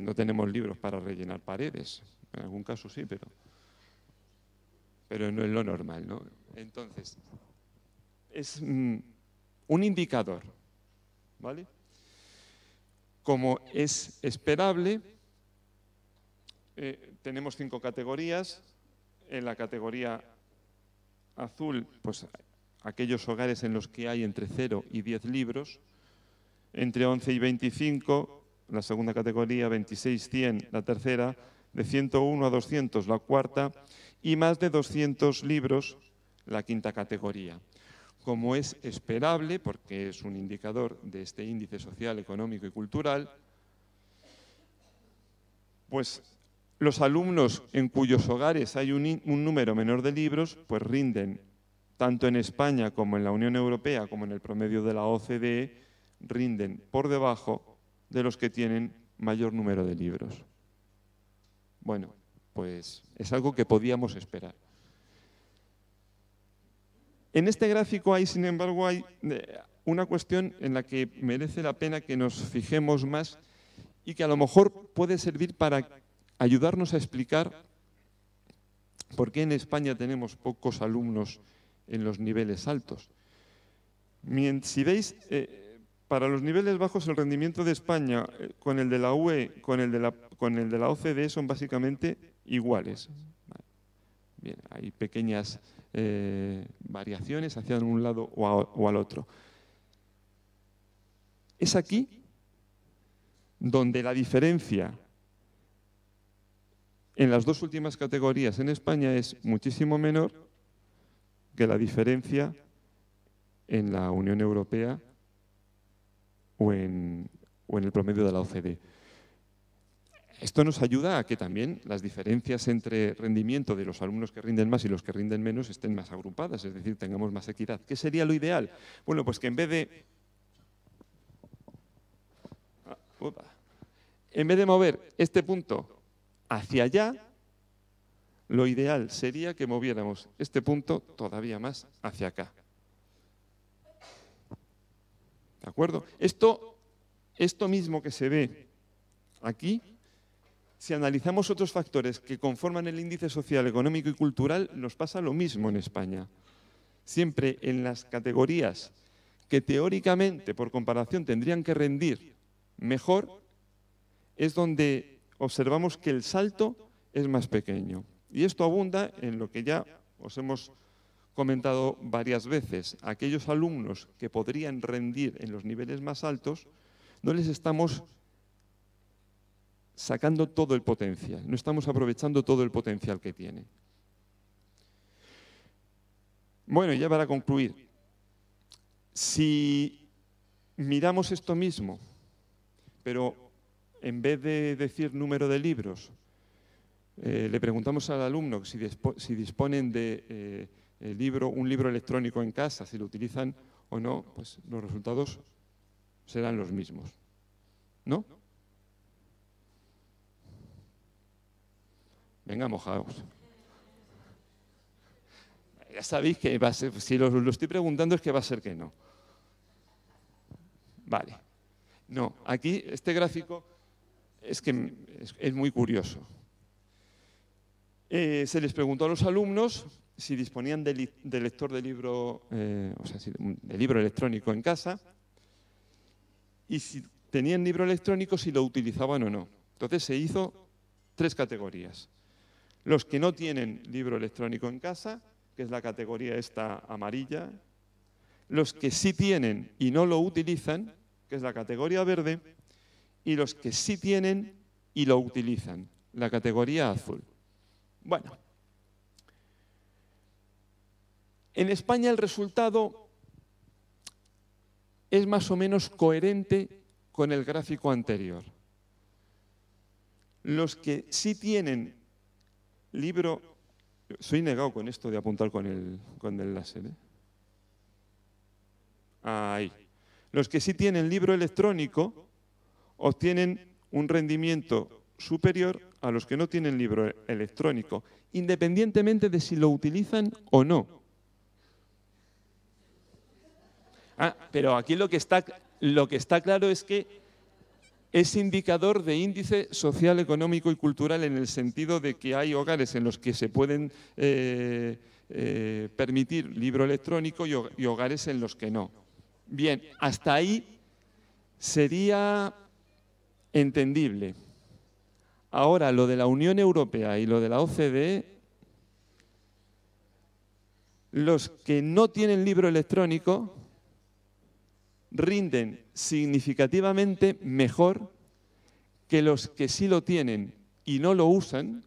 no tenemos libros para rellenar paredes. En algún caso sí, pero, pero no es lo normal. ¿no? Entonces, es mm, un indicador. ¿Vale? Como es esperable, eh, tenemos cinco categorías. En la categoría azul, pues aquellos hogares en los que hay entre 0 y 10 libros, entre 11 y 25, la segunda categoría, 26, 100, la tercera, de 101 a 200, la cuarta, y más de 200 libros, la quinta categoría como es esperable, porque es un indicador de este índice social, económico y cultural, pues los alumnos en cuyos hogares hay un, número menor de libros, pues rinden, tanto en España como en la Unión Europea, como en el promedio de la OCDE, rinden por debajo de los que tienen mayor número de libros. Bueno, pues es algo que podíamos esperar. En este gráfico hay, sin embargo, hay eh, una cuestión en la que merece la pena que nos fijemos más y que a lo mejor puede servir para ayudarnos a explicar por qué en España tenemos pocos alumnos en los niveles altos. Si veis, eh, para los niveles bajos el rendimiento de España eh, con el de la UE, con con el de la OCDE e son básicamente iguales. Bien, hay pequeñas eh, variaciones hacia un lado o, al otro. Es aquí donde la diferencia en las dos últimas categorías en España es muchísimo menor que la diferencia en la Unión Europea o en el promedio de la OCDE. Esto nos ayuda a que también las diferencias entre rendimiento de los alumnos que rinden más y los que rinden menos estén más agrupadas, es decir, tengamos más equidad. ¿Qué sería lo ideal? Bueno, pues que en vez de... Ah, en vez de mover este punto hacia allá, lo ideal sería que moviéramos este punto todavía más hacia acá. ¿De acuerdo? Esto, esto mismo que se ve aquí si analizamos otros factores que conforman el índice social, económico y cultural, nos pasa lo mismo en España. Siempre en las categorías que teóricamente, por comparación, tendrían que rendir mejor, es donde observamos que el salto es más pequeño. Y esto abunda en lo que ya os hemos comentado varias veces. Aquellos alumnos que podrían rendir en los niveles más altos, no les estamos sacando todo el potencial, no estamos aprovechando todo el potencial que tiene. Bueno, ya para concluir, si miramos esto mismo, pero en vez de decir número de libros, eh, le preguntamos al alumno si, disponen de eh, libro, un libro electrónico en casa, si lo utilizan o no, pues los resultados serán los mismos. ¿No? Venga, mojados. Ya sabéis que si lo, lo estoy preguntando es que va a ser que no. Vale. No, aquí este gráfico es que es, muy curioso. Eh, se les preguntó a los alumnos si disponían de, lector de libro, eh, o sea, mm, de libro electrónico en casa y si tenían libro electrónico, si lo utilizaban o no. Entonces se hizo tres categorías. Los que no tienen libro electrónico en casa, que es la categoría esta amarilla. Los que sí tienen y no lo utilizan, que es la categoría verde. Y los que sí tienen y lo utilizan, la categoría azul. Bueno, en España el resultado es más o menos coherente con el gráfico anterior. Los que sí tienen libro... Soy negado con esto de apuntar con el, con el láser. ¿eh? Ahí. Los que sí tienen libro electrónico obtienen un rendimiento superior a los que no tienen libro electrónico, independientemente de si lo utilizan o no. Ah, pero aquí lo que está, lo que está claro es que es indicador de índice social, económico y cultural en el sentido de que hay hogares en los que se pueden eh, eh, permitir libro electrónico y hogares en los que no. Bien, hasta ahí sería entendible. Ahora, lo de la Unión Europea y lo de la OCDE, los que no tienen libro electrónico rinden significativamente mejor que los que sí lo tienen y no lo usan,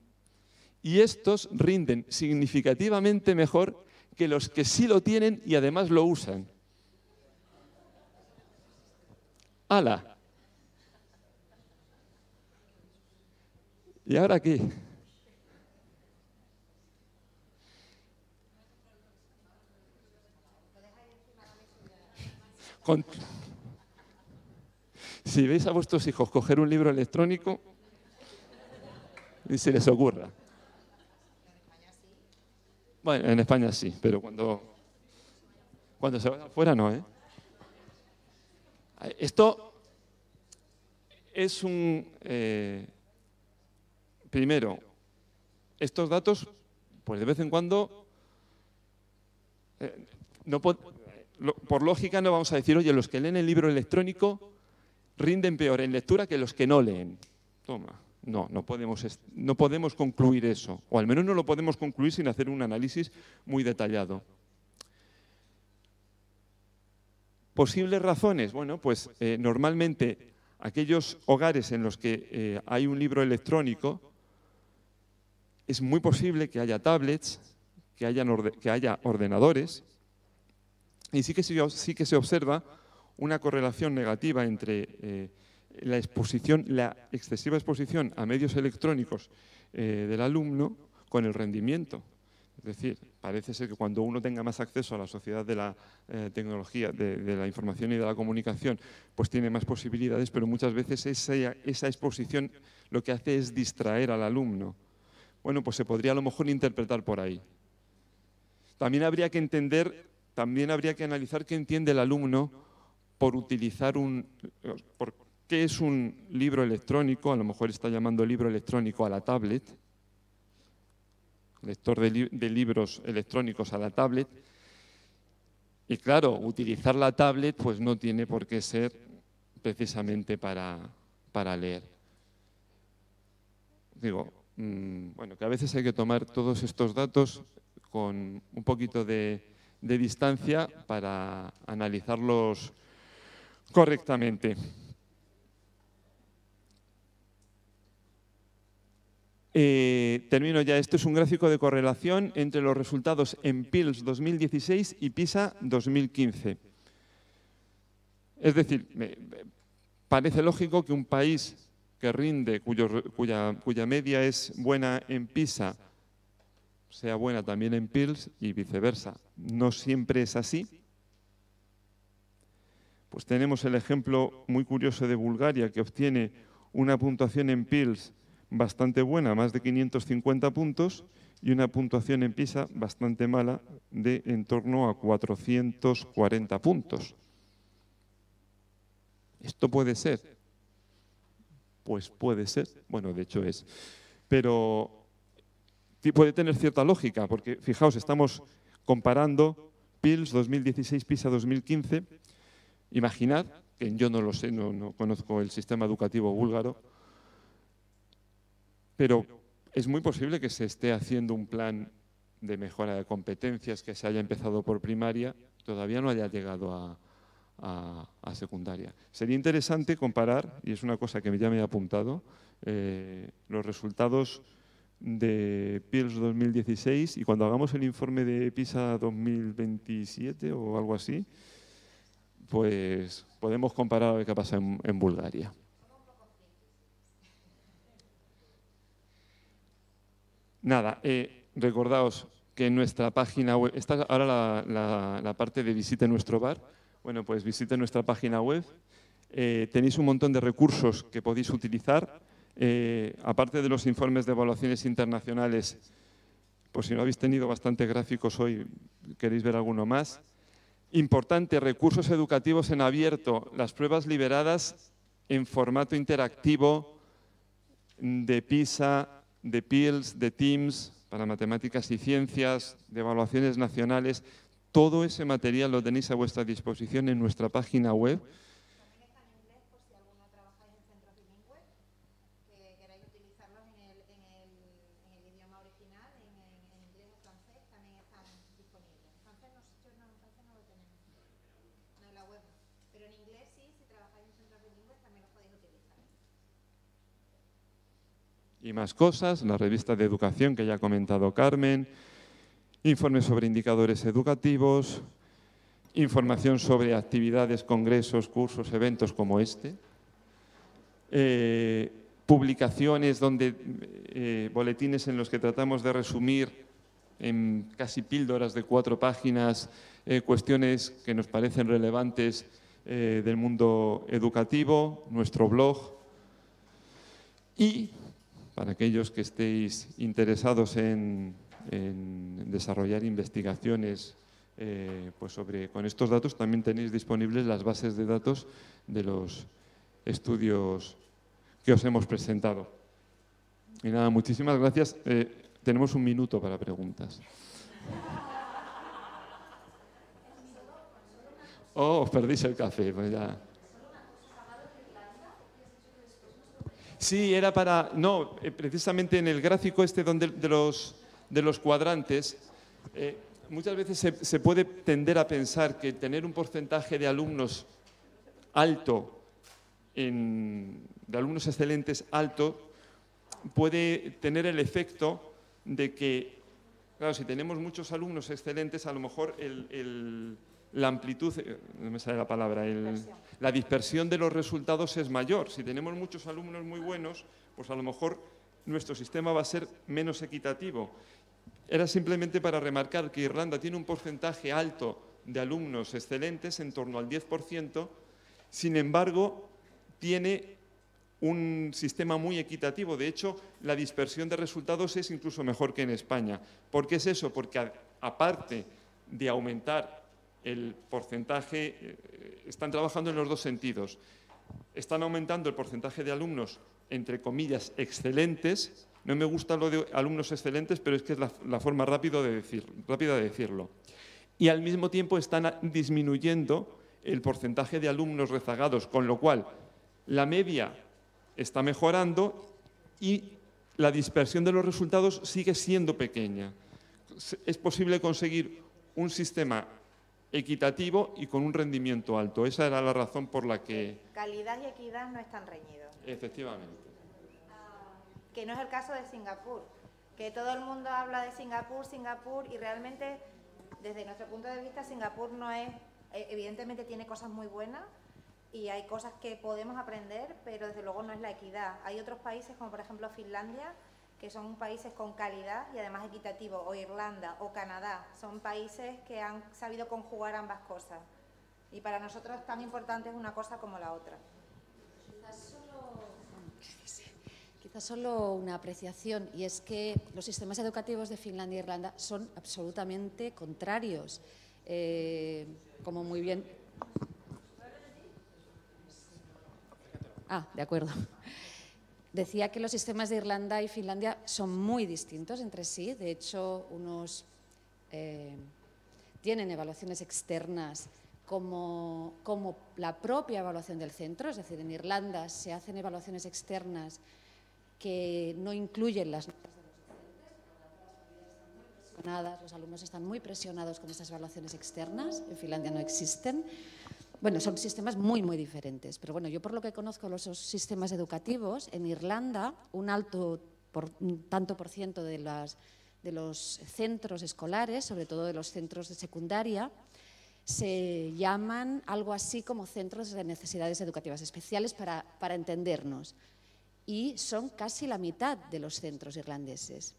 y estos rinden significativamente mejor que los que sí lo tienen y además lo usan. ¡Hala! Y ahora qué? Si veis a vuestros hijos coger un libro electrónico, y se les ocurra. Bueno, en España sí, pero cuando, cuando se van afuera no, ¿eh? Esto es un... Eh, primero, estos datos, pues de vez en cuando, eh, No por lógica no vamos a decir, oye, los que leen el libro electrónico rinden peor en lectura que los que no leen. Toma. No, no podemos, no podemos concluir eso, o al menos no lo podemos concluir sin hacer un análisis muy detallado. Posibles razones. Bueno, pues eh, normalmente aquellos hogares en los que eh, hay un libro electrónico, es muy posible que haya tablets, que, que haya ordenadores, y sí que se, sí que se observa una correlación negativa entre eh, la exposición, la excesiva exposición a medios electrónicos eh, del alumno con el rendimiento. Es decir, parece ser que cuando uno tenga más acceso a la sociedad de la eh, tecnología, de, la información y de la comunicación, pues tiene más posibilidades, pero muchas veces esa, esa exposición lo que hace es distraer al alumno. Bueno, pues se podría a lo mejor interpretar por ahí. También habría que entender también habría que analizar qué entiende el alumno por utilizar un... ¿Qué es un libro electrónico? A lo mejor está llamando libro electrónico a la tablet. Lector de, libros electrónicos a la tablet. Y claro, utilizar la tablet pues no tiene por qué ser precisamente para, para leer. Digo, mm, bueno, que a veces hay que tomar todos estos datos con un poquito de, de distancia para analizarlos correctamente. Eh, termino ya. Esto es un gráfico de correlación entre los resultados en PILS 2016 y PISA 2015. Es decir, parece lógico que un país que rinde, cuya, cuya media es buena en PISA, sea buena también en Pils y viceversa. No siempre es así. Pues tenemos el ejemplo muy curioso de Bulgaria, que obtiene una puntuación en Pils bastante buena, más de 550 puntos, y una puntuación en PISA bastante mala, de en torno a 440 puntos. ¿Esto puede ser? Pues puede ser, bueno, de hecho es. Pero puede tener cierta lógica, porque fijaos, estamos comparando PILS 2016, PISA 2015. Imaginad, que yo no lo sé, no, conozco el sistema educativo búlgaro, pero es muy posible que se esté haciendo un plan de mejora de competencias que se haya empezado por primaria, todavía no haya llegado a, secundaria. Sería interesante comparar, y es una cosa que ya me he apuntado, eh, los resultados de PIRS 2016 y cuando hagamos el informe de PISA 2027 o algo así, pues podemos comparar lo que pasa en, Bulgaria. Nada, eh, recordaos que en nuestra página web, está ahora la, parte de visite nuestro bar, bueno, pues visite nuestra página web, eh, tenéis un montón de recursos que podéis utilizar, eh, aparte de los informes de evaluaciones internacionales, por si no habéis tenido bastantes gráficos hoy, queréis ver alguno más. Importante, recursos educativos en abierto, las pruebas liberadas en formato interactivo de PISA, de PILS, de TEAMS, para matemáticas y ciencias, de evaluaciones nacionales. Todo ese material lo tenéis a vuestra disposición en nuestra página web. y más cosas, la revista de educación que ya ha comentado Carmen, informes sobre indicadores educativos, información sobre actividades, congresos, cursos, eventos como este, eh, publicaciones donde eh, boletines en los que tratamos de resumir en casi píldoras de cuatro páginas eh, cuestiones que nos parecen relevantes del mundo educativo, nuestro blog y para aquellos que estéis interesados en, desarrollar investigaciones eh, pues sobre, con estos datos, también tenéis disponibles las bases de datos de los estudios que os hemos presentado. Y nada, muchísimas gracias. Eh, tenemos un minuto para preguntas. Oh, os perdís el café, pues ya. Sí, era para... No, eh, precisamente en el gráfico este donde, de, los, de los cuadrantes, eh, muchas veces se, puede tender a pensar que tener un porcentaje de alumnos alto de alumnos excelentes alto, puede tener el efecto de que, claro, si tenemos muchos alumnos excelentes, a lo mejor el, la amplitud, eh, no me sale la palabra, la dispersión de los resultados es mayor. Si tenemos muchos alumnos muy buenos, pues a lo mejor nuestro sistema va a ser menos equitativo. Era simplemente para remarcar que Irlanda tiene un porcentaje alto de alumnos excelentes, en torno al 10%, sin embargo, tiene un sistema muy equitativo. De hecho, la dispersión de resultados es incluso mejor que en España. ¿Por qué es eso? Porque aparte de aumentar el porcentaje, eh, están trabajando en los dos sentidos. Están aumentando el porcentaje de alumnos, entre comillas, excelentes. No me gusta lo de alumnos excelentes, pero es que es la, forma rápida de decirlo. Y al mismo tiempo están disminuyendo el porcentaje de alumnos rezagados, con lo cual la media está mejorando y la dispersión de los resultados sigue siendo pequeña. Es posible conseguir un sistema equitativo y con un rendimiento alto. Esa era la razón por la que... Eh, calidad y equidad no están reñidos. Efectivamente. Ah, que no es el caso de Singapur, que todo el mundo habla de Singapur, Singapur, y realmente desde nuestro punto de vista Singapur no es, e, evidentemente tiene cosas muy buenas y hay cosas que podemos aprender, pero desde luego no es la equidad. Hay otros países como por ejemplo Finlandia que son países con calidad y además equitativo, o Irlanda o Canadá, son países que han sabido conjugar ambas cosas. Y para nosotros tan importante es una cosa como la otra. Quizás solo, una apreciación, y es que los sistemas educativos de Finlandia e Irlanda son absolutamente contrarios. Eh, como muy bien. Ah, de acuerdo. Decía que los sistemas de Irlanda y Finlandia son muy distintos entre sí. De hecho, unos eh, tienen evaluaciones externas como, la propia evaluación del centro. Es decir, en Irlanda se hacen evaluaciones externas que no incluyen las notas de los los alumnos están muy presionados con esas evaluaciones externas. En Finlandia no existen. Bueno, son sistemas muy, muy diferentes, pero bueno, yo por lo que conozco los sistemas educativos, en Irlanda un alto por, tanto por ciento de, de los centros escolares, sobre todo de los centros de secundaria, se llaman algo así como centros de necesidades educativas especiales para, para entendernos. Y son casi la mitad de los centros irlandeses.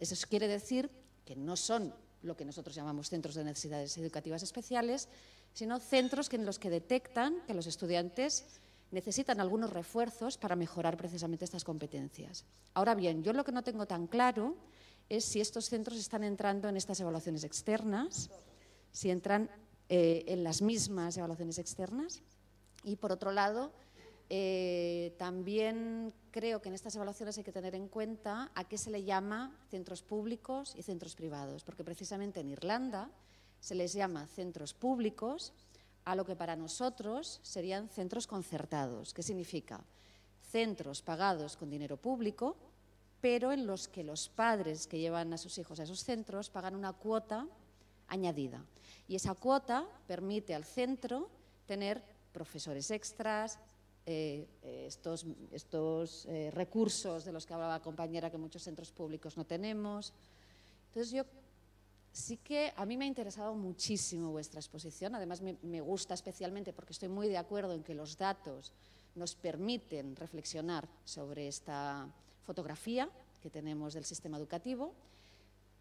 Eso quiere decir que no son lo que nosotros llamamos centros de necesidades educativas especiales, sino centros en los que detectan que los estudiantes necesitan algunos refuerzos para mejorar precisamente estas competencias. Ahora bien, yo lo que no tengo tan claro es si estos centros están entrando en estas evaluaciones externas, si entran eh, en las mismas evaluaciones externas. Y por otro lado, eh, también creo que en estas evaluaciones hay que tener en cuenta a qué se le llama centros públicos y centros privados, porque precisamente en Irlanda se les llama centros públicos a lo que para nosotros serían centros concertados. ¿Qué significa? Centros pagados con dinero público, pero en los que los padres que llevan a sus hijos a esos centros pagan una cuota añadida. Y esa cuota permite al centro tener profesores extras, eh, eh, estos, estos eh, recursos de los que hablaba la compañera que muchos centros públicos no tenemos. Entonces yo sí que a mí me ha interesado muchísimo vuestra exposición, además me, gusta especialmente porque estoy muy de acuerdo en que los datos nos permiten reflexionar sobre esta fotografía que tenemos del sistema educativo,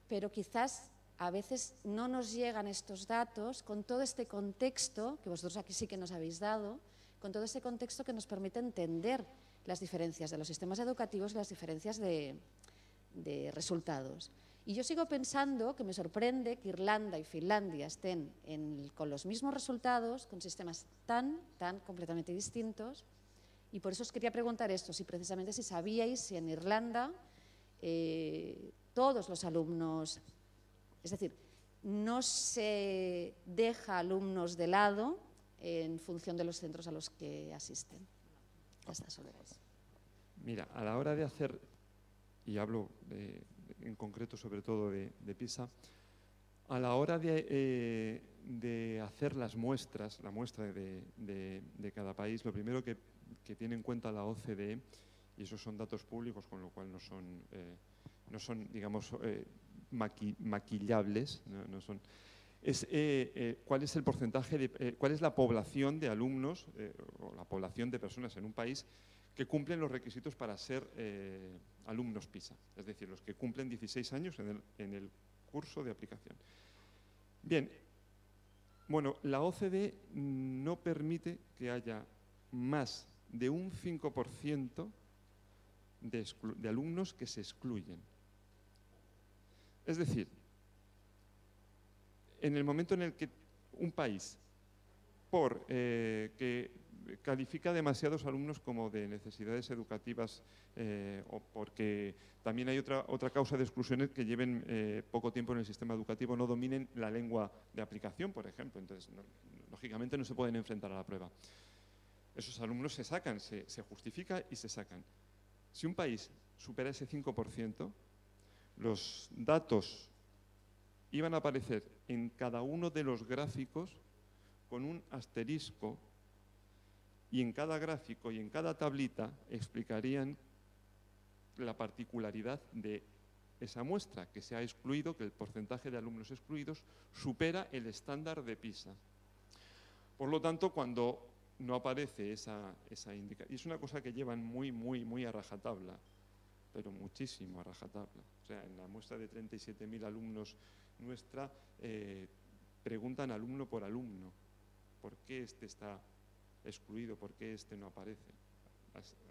pero quizás a veces no nos llegan estos datos con todo este contexto que vosotros aquí sí que nos habéis dado, con todo este contexto que nos permite entender las diferencias de los sistemas educativos y las diferencias de resultados. Y yo sigo pensando que me sorprende que Irlanda y Finlandia estén con los mismos resultados, con sistemas tan, tan completamente distintos. Y por eso os quería preguntar esto, si precisamente si sabíais si en Irlanda eh, todos los alumnos, es decir, no se deja alumnos de lado en función de los centros a los que asisten. Ya Mira, a la hora de hacer, y hablo de, en concreto sobre todo de, Pisa, a la hora de, eh, hacer las muestras, la muestra de, de cada país, lo primero que, que, tiene en cuenta la OCDE, y esos son datos públicos, con lo cual no son, eh, no son digamos, eh, maquillables, no, son, es cuál es el porcentaje, cuál es la población de alumnos o la población de personas en un país que cumplen los requisitos para ser eh, alumnos PISA, es decir, los que cumplen 16 años en el, curso de aplicación. Bien, bueno, la OCDE no permite que haya más de un 5% de, alumnos que se excluyen. Es decir, en el momento en el que un país, por eh, que califica demasiados alumnos como de necesidades educativas eh, o porque también hay otra, otra causa de exclusiones que lleven eh, poco tiempo en el sistema educativo, no dominen la lengua de aplicación, por ejemplo. Entonces, lógicamente no se pueden enfrentar a la prueba. Esos alumnos se sacan, se, se justifica y se sacan. Si un país supera ese 5%, los datos iban a aparecer en cada uno de los gráficos con un asterisco y en cada gráfico y en cada tablita explicarían la particularidad de esa muestra que se ha excluido, que el porcentaje de alumnos excluidos supera el estándar de PISA. Por lo tanto, cuando no aparece esa, esa indicación, y es una cosa que llevan muy, muy, muy a rajatabla, pero muchísimo a rajatabla. O sea, en la muestra de 37.000 alumnos nuestra, eh, preguntan alumno por alumno, ¿por qué este está excluido, por qué este no aparece,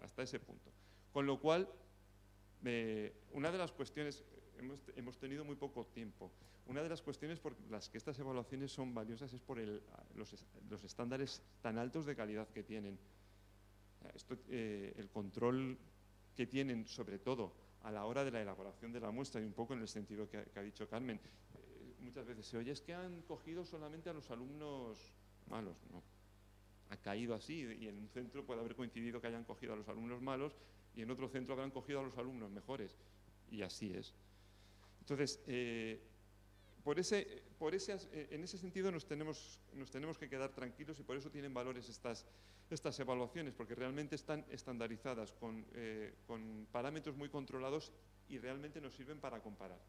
hasta ese punto. Con lo cual, una de las cuestiones, hemos, tenido muy poco tiempo, una de las cuestiones por las que estas evaluaciones son valiosas es por los, estándares tan altos de calidad que tienen. Eh, el control que tienen, sobre todo, a la hora de la elaboración de la muestra, y un poco en el sentido que, ha dicho Carmen, eh, muchas veces se oye, es que han cogido solamente a los alumnos malos, ¿no? ha caído así y en un centro puede haber coincidido que hayan cogido a los alumnos malos y en otro centro habrán cogido a los alumnos mejores. Y así es. Entonces, eh, eh, en ese sentido nos tenemos, que quedar tranquilos y por eso tienen valores estas, evaluaciones, porque realmente están estandarizadas con, eh, con parámetros muy controlados y realmente nos sirven para comparar.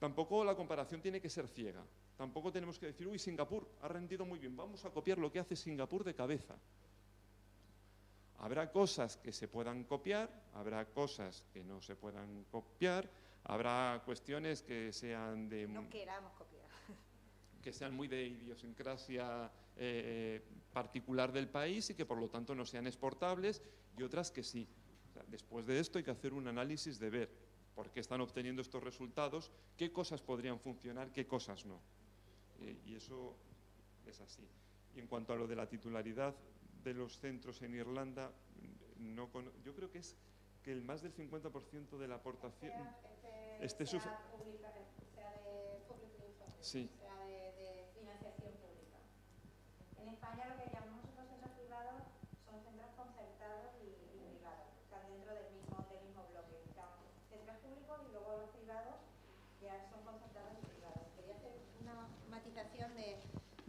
Tampoco la comparación tiene que ser ciega. Tampoco tenemos que decir, uy, Singapur ha rendido muy bien, vamos a copiar lo que hace Singapur de cabeza. Habrá cosas que se puedan copiar, habrá cosas que no se puedan copiar, habrá cuestiones que sean de... No queramos copiar. *laughs* Que sean muy de idiosincrasia eh, eh, particular del país y que por lo tanto no sean exportables y otras que sí. después de esto hay que hacer un análisis de ver por qué están obteniendo estos resultados, qué cosas podrían funcionar, qué cosas no. Eh, y eso es así. Y en cuanto a lo de la titularidad de los centros en Irlanda, mm, no yo creo que es que el más del 50% de la aportación este, financiación pública.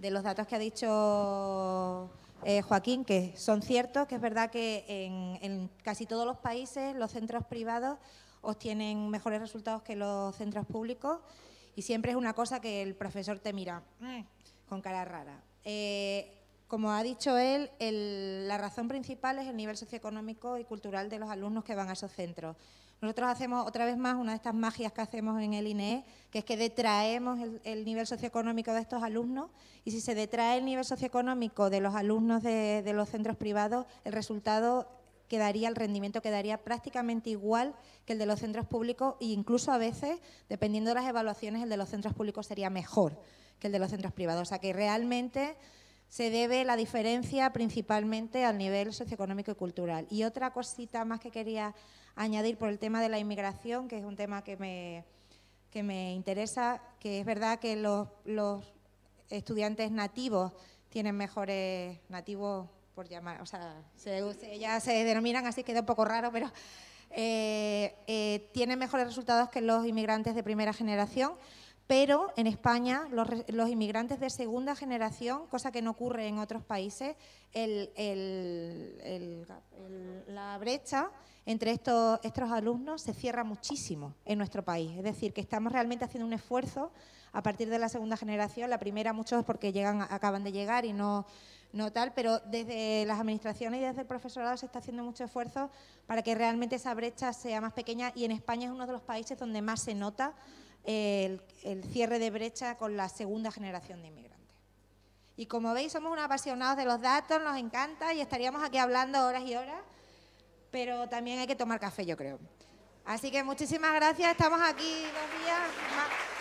de los datos que ha dicho eh, Joaquín, que son ciertos, que es verdad que en, casi todos los países los centros privados obtienen mejores resultados que los centros públicos y siempre es una cosa que el profesor te mira mm", con cara rara. Eh, como ha dicho él, la razón principal es el nivel socioeconómico y cultural de los alumnos que van a esos centros. Nosotros hacemos otra vez más una de estas magias que hacemos en el INE, que es que detraemos el, nivel socioeconómico de estos alumnos y si se detrae el nivel socioeconómico de los alumnos de, de los centros privados, el resultado quedaría, el rendimiento quedaría prácticamente igual que el de los centros públicos e incluso a veces, dependiendo de las evaluaciones, el de los centros públicos sería mejor que el de los centros privados. O sea que realmente se debe la diferencia principalmente al nivel socioeconómico y cultural. Y otra cosita más que quería añadir por el tema de la inmigración, que es un tema que me, interesa, que es verdad que los, los estudiantes nativos tienen mejores nativos, por llamar, o sea, ya se denominan así, queda un poco raro, pero eh, eh, tienen mejores resultados que los inmigrantes de primera generación pero en España los, los, inmigrantes de segunda generación, cosa que no ocurre en otros países, el, el, la brecha entre estos, alumnos se cierra muchísimo en nuestro país. Es decir, que estamos realmente haciendo un esfuerzo a partir de la segunda generación. La primera muchos porque llegan, acaban de llegar y no, no tal, pero desde las administraciones y desde el profesorado se está haciendo mucho esfuerzo para que realmente esa brecha sea más pequeña y en España es uno de los países donde más se nota eh, el, el cierre de brecha con la segunda generación de inmigrantes. Y como veis, somos unos apasionados de los datos, nos encanta y estaríamos aquí hablando horas y horas pero también hay que tomar café, yo creo. Así que muchísimas gracias, estamos aquí dos días más.